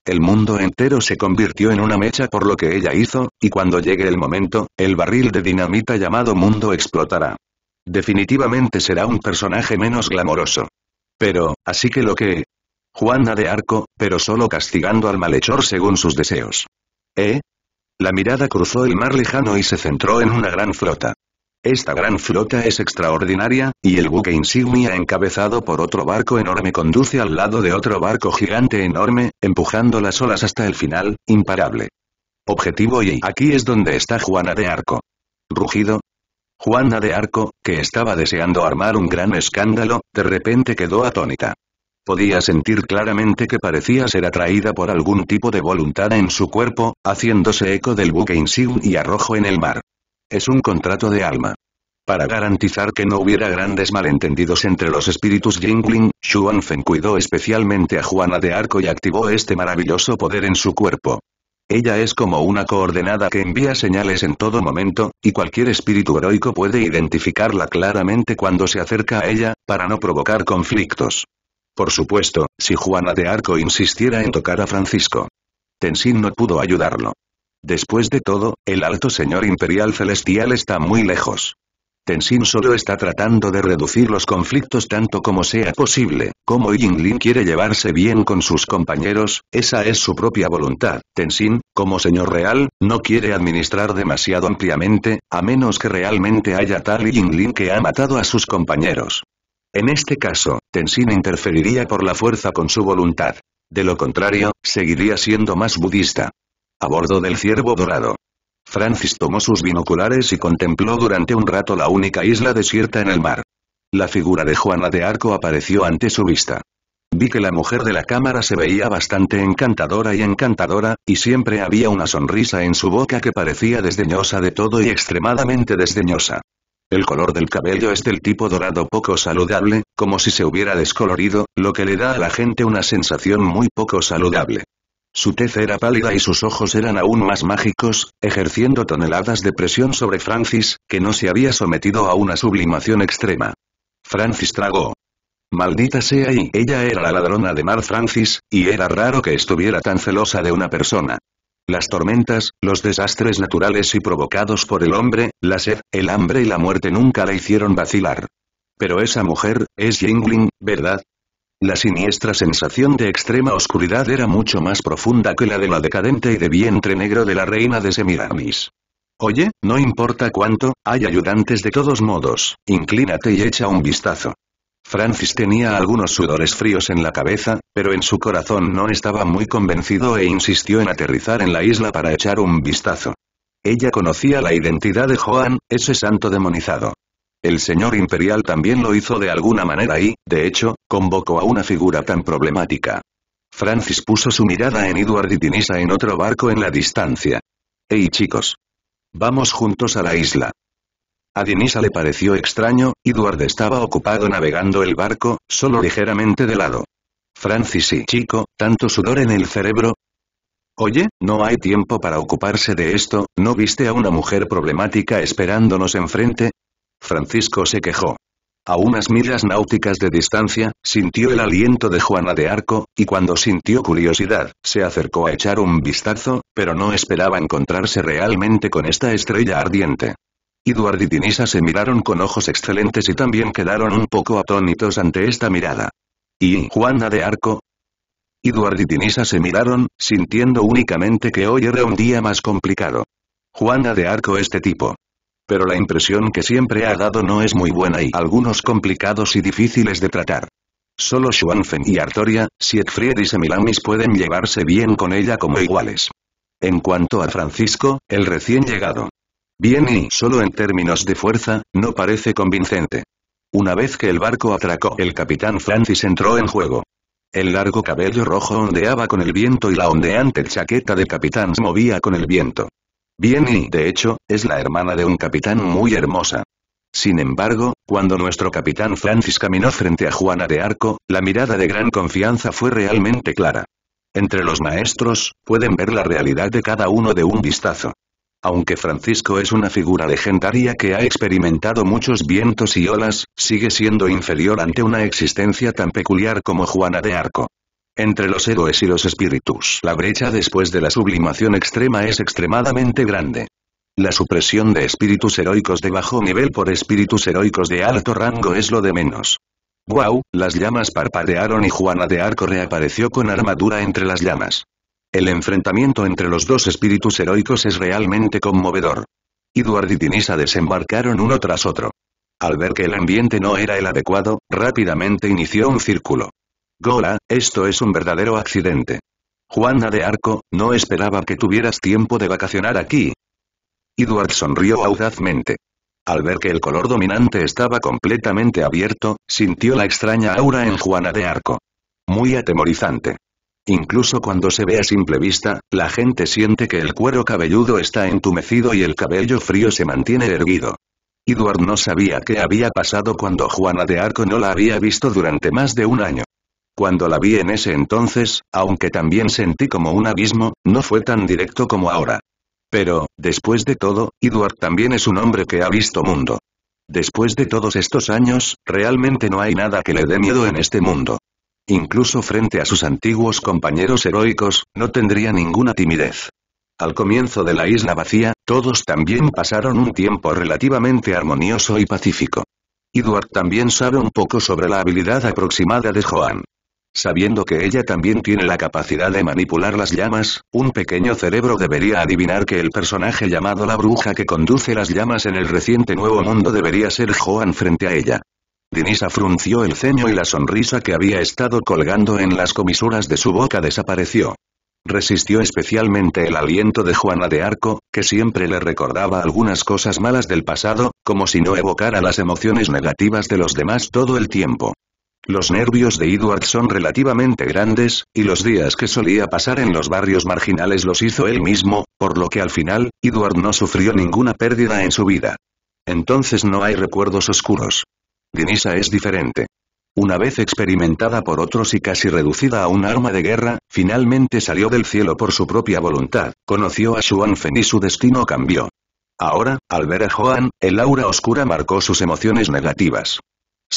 El mundo entero se convirtió en una mecha por lo que ella hizo, y cuando llegue el momento, el barril de dinamita llamado mundo explotará. Definitivamente será un personaje menos glamoroso. Pero, así que lo que... Juana de Arco, pero solo castigando al malhechor según sus deseos. ¿Eh? La mirada cruzó el mar lejano y se centró en una gran flota. Esta gran flota es extraordinaria, y el buque insignia encabezado por otro barco enorme conduce al lado de otro barco gigante enorme, empujando las olas hasta el final, imparable. Objetivo y aquí es donde está Juana de Arco. Rugido. Juana de Arco, que estaba deseando armar un gran escándalo, de repente quedó atónita. Podía sentir claramente que parecía ser atraída por algún tipo de voluntad en su cuerpo, haciéndose eco del buque insignia y arrojo en el mar. Es un contrato de alma. Para garantizar que no hubiera grandes malentendidos entre los espíritus Xuan Xuanfen cuidó especialmente a Juana de Arco y activó este maravilloso poder en su cuerpo. Ella es como una coordenada que envía señales en todo momento, y cualquier espíritu heroico puede identificarla claramente cuando se acerca a ella, para no provocar conflictos. Por supuesto, si Juana de Arco insistiera en tocar a Francisco. Tenzin no pudo ayudarlo. Después de todo, el alto señor imperial celestial está muy lejos. Tenzin solo está tratando de reducir los conflictos tanto como sea posible, como Yinglin quiere llevarse bien con sus compañeros, esa es su propia voluntad. Tenzin, como señor real, no quiere administrar demasiado ampliamente, a menos que realmente haya tal Yinglin que ha matado a sus compañeros. En este caso, Tenzin interferiría por la fuerza con su voluntad. De lo contrario, seguiría siendo más budista. A bordo del Ciervo Dorado. Francis tomó sus binoculares y contempló durante un rato la única isla desierta en el mar. La figura de Juana de Arco apareció ante su vista. Vi que la mujer de la cámara se veía bastante encantadora y encantadora, y siempre había una sonrisa en su boca que parecía desdeñosa de todo y extremadamente desdeñosa. El color del cabello es del tipo dorado poco saludable, como si se hubiera descolorido, lo que le da a la gente una sensación muy poco saludable. Su tez era pálida y sus ojos eran aún más mágicos, ejerciendo toneladas de presión sobre Francis, que no se había sometido a una sublimación extrema. Francis tragó. Maldita sea y ella era la ladrona de Mar Francis, y era raro que estuviera tan celosa de una persona. Las tormentas, los desastres naturales y provocados por el hombre, la sed, el hambre y la muerte nunca la hicieron vacilar. Pero esa mujer, es Yingling, ¿verdad? La siniestra sensación de extrema oscuridad era mucho más profunda que la de la decadente y de vientre negro de la reina de Semiramis. Oye, no importa cuánto, hay ayudantes de todos modos, inclínate y echa un vistazo. Francis tenía algunos sudores fríos en la cabeza, pero en su corazón no estaba muy convencido e insistió en aterrizar en la isla para echar un vistazo. Ella conocía la identidad de Joan, ese santo demonizado. El señor imperial también lo hizo de alguna manera y, de hecho, convocó a una figura tan problemática. Francis puso su mirada en Edward y Dinisa en otro barco en la distancia. «Hey chicos! Vamos juntos a la isla». A Dinisa le pareció extraño, Edward estaba ocupado navegando el barco, solo ligeramente de lado. Francis y chico, tanto sudor en el cerebro. Oye, no hay tiempo para ocuparse de esto, ¿no viste a una mujer problemática esperándonos enfrente? Francisco se quejó. A unas millas náuticas de distancia, sintió el aliento de Juana de Arco, y cuando sintió curiosidad, se acercó a echar un vistazo, pero no esperaba encontrarse realmente con esta estrella ardiente. Eduard y Dinisa se miraron con ojos excelentes y también quedaron un poco atónitos ante esta mirada. ¿Y Juana de Arco? Eduard y Dinisa se miraron, sintiendo únicamente que hoy era un día más complicado. Juana de Arco este tipo. Pero la impresión que siempre ha dado no es muy buena y algunos complicados y difíciles de tratar. Solo Xuanfen y Artoria, Siegfried y Semilamis pueden llevarse bien con ella como iguales. En cuanto a Francisco, el recién llegado. Bien y solo en términos de fuerza, no parece convincente. Una vez que el barco atracó, el capitán Francis entró en juego. El largo cabello rojo ondeaba con el viento y la ondeante chaqueta de capitán se movía con el viento. Bien y, de hecho, es la hermana de un capitán muy hermosa. Sin embargo, cuando nuestro capitán Francis caminó frente a Juana de Arco, la mirada de gran confianza fue realmente clara. Entre los maestros, pueden ver la realidad de cada uno de un vistazo. Aunque Francisco es una figura legendaria que ha experimentado muchos vientos y olas, sigue siendo inferior ante una existencia tan peculiar como Juana de Arco. Entre los héroes y los espíritus la brecha después de la sublimación extrema es extremadamente grande. La supresión de espíritus heroicos de bajo nivel por espíritus heroicos de alto rango es lo de menos. ¡Guau! Las llamas parpadearon y Juana de Arco reapareció con armadura entre las llamas. El enfrentamiento entre los dos espíritus heroicos es realmente conmovedor. Edward y Dinisa desembarcaron uno tras otro. Al ver que el ambiente no era el adecuado, rápidamente inició un círculo. Gola, esto es un verdadero accidente. Juana de Arco, no esperaba que tuvieras tiempo de vacacionar aquí. Edward sonrió audazmente. Al ver que el color dominante estaba completamente abierto, sintió la extraña aura en Juana de Arco. Muy atemorizante. Incluso cuando se ve a simple vista, la gente siente que el cuero cabelludo está entumecido y el cabello frío se mantiene erguido. Edward no sabía qué había pasado cuando Juana de Arco no la había visto durante más de un año. Cuando la vi en ese entonces, aunque también sentí como un abismo, no fue tan directo como ahora. Pero, después de todo, Edward también es un hombre que ha visto mundo. Después de todos estos años, realmente no hay nada que le dé miedo en este mundo. Incluso frente a sus antiguos compañeros heroicos, no tendría ninguna timidez. Al comienzo de la isla vacía, todos también pasaron un tiempo relativamente armonioso y pacífico. Edward también sabe un poco sobre la habilidad aproximada de Joan. Sabiendo que ella también tiene la capacidad de manipular las llamas, un pequeño cerebro debería adivinar que el personaje llamado la bruja que conduce las llamas en el reciente Nuevo Mundo debería ser Joan frente a ella. Dinisa frunció el ceño y la sonrisa que había estado colgando en las comisuras de su boca desapareció. Resistió especialmente el aliento de Juana de Arco, que siempre le recordaba algunas cosas malas del pasado, como si no evocara las emociones negativas de los demás todo el tiempo. Los nervios de Edward son relativamente grandes, y los días que solía pasar en los barrios marginales los hizo él mismo, por lo que al final, Edward no sufrió ninguna pérdida en su vida. Entonces no hay recuerdos oscuros. Dinisa es diferente. Una vez experimentada por otros y casi reducida a un arma de guerra, finalmente salió del cielo por su propia voluntad, conoció a Xuanfen y su destino cambió. Ahora, al ver a Joan, el aura oscura marcó sus emociones negativas.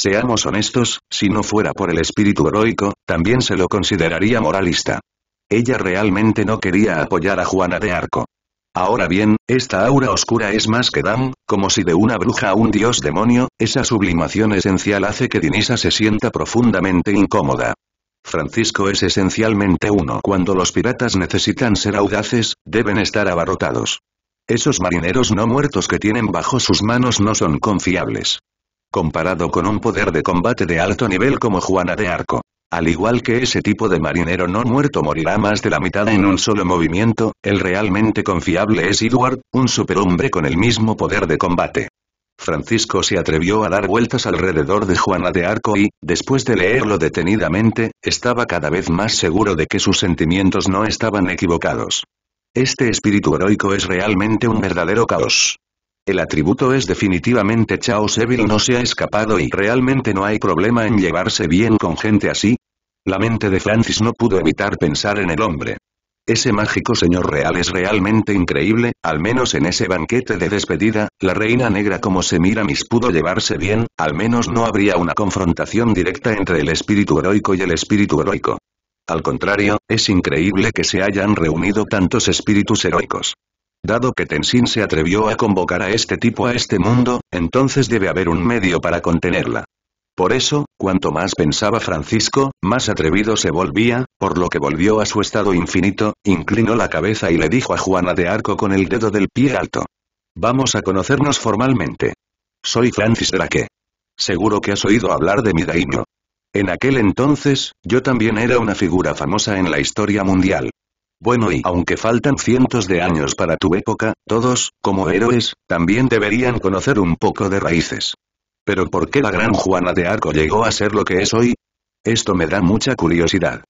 Seamos honestos, si no fuera por el espíritu heroico, también se lo consideraría moralista. Ella realmente no quería apoyar a Juana de Arco. Ahora bien, esta aura oscura es más que Dan, como si de una bruja a un dios demonio, esa sublimación esencial hace que Dinisa se sienta profundamente incómoda. Francisco es esencialmente uno. Cuando los piratas necesitan ser audaces, deben estar abarrotados. Esos marineros no muertos que tienen bajo sus manos no son confiables comparado con un poder de combate de alto nivel como Juana de Arco. Al igual que ese tipo de marinero no muerto morirá más de la mitad en un solo movimiento, el realmente confiable es Edward, un superhombre con el mismo poder de combate. Francisco se atrevió a dar vueltas alrededor de Juana de Arco y, después de leerlo detenidamente, estaba cada vez más seguro de que sus sentimientos no estaban equivocados. Este espíritu heroico es realmente un verdadero caos. El atributo es definitivamente Chao Evil no se ha escapado y realmente no hay problema en llevarse bien con gente así. La mente de Francis no pudo evitar pensar en el hombre. Ese mágico señor real es realmente increíble, al menos en ese banquete de despedida, la reina negra como se mira pudo llevarse bien, al menos no habría una confrontación directa entre el espíritu heroico y el espíritu heroico. Al contrario, es increíble que se hayan reunido tantos espíritus heroicos. Dado que Tenzin se atrevió a convocar a este tipo a este mundo, entonces debe haber un medio para contenerla. Por eso, cuanto más pensaba Francisco, más atrevido se volvía, por lo que volvió a su estado infinito, inclinó la cabeza y le dijo a Juana de Arco con el dedo del pie alto. Vamos a conocernos formalmente. Soy Francis Que. Seguro que has oído hablar de mi daño. En aquel entonces, yo también era una figura famosa en la historia mundial. Bueno y aunque faltan cientos de años para tu época, todos, como héroes, también deberían conocer un poco de raíces. Pero ¿por qué la gran Juana de Arco llegó a ser lo que es hoy? Esto me da mucha curiosidad.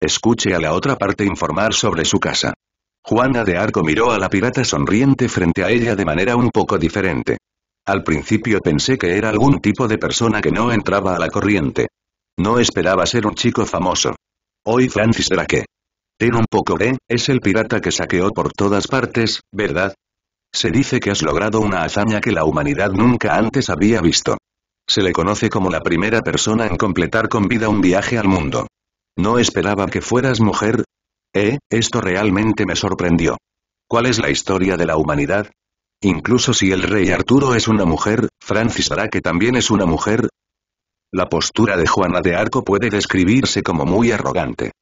Escuche a la otra parte informar sobre su casa. Juana de Arco miró a la pirata sonriente frente a ella de manera un poco diferente. Al principio pensé que era algún tipo de persona que no entraba a la corriente. No esperaba ser un chico famoso. Hoy Francis Drake un poco de, es el pirata que saqueó por todas partes, ¿verdad? Se dice que has logrado una hazaña que la humanidad nunca antes había visto. Se le conoce como la primera persona en completar con vida un viaje al mundo. ¿No esperaba que fueras mujer? Eh, esto realmente me sorprendió. ¿Cuál es la historia de la humanidad? Incluso si el rey Arturo es una mujer, Francis hará que también es una mujer. La postura de Juana de Arco puede describirse como muy arrogante.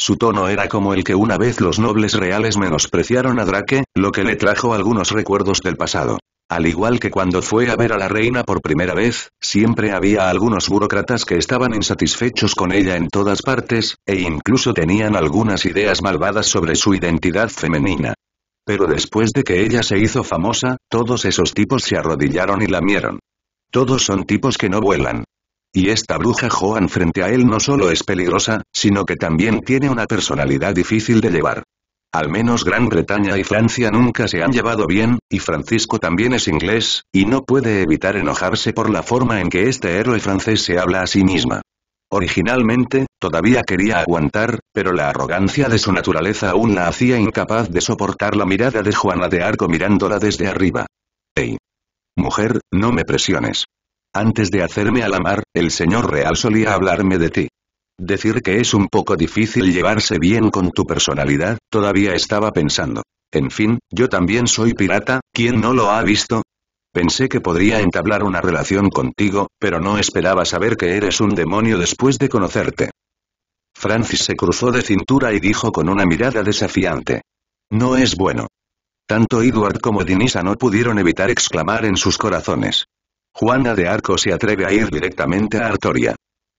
Su tono era como el que una vez los nobles reales menospreciaron a Drake, lo que le trajo algunos recuerdos del pasado. Al igual que cuando fue a ver a la reina por primera vez, siempre había algunos burócratas que estaban insatisfechos con ella en todas partes, e incluso tenían algunas ideas malvadas sobre su identidad femenina. Pero después de que ella se hizo famosa, todos esos tipos se arrodillaron y lamieron. Todos son tipos que no vuelan, y esta bruja Joan frente a él no solo es peligrosa, sino que también tiene una personalidad difícil de llevar. Al menos Gran Bretaña y Francia nunca se han llevado bien, y Francisco también es inglés, y no puede evitar enojarse por la forma en que este héroe francés se habla a sí misma. Originalmente, todavía quería aguantar, pero la arrogancia de su naturaleza aún la hacía incapaz de soportar la mirada de Juana de Arco mirándola desde arriba. Ey. Mujer, no me presiones. Antes de hacerme a la mar, el señor real solía hablarme de ti. Decir que es un poco difícil llevarse bien con tu personalidad, todavía estaba pensando. En fin, yo también soy pirata, ¿quién no lo ha visto? Pensé que podría entablar una relación contigo, pero no esperaba saber que eres un demonio después de conocerte. Francis se cruzó de cintura y dijo con una mirada desafiante. No es bueno. Tanto Edward como Dinisa no pudieron evitar exclamar en sus corazones. Juana de Arco se atreve a ir directamente a Artoria.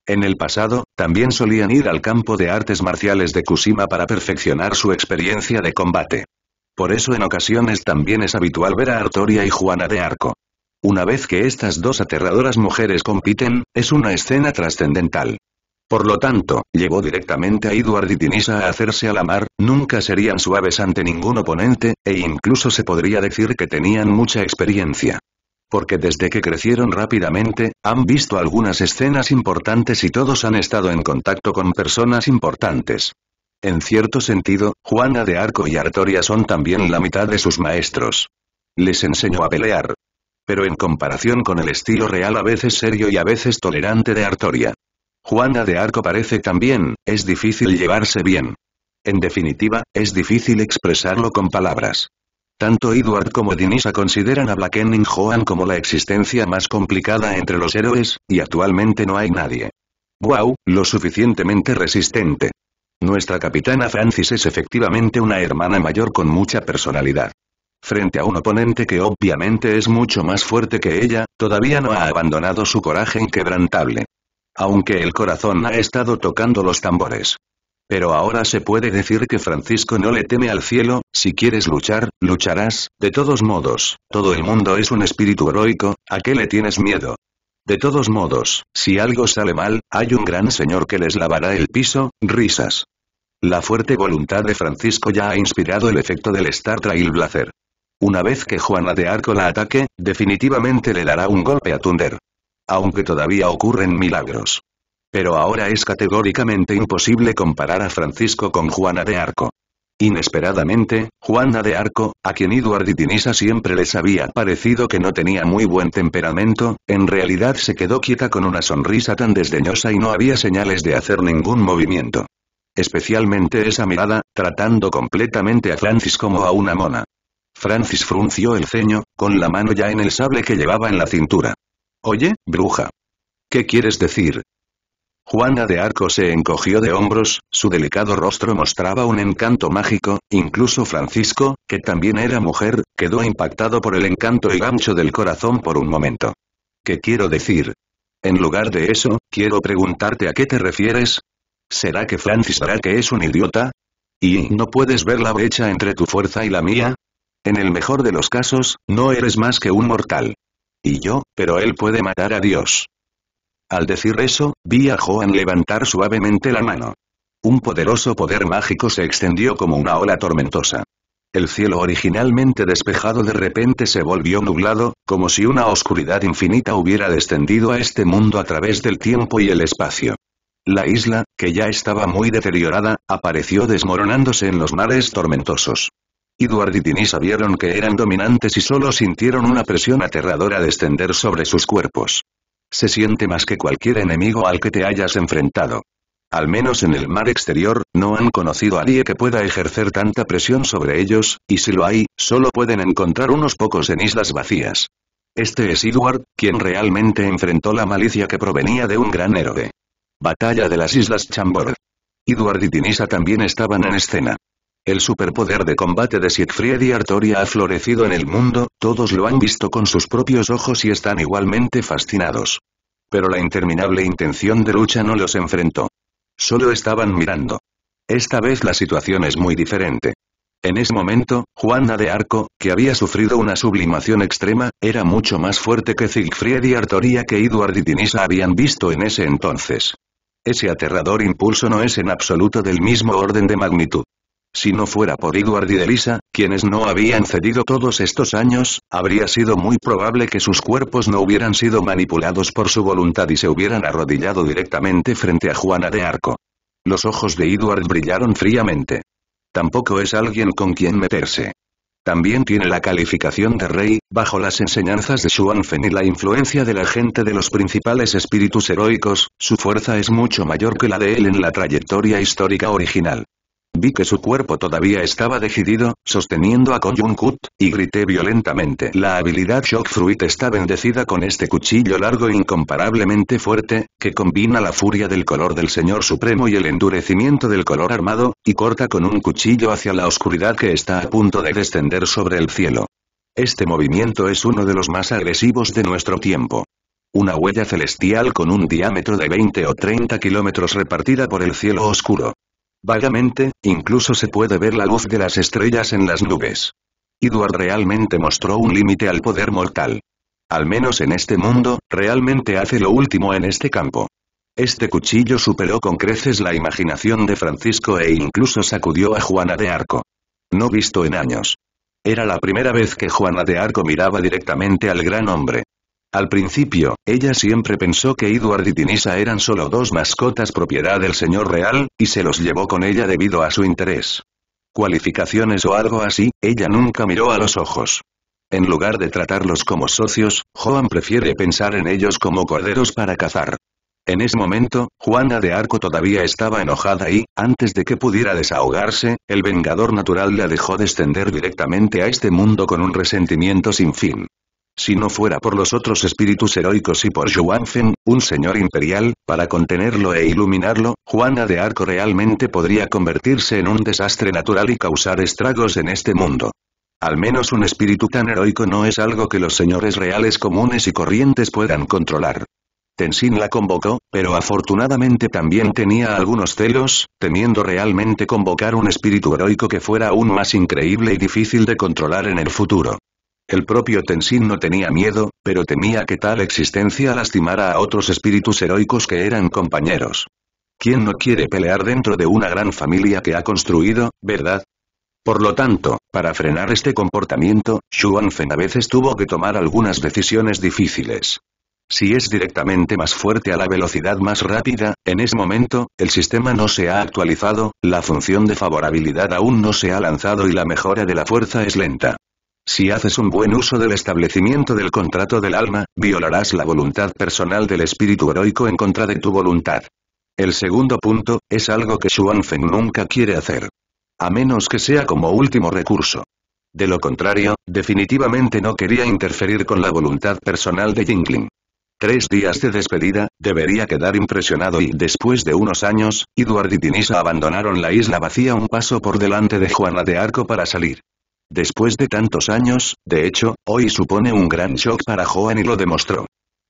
En el pasado, también solían ir al campo de artes marciales de Kusima para perfeccionar su experiencia de combate. Por eso en ocasiones también es habitual ver a Artoria y Juana de Arco. Una vez que estas dos aterradoras mujeres compiten, es una escena trascendental. Por lo tanto, llevó directamente a Edward y Dinisa a hacerse a la mar, nunca serían suaves ante ningún oponente, e incluso se podría decir que tenían mucha experiencia porque desde que crecieron rápidamente, han visto algunas escenas importantes y todos han estado en contacto con personas importantes. En cierto sentido, Juana de Arco y Artoria son también la mitad de sus maestros. Les enseñó a pelear. Pero en comparación con el estilo real a veces serio y a veces tolerante de Artoria. Juana de Arco parece también, es difícil llevarse bien. En definitiva, es difícil expresarlo con palabras. Tanto Edward como Denisa consideran a Black Enning como la existencia más complicada entre los héroes, y actualmente no hay nadie. Wow, lo suficientemente resistente. Nuestra capitana Francis es efectivamente una hermana mayor con mucha personalidad. Frente a un oponente que obviamente es mucho más fuerte que ella, todavía no ha abandonado su coraje inquebrantable. Aunque el corazón ha estado tocando los tambores. Pero ahora se puede decir que Francisco no le teme al cielo, si quieres luchar, lucharás, de todos modos, todo el mundo es un espíritu heroico, ¿a qué le tienes miedo? De todos modos, si algo sale mal, hay un gran señor que les lavará el piso, risas. La fuerte voluntad de Francisco ya ha inspirado el efecto del Star Blazer. Una vez que Juana de Arco la ataque, definitivamente le dará un golpe a Thunder. Aunque todavía ocurren milagros. Pero ahora es categóricamente imposible comparar a Francisco con Juana de Arco. Inesperadamente, Juana de Arco, a quien Eduard y Tinisa siempre les había parecido que no tenía muy buen temperamento, en realidad se quedó quieta con una sonrisa tan desdeñosa y no había señales de hacer ningún movimiento. Especialmente esa mirada, tratando completamente a Francis como a una mona. Francis frunció el ceño, con la mano ya en el sable que llevaba en la cintura. Oye, bruja. ¿Qué quieres decir? Juana de Arco se encogió de hombros, su delicado rostro mostraba un encanto mágico, incluso Francisco, que también era mujer, quedó impactado por el encanto y gancho del corazón por un momento. ¿Qué quiero decir? En lugar de eso, quiero preguntarte a qué te refieres. ¿Será que Francis hará que es un idiota? ¿Y no puedes ver la brecha entre tu fuerza y la mía? En el mejor de los casos, no eres más que un mortal. Y yo, pero él puede matar a Dios. Al decir eso, vi a Joan levantar suavemente la mano. Un poderoso poder mágico se extendió como una ola tormentosa. El cielo originalmente despejado de repente se volvió nublado, como si una oscuridad infinita hubiera descendido a este mundo a través del tiempo y el espacio. La isla, que ya estaba muy deteriorada, apareció desmoronándose en los mares tormentosos. Edward y Dini sabieron que eran dominantes y solo sintieron una presión aterradora descender sobre sus cuerpos. Se siente más que cualquier enemigo al que te hayas enfrentado. Al menos en el mar exterior, no han conocido a nadie que pueda ejercer tanta presión sobre ellos, y si lo hay, solo pueden encontrar unos pocos en islas vacías. Este es Edward, quien realmente enfrentó la malicia que provenía de un gran héroe. Batalla de las Islas Chambord. Edward y Dinisa también estaban en escena. El superpoder de combate de Siegfried y Artoria ha florecido en el mundo, todos lo han visto con sus propios ojos y están igualmente fascinados. Pero la interminable intención de lucha no los enfrentó. Solo estaban mirando. Esta vez la situación es muy diferente. En ese momento, Juana de Arco, que había sufrido una sublimación extrema, era mucho más fuerte que Siegfried y Artoria que Edward y Dinisa habían visto en ese entonces. Ese aterrador impulso no es en absoluto del mismo orden de magnitud. Si no fuera por Edward y Elisa, quienes no habían cedido todos estos años, habría sido muy probable que sus cuerpos no hubieran sido manipulados por su voluntad y se hubieran arrodillado directamente frente a Juana de Arco. Los ojos de Edward brillaron fríamente. Tampoco es alguien con quien meterse. También tiene la calificación de rey, bajo las enseñanzas de Xuanfen y la influencia de la gente de los principales espíritus heroicos, su fuerza es mucho mayor que la de él en la trayectoria histórica original. Vi que su cuerpo todavía estaba decidido, sosteniendo a Kut, y grité violentamente. La habilidad Shock Fruit está bendecida con este cuchillo largo e incomparablemente fuerte, que combina la furia del color del Señor Supremo y el endurecimiento del color armado, y corta con un cuchillo hacia la oscuridad que está a punto de descender sobre el cielo. Este movimiento es uno de los más agresivos de nuestro tiempo. Una huella celestial con un diámetro de 20 o 30 kilómetros repartida por el cielo oscuro. Vagamente, incluso se puede ver la luz de las estrellas en las nubes. Edward realmente mostró un límite al poder mortal. Al menos en este mundo, realmente hace lo último en este campo. Este cuchillo superó con creces la imaginación de Francisco e incluso sacudió a Juana de Arco. No visto en años. Era la primera vez que Juana de Arco miraba directamente al gran hombre. Al principio, ella siempre pensó que Edward y Tinisa eran solo dos mascotas propiedad del señor real, y se los llevó con ella debido a su interés. Cualificaciones o algo así, ella nunca miró a los ojos. En lugar de tratarlos como socios, Joan prefiere pensar en ellos como corderos para cazar. En ese momento, Juana de Arco todavía estaba enojada y, antes de que pudiera desahogarse, el Vengador Natural la dejó descender directamente a este mundo con un resentimiento sin fin si no fuera por los otros espíritus heroicos y por Yuanfen, un señor imperial, para contenerlo e iluminarlo, Juana de Arco realmente podría convertirse en un desastre natural y causar estragos en este mundo. Al menos un espíritu tan heroico no es algo que los señores reales comunes y corrientes puedan controlar. Tenzin la convocó, pero afortunadamente también tenía algunos celos, temiendo realmente convocar un espíritu heroico que fuera aún más increíble y difícil de controlar en el futuro. El propio Tenzin no tenía miedo, pero temía que tal existencia lastimara a otros espíritus heroicos que eran compañeros. ¿Quién no quiere pelear dentro de una gran familia que ha construido, verdad? Por lo tanto, para frenar este comportamiento, Fen a veces tuvo que tomar algunas decisiones difíciles. Si es directamente más fuerte a la velocidad más rápida, en ese momento, el sistema no se ha actualizado, la función de favorabilidad aún no se ha lanzado y la mejora de la fuerza es lenta. Si haces un buen uso del establecimiento del contrato del alma, violarás la voluntad personal del espíritu heroico en contra de tu voluntad. El segundo punto, es algo que Xuanfeng nunca quiere hacer. A menos que sea como último recurso. De lo contrario, definitivamente no quería interferir con la voluntad personal de Jingling. Tres días de despedida, debería quedar impresionado y después de unos años, Eduard y Dinisa abandonaron la isla vacía un paso por delante de Juana de Arco para salir. Después de tantos años, de hecho, hoy supone un gran shock para Juan y lo demostró.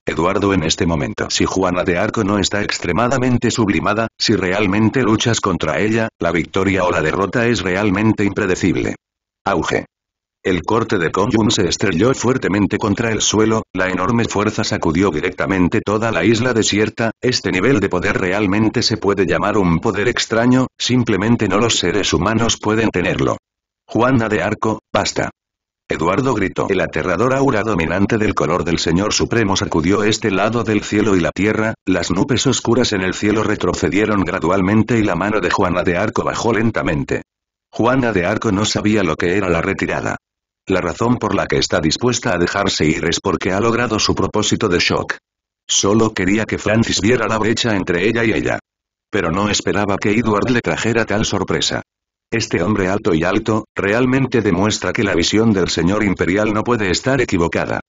Eduardo en este momento si Juana de Arco no está extremadamente sublimada, si realmente luchas contra ella, la victoria o la derrota es realmente impredecible. Auge. El corte de Konyun se estrelló fuertemente contra el suelo, la enorme fuerza sacudió directamente toda la isla desierta, este nivel de poder realmente se puede llamar un poder extraño, simplemente no los seres humanos pueden tenerlo. Juana de Arco, basta. Eduardo gritó. El aterrador aura dominante del color del Señor Supremo sacudió este lado del cielo y la tierra, las nubes oscuras en el cielo retrocedieron gradualmente y la mano de Juana de Arco bajó lentamente. Juana de Arco no sabía lo que era la retirada. La razón por la que está dispuesta a dejarse ir es porque ha logrado su propósito de shock. Solo quería que Francis viera la brecha entre ella y ella. Pero no esperaba que Edward le trajera tal sorpresa. Este hombre alto y alto, realmente demuestra que la visión del señor imperial no puede estar equivocada.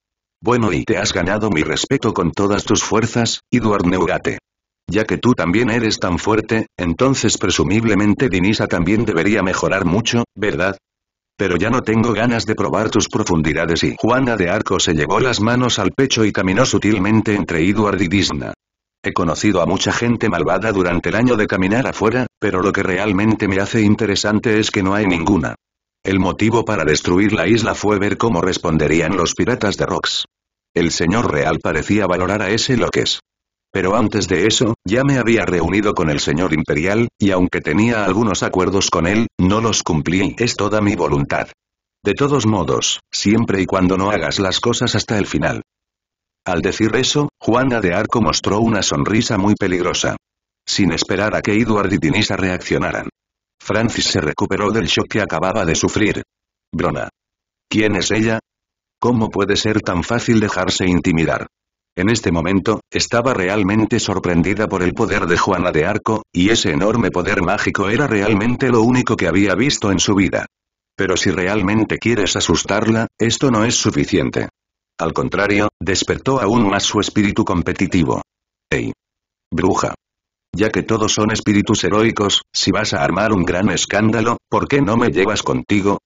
Bueno y te has ganado mi respeto con todas tus fuerzas, Edward Neurate. Ya que tú también eres tan fuerte, entonces presumiblemente Dinisa también debería mejorar mucho, ¿verdad? Pero ya no tengo ganas de probar tus profundidades y Juana de Arco se llevó las manos al pecho y caminó sutilmente entre Eduard y Disna. He conocido a mucha gente malvada durante el año de caminar afuera, pero lo que realmente me hace interesante es que no hay ninguna. El motivo para destruir la isla fue ver cómo responderían los piratas de Rox. El señor real parecía valorar a ese Loques. Pero antes de eso, ya me había reunido con el señor imperial, y aunque tenía algunos acuerdos con él, no los cumplí, es toda mi voluntad. De todos modos, siempre y cuando no hagas las cosas hasta el final. Al decir eso, Juana de Arco mostró una sonrisa muy peligrosa. Sin esperar a que Edward y Dinisa reaccionaran. Francis se recuperó del shock que acababa de sufrir. Brona. ¿Quién es ella? ¿Cómo puede ser tan fácil dejarse intimidar? En este momento, estaba realmente sorprendida por el poder de Juana de Arco, y ese enorme poder mágico era realmente lo único que había visto en su vida. Pero si realmente quieres asustarla, esto no es suficiente al contrario, despertó aún más su espíritu competitivo. ¡Ey! Bruja. Ya que todos son espíritus heroicos, si vas a armar un gran escándalo, ¿por qué no me llevas contigo?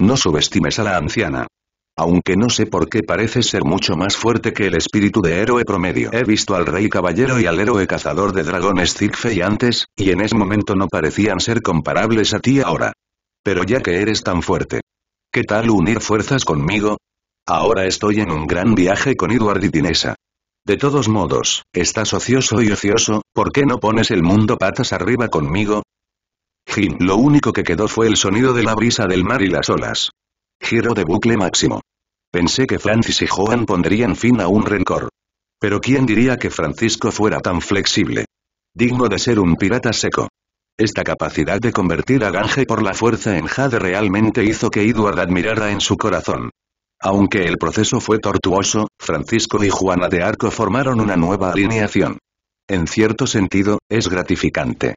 No subestimes a la anciana. Aunque no sé por qué parece ser mucho más fuerte que el espíritu de héroe promedio. He visto al rey caballero y al héroe cazador de dragones Zigfei antes, y en ese momento no parecían ser comparables a ti ahora. Pero ya que eres tan fuerte. ¿Qué tal unir fuerzas conmigo? Ahora estoy en un gran viaje con Edward y Tinesa. De todos modos, estás ocioso y ocioso, ¿por qué no pones el mundo patas arriba conmigo? Jim, lo único que quedó fue el sonido de la brisa del mar y las olas. Giro de bucle máximo. Pensé que Francis y Joan pondrían fin a un rencor. Pero ¿quién diría que Francisco fuera tan flexible? Digno de ser un pirata seco. Esta capacidad de convertir a Gange por la fuerza en Jade realmente hizo que Edward admirara en su corazón. Aunque el proceso fue tortuoso, Francisco y Juana de Arco formaron una nueva alineación. En cierto sentido, es gratificante.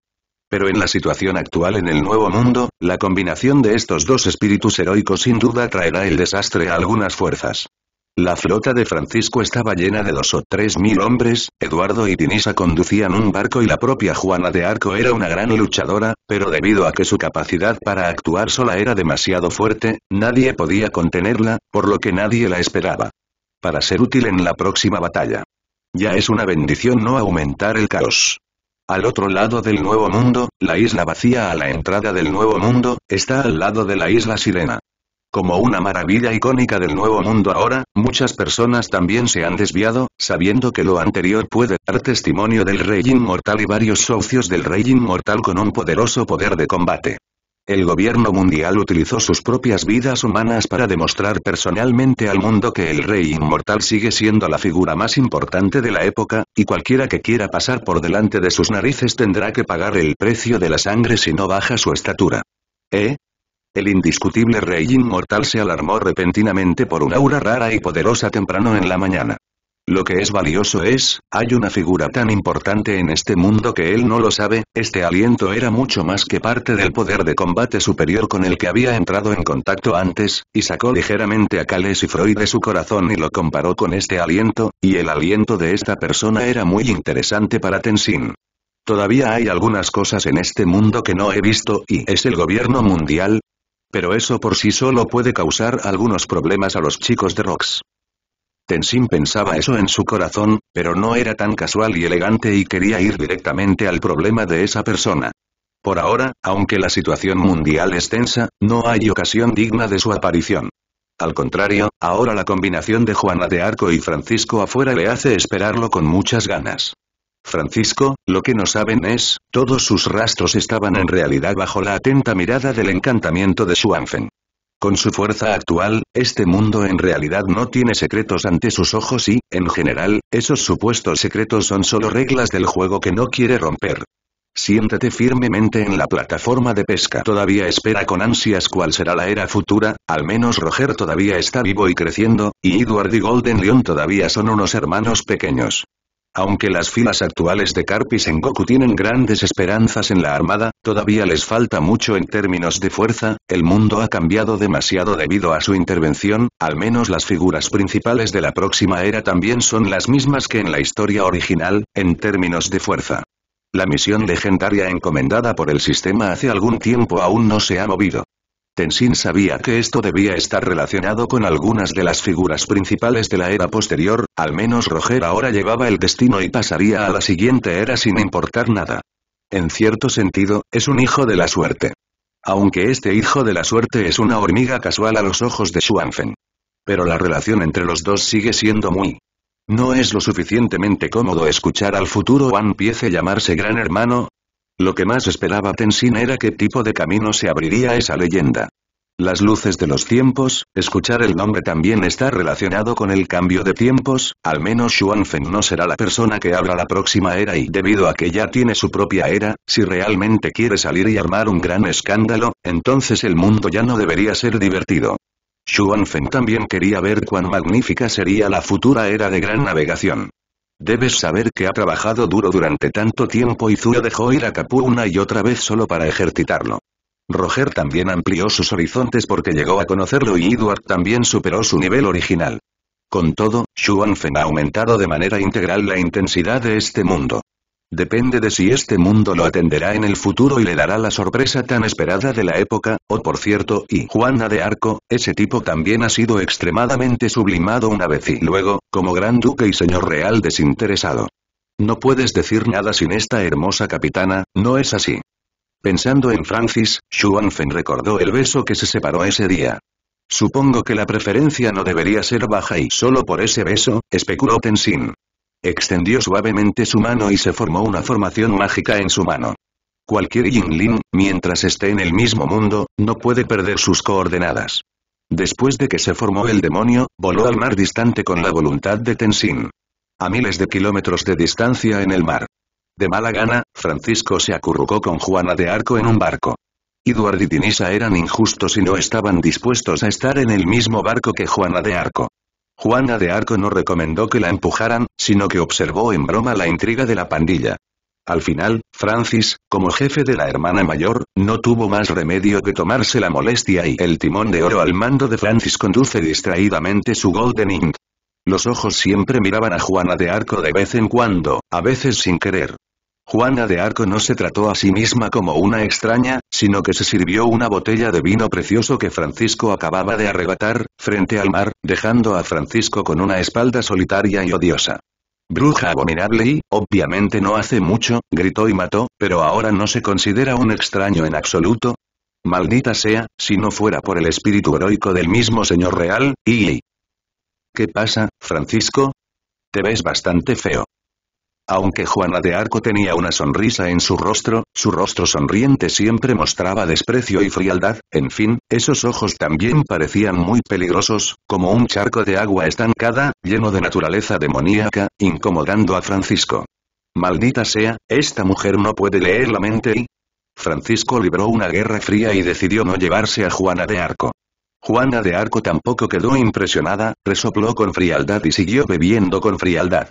Pero en la situación actual en el Nuevo Mundo, la combinación de estos dos espíritus heroicos sin duda traerá el desastre a algunas fuerzas. La flota de Francisco estaba llena de dos o tres mil hombres, Eduardo y Dinisa conducían un barco y la propia Juana de Arco era una gran luchadora, pero debido a que su capacidad para actuar sola era demasiado fuerte, nadie podía contenerla, por lo que nadie la esperaba. Para ser útil en la próxima batalla. Ya es una bendición no aumentar el caos. Al otro lado del Nuevo Mundo, la isla vacía a la entrada del Nuevo Mundo, está al lado de la isla Sirena. Como una maravilla icónica del nuevo mundo ahora, muchas personas también se han desviado, sabiendo que lo anterior puede dar testimonio del rey inmortal y varios socios del rey inmortal con un poderoso poder de combate. El gobierno mundial utilizó sus propias vidas humanas para demostrar personalmente al mundo que el rey inmortal sigue siendo la figura más importante de la época, y cualquiera que quiera pasar por delante de sus narices tendrá que pagar el precio de la sangre si no baja su estatura. ¿Eh? El indiscutible rey inmortal se alarmó repentinamente por un aura rara y poderosa temprano en la mañana. Lo que es valioso es, hay una figura tan importante en este mundo que él no lo sabe, este aliento era mucho más que parte del poder de combate superior con el que había entrado en contacto antes, y sacó ligeramente a Cales y Freud de su corazón y lo comparó con este aliento, y el aliento de esta persona era muy interesante para Tenzin. Todavía hay algunas cosas en este mundo que no he visto y es el gobierno mundial, pero eso por sí solo puede causar algunos problemas a los chicos de Rox. Tenzin pensaba eso en su corazón, pero no era tan casual y elegante y quería ir directamente al problema de esa persona. Por ahora, aunque la situación mundial es tensa, no hay ocasión digna de su aparición. Al contrario, ahora la combinación de Juana de Arco y Francisco afuera le hace esperarlo con muchas ganas. Francisco, lo que no saben es, todos sus rastros estaban en realidad bajo la atenta mirada del encantamiento de Xuanfen. Con su fuerza actual, este mundo en realidad no tiene secretos ante sus ojos y, en general, esos supuestos secretos son solo reglas del juego que no quiere romper. Siéntate firmemente en la plataforma de pesca. Todavía espera con ansias cuál será la era futura, al menos Roger todavía está vivo y creciendo, y Edward y Golden Leon todavía son unos hermanos pequeños. Aunque las filas actuales de en Goku tienen grandes esperanzas en la armada, todavía les falta mucho en términos de fuerza, el mundo ha cambiado demasiado debido a su intervención, al menos las figuras principales de la próxima era también son las mismas que en la historia original, en términos de fuerza. La misión legendaria encomendada por el sistema hace algún tiempo aún no se ha movido. Tenzin sabía que esto debía estar relacionado con algunas de las figuras principales de la era posterior, al menos Roger ahora llevaba el destino y pasaría a la siguiente era sin importar nada. En cierto sentido, es un hijo de la suerte. Aunque este hijo de la suerte es una hormiga casual a los ojos de Xuanfen. Pero la relación entre los dos sigue siendo muy... No es lo suficientemente cómodo escuchar al futuro One Piece llamarse Gran Hermano, lo que más esperaba Tenzin era qué tipo de camino se abriría esa leyenda. Las luces de los tiempos, escuchar el nombre también está relacionado con el cambio de tiempos, al menos Feng no será la persona que abra la próxima era y debido a que ya tiene su propia era, si realmente quiere salir y armar un gran escándalo, entonces el mundo ya no debería ser divertido. Feng también quería ver cuán magnífica sería la futura era de gran navegación. Debes saber que ha trabajado duro durante tanto tiempo y Zuo dejó ir a Capú una y otra vez solo para ejercitarlo. Roger también amplió sus horizontes porque llegó a conocerlo y Edward también superó su nivel original. Con todo, Xuanfen ha aumentado de manera integral la intensidad de este mundo. Depende de si este mundo lo atenderá en el futuro y le dará la sorpresa tan esperada de la época, o por cierto, y Juana de Arco, ese tipo también ha sido extremadamente sublimado una vez y luego, como gran duque y señor real desinteresado. No puedes decir nada sin esta hermosa capitana, no es así. Pensando en Francis, Xuanfen recordó el beso que se separó ese día. Supongo que la preferencia no debería ser baja y solo por ese beso, especuló Tenzin. Extendió suavemente su mano y se formó una formación mágica en su mano. Cualquier yin-lin, mientras esté en el mismo mundo, no puede perder sus coordenadas. Después de que se formó el demonio, voló al mar distante con la voluntad de Tenzin. A miles de kilómetros de distancia en el mar. De mala gana, Francisco se acurrucó con Juana de Arco en un barco. Eduard y Tinisa eran injustos y no estaban dispuestos a estar en el mismo barco que Juana de Arco. Juana de Arco no recomendó que la empujaran, sino que observó en broma la intriga de la pandilla. Al final, Francis, como jefe de la hermana mayor, no tuvo más remedio que tomarse la molestia y el timón de oro al mando de Francis conduce distraídamente su Golden Ink. Los ojos siempre miraban a Juana de Arco de vez en cuando, a veces sin querer. Juana de Arco no se trató a sí misma como una extraña, sino que se sirvió una botella de vino precioso que Francisco acababa de arrebatar, frente al mar, dejando a Francisco con una espalda solitaria y odiosa. Bruja abominable y, obviamente no hace mucho, gritó y mató, pero ahora no se considera un extraño en absoluto. Maldita sea, si no fuera por el espíritu heroico del mismo señor real, y... ¿Qué pasa, Francisco? Te ves bastante feo. Aunque Juana de Arco tenía una sonrisa en su rostro, su rostro sonriente siempre mostraba desprecio y frialdad, en fin, esos ojos también parecían muy peligrosos, como un charco de agua estancada, lleno de naturaleza demoníaca, incomodando a Francisco. Maldita sea, esta mujer no puede leer la mente y... Francisco libró una guerra fría y decidió no llevarse a Juana de Arco. Juana de Arco tampoco quedó impresionada, resopló con frialdad y siguió bebiendo con frialdad.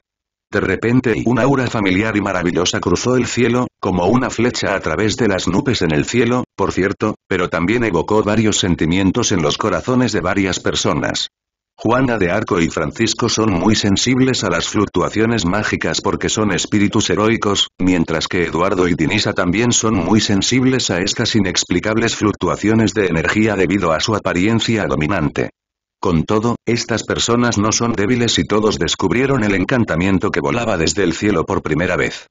De repente un aura familiar y maravillosa cruzó el cielo, como una flecha a través de las nubes en el cielo, por cierto, pero también evocó varios sentimientos en los corazones de varias personas. Juana de Arco y Francisco son muy sensibles a las fluctuaciones mágicas porque son espíritus heroicos, mientras que Eduardo y Dinisa también son muy sensibles a estas inexplicables fluctuaciones de energía debido a su apariencia dominante. Con todo, estas personas no son débiles y todos descubrieron el encantamiento que volaba desde el cielo por primera vez.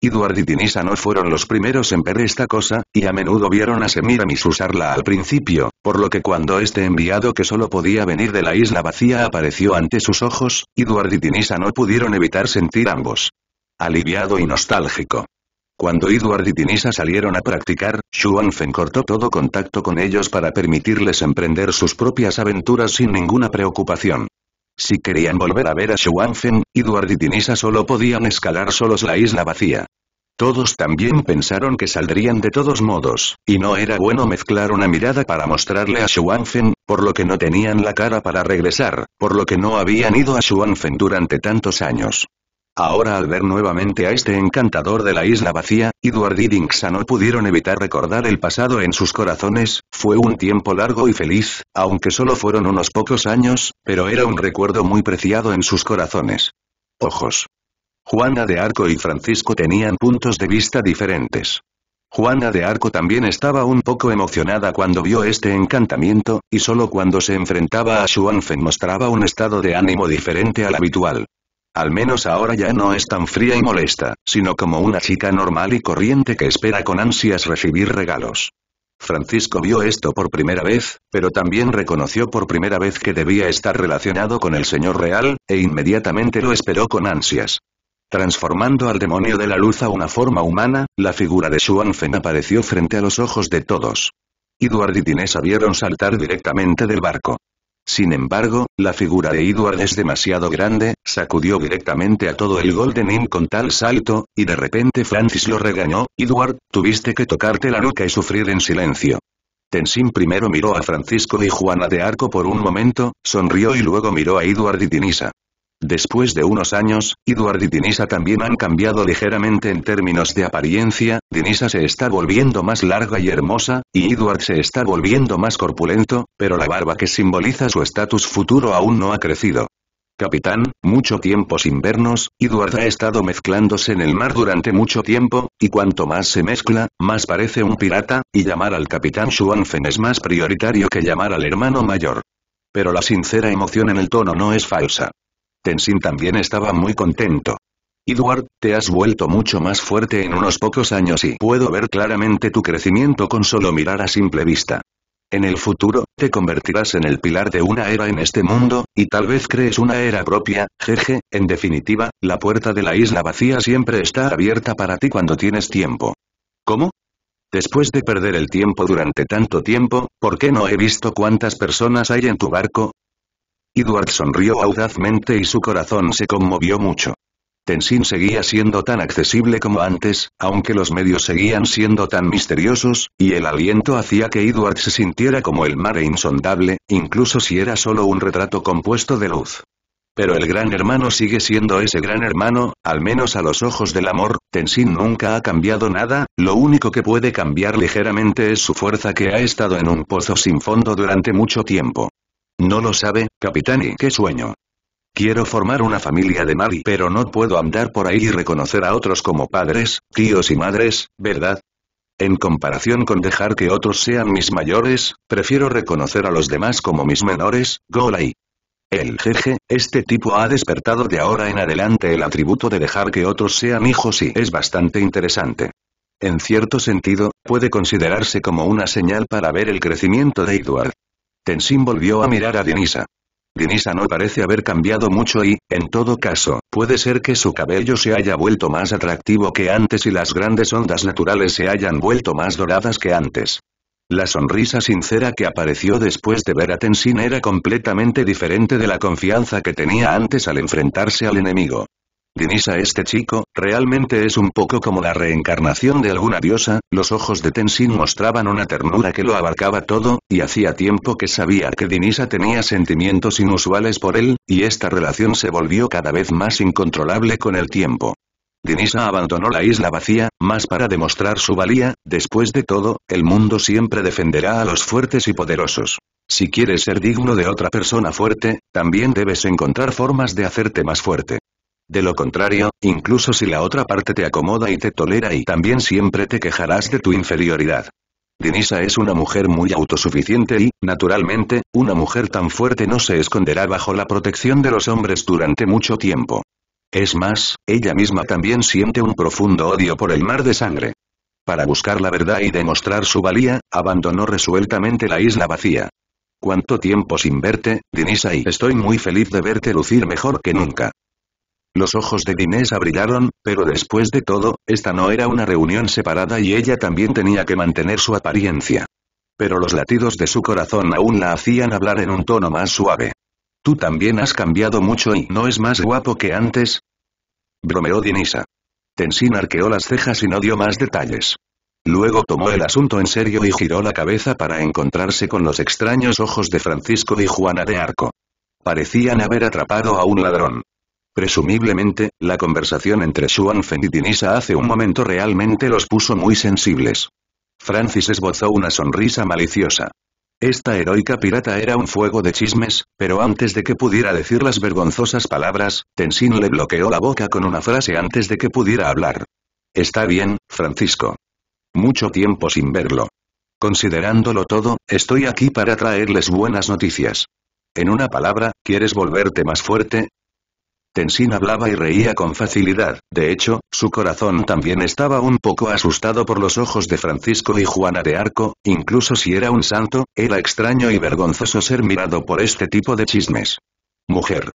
edward y Tinisa no fueron los primeros en ver esta cosa, y a menudo vieron a Semiramis usarla al principio, por lo que cuando este enviado que solo podía venir de la isla vacía apareció ante sus ojos, edward y Tinisa no pudieron evitar sentir ambos. Aliviado y nostálgico. Cuando Edward y Tinisa salieron a practicar, Xuanfen cortó todo contacto con ellos para permitirles emprender sus propias aventuras sin ninguna preocupación. Si querían volver a ver a Xuanfen, Edward y Tinisa solo podían escalar solos la isla vacía. Todos también pensaron que saldrían de todos modos, y no era bueno mezclar una mirada para mostrarle a Xuanfen, por lo que no tenían la cara para regresar, por lo que no habían ido a Xuanfen durante tantos años. Ahora al ver nuevamente a este encantador de la isla vacía, Edward y Dinksa no pudieron evitar recordar el pasado en sus corazones, fue un tiempo largo y feliz, aunque solo fueron unos pocos años, pero era un recuerdo muy preciado en sus corazones. Ojos. Juana de Arco y Francisco tenían puntos de vista diferentes. Juana de Arco también estaba un poco emocionada cuando vio este encantamiento, y solo cuando se enfrentaba a Xuanfen mostraba un estado de ánimo diferente al habitual. Al menos ahora ya no es tan fría y molesta, sino como una chica normal y corriente que espera con ansias recibir regalos. Francisco vio esto por primera vez, pero también reconoció por primera vez que debía estar relacionado con el señor real, e inmediatamente lo esperó con ansias. Transformando al demonio de la luz a una forma humana, la figura de Xuanfen apareció frente a los ojos de todos. Eduard y Tinesa vieron saltar directamente del barco. Sin embargo, la figura de Edward es demasiado grande, sacudió directamente a todo el Golden Inn con tal salto, y de repente Francis lo regañó, Edward, tuviste que tocarte la nuca y sufrir en silencio. Tenzin primero miró a Francisco y Juana de Arco por un momento, sonrió y luego miró a Edward y Dinisa. Después de unos años, Edward y Dinisa también han cambiado ligeramente en términos de apariencia, Dinisa se está volviendo más larga y hermosa, y Edward se está volviendo más corpulento, pero la barba que simboliza su estatus futuro aún no ha crecido. Capitán, mucho tiempo sin vernos, Edward ha estado mezclándose en el mar durante mucho tiempo, y cuanto más se mezcla, más parece un pirata, y llamar al capitán Shuanfen es más prioritario que llamar al hermano mayor. Pero la sincera emoción en el tono no es falsa. Tenzin también estaba muy contento. Edward, te has vuelto mucho más fuerte en unos pocos años y puedo ver claramente tu crecimiento con solo mirar a simple vista. En el futuro, te convertirás en el pilar de una era en este mundo, y tal vez crees una era propia, jeje, en definitiva, la puerta de la isla vacía siempre está abierta para ti cuando tienes tiempo. ¿Cómo? Después de perder el tiempo durante tanto tiempo, ¿por qué no he visto cuántas personas hay en tu barco? Edward sonrió audazmente y su corazón se conmovió mucho. Tenzin seguía siendo tan accesible como antes, aunque los medios seguían siendo tan misteriosos, y el aliento hacía que Edward se sintiera como el mar e insondable, incluso si era solo un retrato compuesto de luz. Pero el gran hermano sigue siendo ese gran hermano, al menos a los ojos del amor, Tenzin nunca ha cambiado nada, lo único que puede cambiar ligeramente es su fuerza que ha estado en un pozo sin fondo durante mucho tiempo. No lo sabe, capitán y qué sueño. Quiero formar una familia de Mali pero no puedo andar por ahí y reconocer a otros como padres, tíos y madres, ¿verdad? En comparación con dejar que otros sean mis mayores, prefiero reconocer a los demás como mis menores, Golai. El jeje, este tipo ha despertado de ahora en adelante el atributo de dejar que otros sean hijos y es bastante interesante. En cierto sentido, puede considerarse como una señal para ver el crecimiento de Edward. Tensin volvió a mirar a Denisa. Denisa no parece haber cambiado mucho y, en todo caso, puede ser que su cabello se haya vuelto más atractivo que antes y las grandes ondas naturales se hayan vuelto más doradas que antes. La sonrisa sincera que apareció después de ver a Tenzin era completamente diferente de la confianza que tenía antes al enfrentarse al enemigo. Dinisa este chico, realmente es un poco como la reencarnación de alguna diosa, los ojos de Tenzin mostraban una ternura que lo abarcaba todo, y hacía tiempo que sabía que Dinisa tenía sentimientos inusuales por él, y esta relación se volvió cada vez más incontrolable con el tiempo. Dinisa abandonó la isla vacía, más para demostrar su valía, después de todo, el mundo siempre defenderá a los fuertes y poderosos. Si quieres ser digno de otra persona fuerte, también debes encontrar formas de hacerte más fuerte. De lo contrario, incluso si la otra parte te acomoda y te tolera y también siempre te quejarás de tu inferioridad. Dinisa es una mujer muy autosuficiente y, naturalmente, una mujer tan fuerte no se esconderá bajo la protección de los hombres durante mucho tiempo. Es más, ella misma también siente un profundo odio por el mar de sangre. Para buscar la verdad y demostrar su valía, abandonó resueltamente la isla vacía. ¿Cuánto tiempo sin verte, Dinisa? Y estoy muy feliz de verte lucir mejor que nunca. Los ojos de Dinés brillaron, pero después de todo, esta no era una reunión separada y ella también tenía que mantener su apariencia. Pero los latidos de su corazón aún la hacían hablar en un tono más suave. Tú también has cambiado mucho y no es más guapo que antes. Bromeó Dinisa. Tenzin arqueó las cejas y no dio más detalles. Luego tomó el asunto en serio y giró la cabeza para encontrarse con los extraños ojos de Francisco y Juana de Arco. Parecían haber atrapado a un ladrón. Presumiblemente, la conversación entre Xuanfen y Dinisa hace un momento realmente los puso muy sensibles. Francis esbozó una sonrisa maliciosa. Esta heroica pirata era un fuego de chismes, pero antes de que pudiera decir las vergonzosas palabras, Tenzin le bloqueó la boca con una frase antes de que pudiera hablar. Está bien, Francisco. Mucho tiempo sin verlo. Considerándolo todo, estoy aquí para traerles buenas noticias. En una palabra, ¿quieres volverte más fuerte? tensin hablaba y reía con facilidad, de hecho, su corazón también estaba un poco asustado por los ojos de Francisco y Juana de Arco, incluso si era un santo, era extraño y vergonzoso ser mirado por este tipo de chismes. Mujer.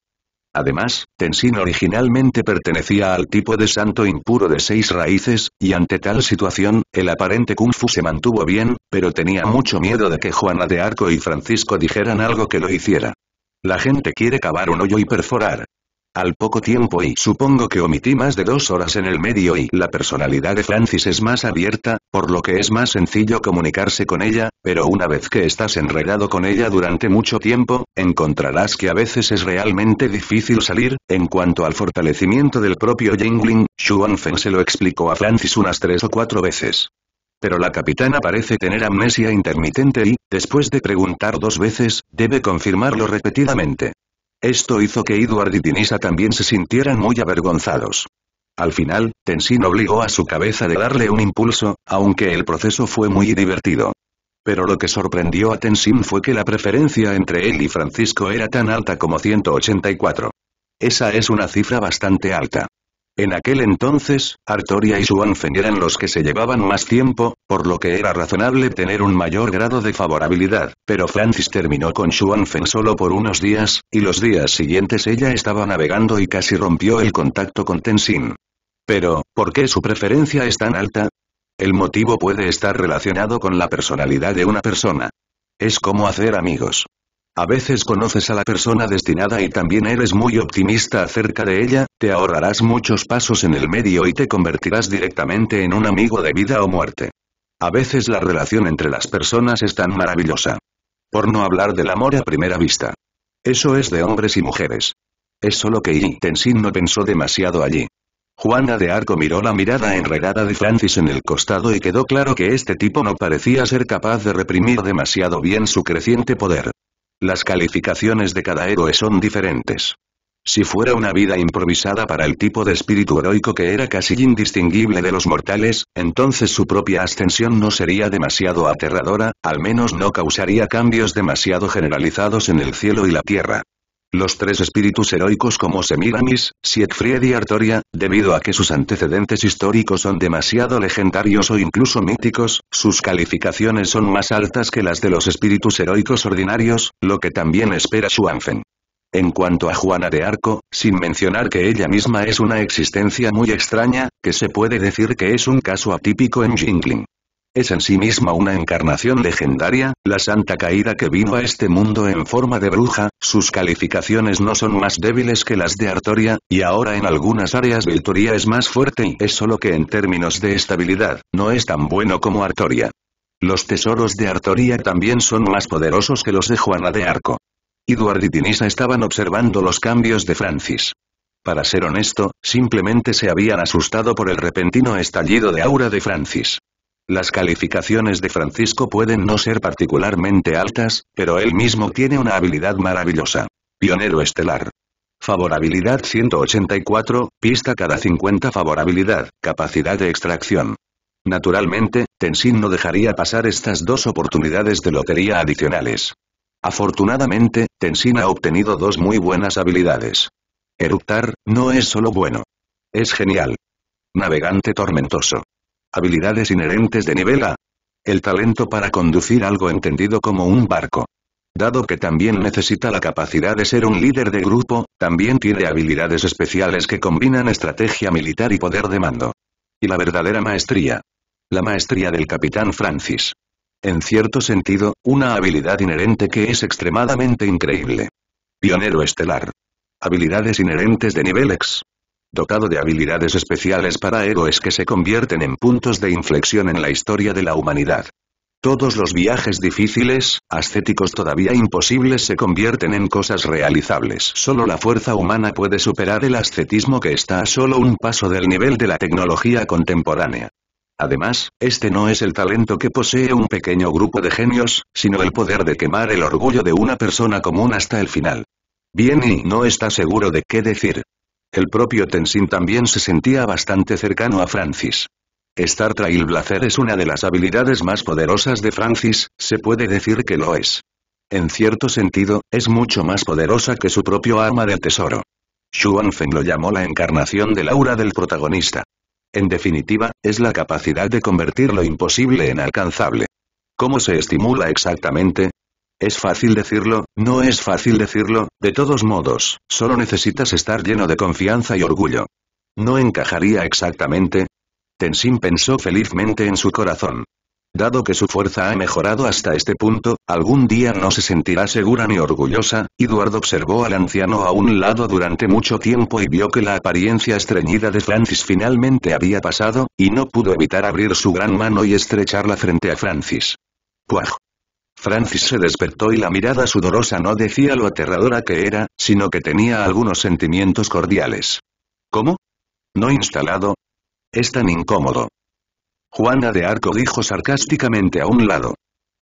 Además, tensin originalmente pertenecía al tipo de santo impuro de seis raíces, y ante tal situación, el aparente Kung Fu se mantuvo bien, pero tenía mucho miedo de que Juana de Arco y Francisco dijeran algo que lo hiciera. La gente quiere cavar un hoyo y perforar, al poco tiempo y supongo que omití más de dos horas en el medio y la personalidad de Francis es más abierta, por lo que es más sencillo comunicarse con ella, pero una vez que estás enredado con ella durante mucho tiempo, encontrarás que a veces es realmente difícil salir. En cuanto al fortalecimiento del propio Xuan feng se lo explicó a Francis unas tres o cuatro veces pero la capitana parece tener amnesia intermitente y, después de preguntar dos veces, debe confirmarlo repetidamente. Esto hizo que Edward y Dinisa también se sintieran muy avergonzados. Al final, Tenzin obligó a su cabeza de darle un impulso, aunque el proceso fue muy divertido. Pero lo que sorprendió a Tenzin fue que la preferencia entre él y Francisco era tan alta como 184. Esa es una cifra bastante alta. En aquel entonces, Artoria y Shuanfen eran los que se llevaban más tiempo, por lo que era razonable tener un mayor grado de favorabilidad, pero Francis terminó con Xuanfen solo por unos días, y los días siguientes ella estaba navegando y casi rompió el contacto con Tenzin. Pero, ¿por qué su preferencia es tan alta? El motivo puede estar relacionado con la personalidad de una persona. Es como hacer amigos. A veces conoces a la persona destinada y también eres muy optimista acerca de ella, te ahorrarás muchos pasos en el medio y te convertirás directamente en un amigo de vida o muerte. A veces la relación entre las personas es tan maravillosa. Por no hablar del amor a primera vista. Eso es de hombres y mujeres. Es solo que Yi Tenzin no pensó demasiado allí. Juana de Arco miró la mirada enredada de Francis en el costado y quedó claro que este tipo no parecía ser capaz de reprimir demasiado bien su creciente poder. Las calificaciones de cada héroe son diferentes. Si fuera una vida improvisada para el tipo de espíritu heroico que era casi indistinguible de los mortales, entonces su propia ascensión no sería demasiado aterradora, al menos no causaría cambios demasiado generalizados en el cielo y la tierra. Los tres espíritus heroicos como Semiramis, Siegfried y Artoria, debido a que sus antecedentes históricos son demasiado legendarios o incluso míticos, sus calificaciones son más altas que las de los espíritus heroicos ordinarios, lo que también espera Schwanfen. En cuanto a Juana de Arco, sin mencionar que ella misma es una existencia muy extraña, que se puede decir que es un caso atípico en Jingling. Es en sí misma una encarnación legendaria, la santa caída que vino a este mundo en forma de bruja, sus calificaciones no son más débiles que las de Artoria, y ahora en algunas áreas Viltoria es más fuerte y es solo que en términos de estabilidad, no es tan bueno como Artoria. Los tesoros de Artoria también son más poderosos que los de Juana de Arco. Eduard y Dinisa estaban observando los cambios de Francis. Para ser honesto, simplemente se habían asustado por el repentino estallido de aura de Francis. Las calificaciones de Francisco pueden no ser particularmente altas, pero él mismo tiene una habilidad maravillosa. Pionero estelar. Favorabilidad 184, pista cada 50 favorabilidad, capacidad de extracción. Naturalmente, Tenzin no dejaría pasar estas dos oportunidades de lotería adicionales. Afortunadamente, Tenzin ha obtenido dos muy buenas habilidades. Eruptar, no es solo bueno. Es genial. Navegante tormentoso. Habilidades inherentes de nivel A. El talento para conducir algo entendido como un barco. Dado que también necesita la capacidad de ser un líder de grupo, también tiene habilidades especiales que combinan estrategia militar y poder de mando. Y la verdadera maestría. La maestría del capitán Francis. En cierto sentido, una habilidad inherente que es extremadamente increíble. Pionero estelar. Habilidades inherentes de nivel X dotado de habilidades especiales para héroes que se convierten en puntos de inflexión en la historia de la humanidad. Todos los viajes difíciles, ascéticos todavía imposibles se convierten en cosas realizables. Solo la fuerza humana puede superar el ascetismo que está a solo un paso del nivel de la tecnología contemporánea. Además, este no es el talento que posee un pequeño grupo de genios, sino el poder de quemar el orgullo de una persona común hasta el final. Bien y no está seguro de qué decir. El propio Tenzin también se sentía bastante cercano a Francis. Star Trailblazer es una de las habilidades más poderosas de Francis, se puede decir que lo es. En cierto sentido, es mucho más poderosa que su propio arma del tesoro. Feng lo llamó la encarnación del aura del protagonista. En definitiva, es la capacidad de convertir lo imposible en alcanzable. ¿Cómo se estimula exactamente? Es fácil decirlo, no es fácil decirlo, de todos modos, solo necesitas estar lleno de confianza y orgullo. No encajaría exactamente. Tenzin pensó felizmente en su corazón. Dado que su fuerza ha mejorado hasta este punto, algún día no se sentirá segura ni orgullosa, Eduardo observó al anciano a un lado durante mucho tiempo y vio que la apariencia estreñida de Francis finalmente había pasado, y no pudo evitar abrir su gran mano y estrecharla frente a Francis. ¡Puaj! Francis se despertó y la mirada sudorosa no decía lo aterradora que era, sino que tenía algunos sentimientos cordiales. ¿Cómo? ¿No instalado? Es tan incómodo. Juana de Arco dijo sarcásticamente a un lado.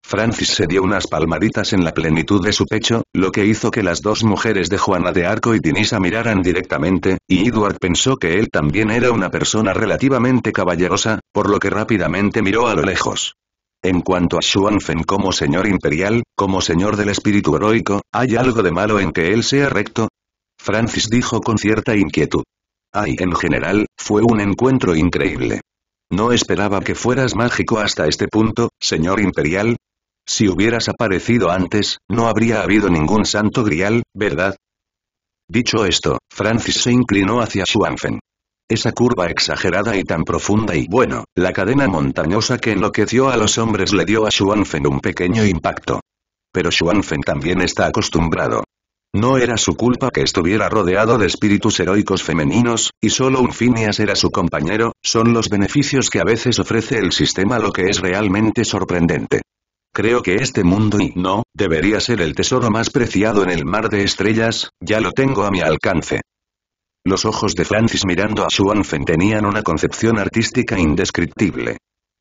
Francis se dio unas palmaditas en la plenitud de su pecho, lo que hizo que las dos mujeres de Juana de Arco y Dinisa miraran directamente, y Edward pensó que él también era una persona relativamente caballerosa, por lo que rápidamente miró a lo lejos. En cuanto a Xuanfen como señor imperial, como señor del espíritu heroico, ¿hay algo de malo en que él sea recto? Francis dijo con cierta inquietud. Ay, en general, fue un encuentro increíble. No esperaba que fueras mágico hasta este punto, señor imperial. Si hubieras aparecido antes, no habría habido ningún santo grial, ¿verdad? Dicho esto, Francis se inclinó hacia Xuanfen esa curva exagerada y tan profunda y bueno, la cadena montañosa que enloqueció a los hombres le dio a Xuanfen un pequeño impacto. Pero Xuanfen también está acostumbrado. No era su culpa que estuviera rodeado de espíritus heroicos femeninos, y solo un Phineas era su compañero, son los beneficios que a veces ofrece el sistema lo que es realmente sorprendente. Creo que este mundo y no, debería ser el tesoro más preciado en el mar de estrellas, ya lo tengo a mi alcance. Los ojos de Francis mirando a Suanfen tenían una concepción artística indescriptible.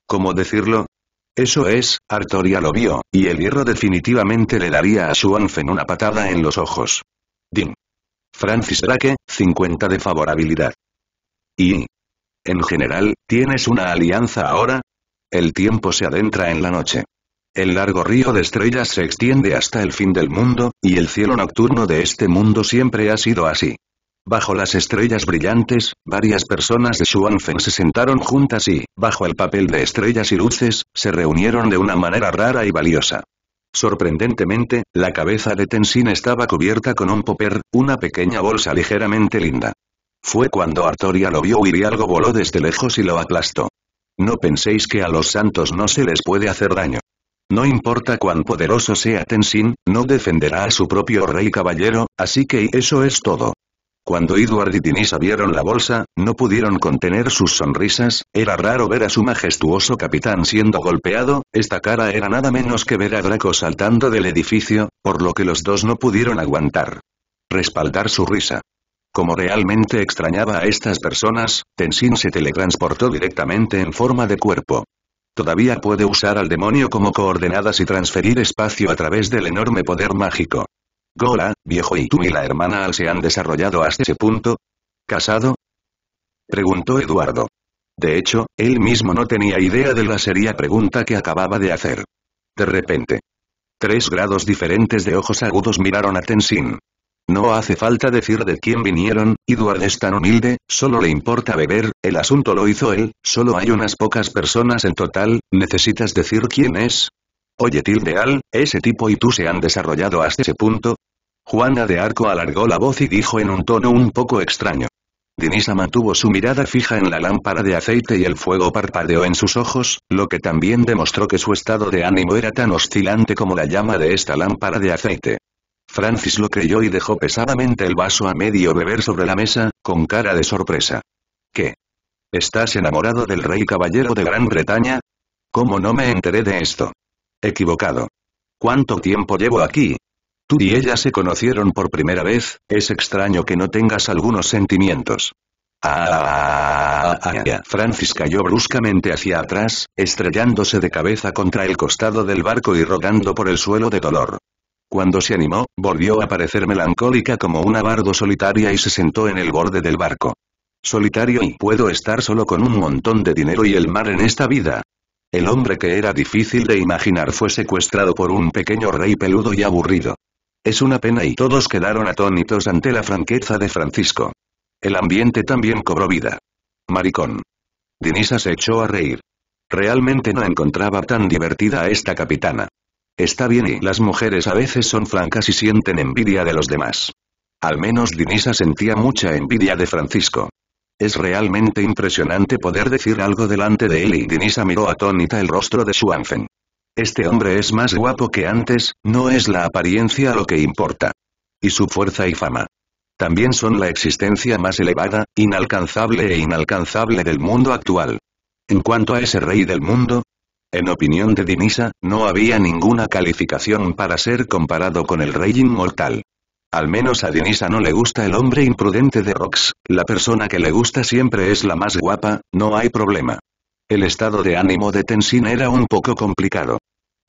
¿Cómo decirlo? Eso es, Artoria lo vio, y el hierro definitivamente le daría a Suanfen una patada en los ojos. Ding. Francis Drake, 50 de favorabilidad. Y... En general, ¿tienes una alianza ahora? El tiempo se adentra en la noche. El largo río de estrellas se extiende hasta el fin del mundo, y el cielo nocturno de este mundo siempre ha sido así. Bajo las estrellas brillantes, varias personas de Xuanfen se sentaron juntas y, bajo el papel de estrellas y luces, se reunieron de una manera rara y valiosa. Sorprendentemente, la cabeza de Tenzin estaba cubierta con un popper, una pequeña bolsa ligeramente linda. Fue cuando Artoria lo vio y algo voló desde lejos y lo aplastó. No penséis que a los santos no se les puede hacer daño. No importa cuán poderoso sea Tenzin, no defenderá a su propio rey caballero, así que eso es todo. Cuando Edward y Denise vieron la bolsa, no pudieron contener sus sonrisas, era raro ver a su majestuoso capitán siendo golpeado, esta cara era nada menos que ver a Draco saltando del edificio, por lo que los dos no pudieron aguantar. Respaldar su risa. Como realmente extrañaba a estas personas, Tenzin se teletransportó directamente en forma de cuerpo. Todavía puede usar al demonio como coordenadas y transferir espacio a través del enorme poder mágico. Gola, viejo y tú y la hermana Al se han desarrollado hasta ese punto? ¿Casado? Preguntó Eduardo. De hecho, él mismo no tenía idea de la seria pregunta que acababa de hacer. De repente. Tres grados diferentes de ojos agudos miraron a Tenzin. No hace falta decir de quién vinieron, Eduardo es tan humilde, solo le importa beber, el asunto lo hizo él, solo hay unas pocas personas en total, ¿necesitas decir quién es? Oye Tildeal, ese tipo y tú se han desarrollado hasta ese punto, Juana de Arco alargó la voz y dijo en un tono un poco extraño. Dinisa mantuvo su mirada fija en la lámpara de aceite y el fuego parpadeó en sus ojos, lo que también demostró que su estado de ánimo era tan oscilante como la llama de esta lámpara de aceite. Francis lo creyó y dejó pesadamente el vaso a medio beber sobre la mesa, con cara de sorpresa. ¿Qué? ¿Estás enamorado del rey caballero de Gran Bretaña? ¿Cómo no me enteré de esto? Equivocado. ¿Cuánto tiempo llevo aquí? Tú y ella se conocieron por primera vez, es extraño que no tengas algunos sentimientos. Ah, ah, ah, ah Francis cayó bruscamente hacia atrás, estrellándose de cabeza contra el costado del barco y rodando por el suelo de dolor. Cuando se animó, volvió a parecer melancólica como una bardo solitaria y se sentó en el borde del barco. Solitario y puedo estar solo con un montón de dinero y el mar en esta vida. El hombre que era difícil de imaginar fue secuestrado por un pequeño rey peludo y aburrido. Es una pena y todos quedaron atónitos ante la franqueza de Francisco. El ambiente también cobró vida. Maricón. Dinisa se echó a reír. Realmente no encontraba tan divertida a esta capitana. Está bien y las mujeres a veces son francas y sienten envidia de los demás. Al menos Dinisa sentía mucha envidia de Francisco. Es realmente impresionante poder decir algo delante de él y Dinisa miró atónita el rostro de su Schuanfen. Este hombre es más guapo que antes, no es la apariencia lo que importa. Y su fuerza y fama. También son la existencia más elevada, inalcanzable e inalcanzable del mundo actual. En cuanto a ese rey del mundo, en opinión de Dinisa, no había ninguna calificación para ser comparado con el rey inmortal. Al menos a Dinisa no le gusta el hombre imprudente de Rox, la persona que le gusta siempre es la más guapa, no hay problema. El estado de ánimo de Tenzin era un poco complicado.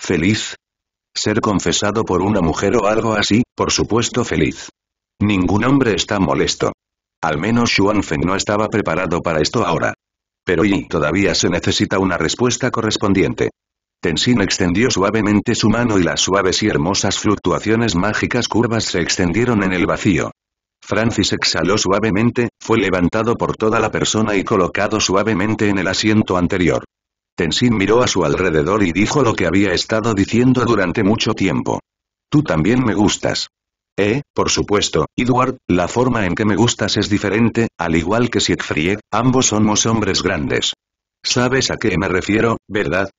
¿Feliz? Ser confesado por una mujer o algo así, por supuesto feliz. Ningún hombre está molesto. Al menos Xuanfeng no estaba preparado para esto ahora. Pero y todavía se necesita una respuesta correspondiente. Tenzin extendió suavemente su mano y las suaves y hermosas fluctuaciones mágicas curvas se extendieron en el vacío. Francis exhaló suavemente, fue levantado por toda la persona y colocado suavemente en el asiento anterior. Tenzin miró a su alrededor y dijo lo que había estado diciendo durante mucho tiempo. Tú también me gustas. Eh, por supuesto, Edward, la forma en que me gustas es diferente, al igual que Siegfried, ambos somos hombres grandes. ¿Sabes a qué me refiero, verdad?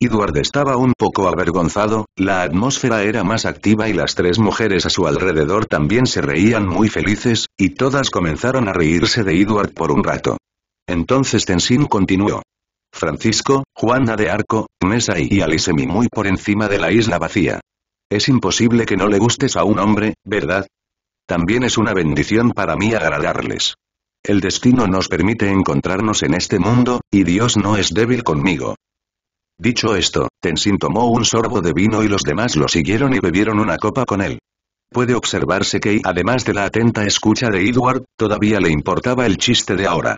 Edward estaba un poco avergonzado, la atmósfera era más activa y las tres mujeres a su alrededor también se reían muy felices, y todas comenzaron a reírse de Edward por un rato. Entonces Tenzin continuó. Francisco, Juana de Arco, Mesa y Alisemi muy por encima de la isla vacía. Es imposible que no le gustes a un hombre, ¿verdad? También es una bendición para mí agradarles. El destino nos permite encontrarnos en este mundo, y Dios no es débil conmigo. Dicho esto, Tenzin tomó un sorbo de vino y los demás lo siguieron y bebieron una copa con él. Puede observarse que, además de la atenta escucha de Edward, todavía le importaba el chiste de ahora.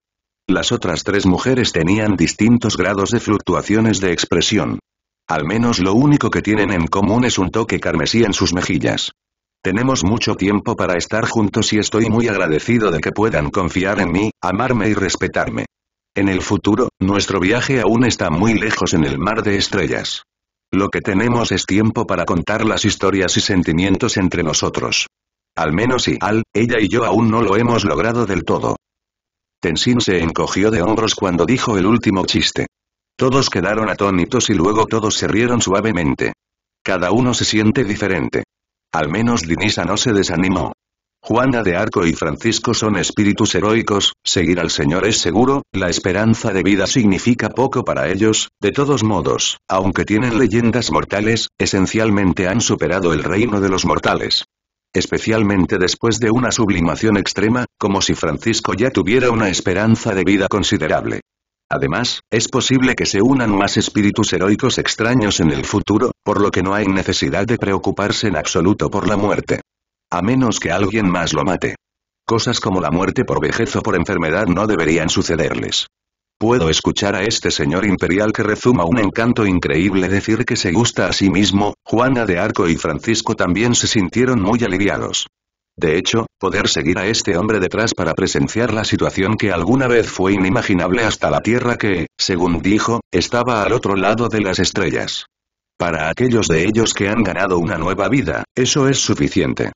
Las otras tres mujeres tenían distintos grados de fluctuaciones de expresión. Al menos lo único que tienen en común es un toque carmesí en sus mejillas. Tenemos mucho tiempo para estar juntos y estoy muy agradecido de que puedan confiar en mí, amarme y respetarme. En el futuro, nuestro viaje aún está muy lejos en el mar de estrellas. Lo que tenemos es tiempo para contar las historias y sentimientos entre nosotros. Al menos y Al, ella y yo aún no lo hemos logrado del todo. Tenzin se encogió de hombros cuando dijo el último chiste. Todos quedaron atónitos y luego todos se rieron suavemente. Cada uno se siente diferente. Al menos Dinisa no se desanimó. Juana de Arco y Francisco son espíritus heroicos, seguir al Señor es seguro, la esperanza de vida significa poco para ellos, de todos modos, aunque tienen leyendas mortales, esencialmente han superado el reino de los mortales especialmente después de una sublimación extrema, como si Francisco ya tuviera una esperanza de vida considerable. Además, es posible que se unan más espíritus heroicos extraños en el futuro, por lo que no hay necesidad de preocuparse en absoluto por la muerte. A menos que alguien más lo mate. Cosas como la muerte por vejez o por enfermedad no deberían sucederles. Puedo escuchar a este señor imperial que rezuma un encanto increíble decir que se gusta a sí mismo, Juana de Arco y Francisco también se sintieron muy aliviados. De hecho, poder seguir a este hombre detrás para presenciar la situación que alguna vez fue inimaginable hasta la Tierra que, según dijo, estaba al otro lado de las estrellas. Para aquellos de ellos que han ganado una nueva vida, eso es suficiente.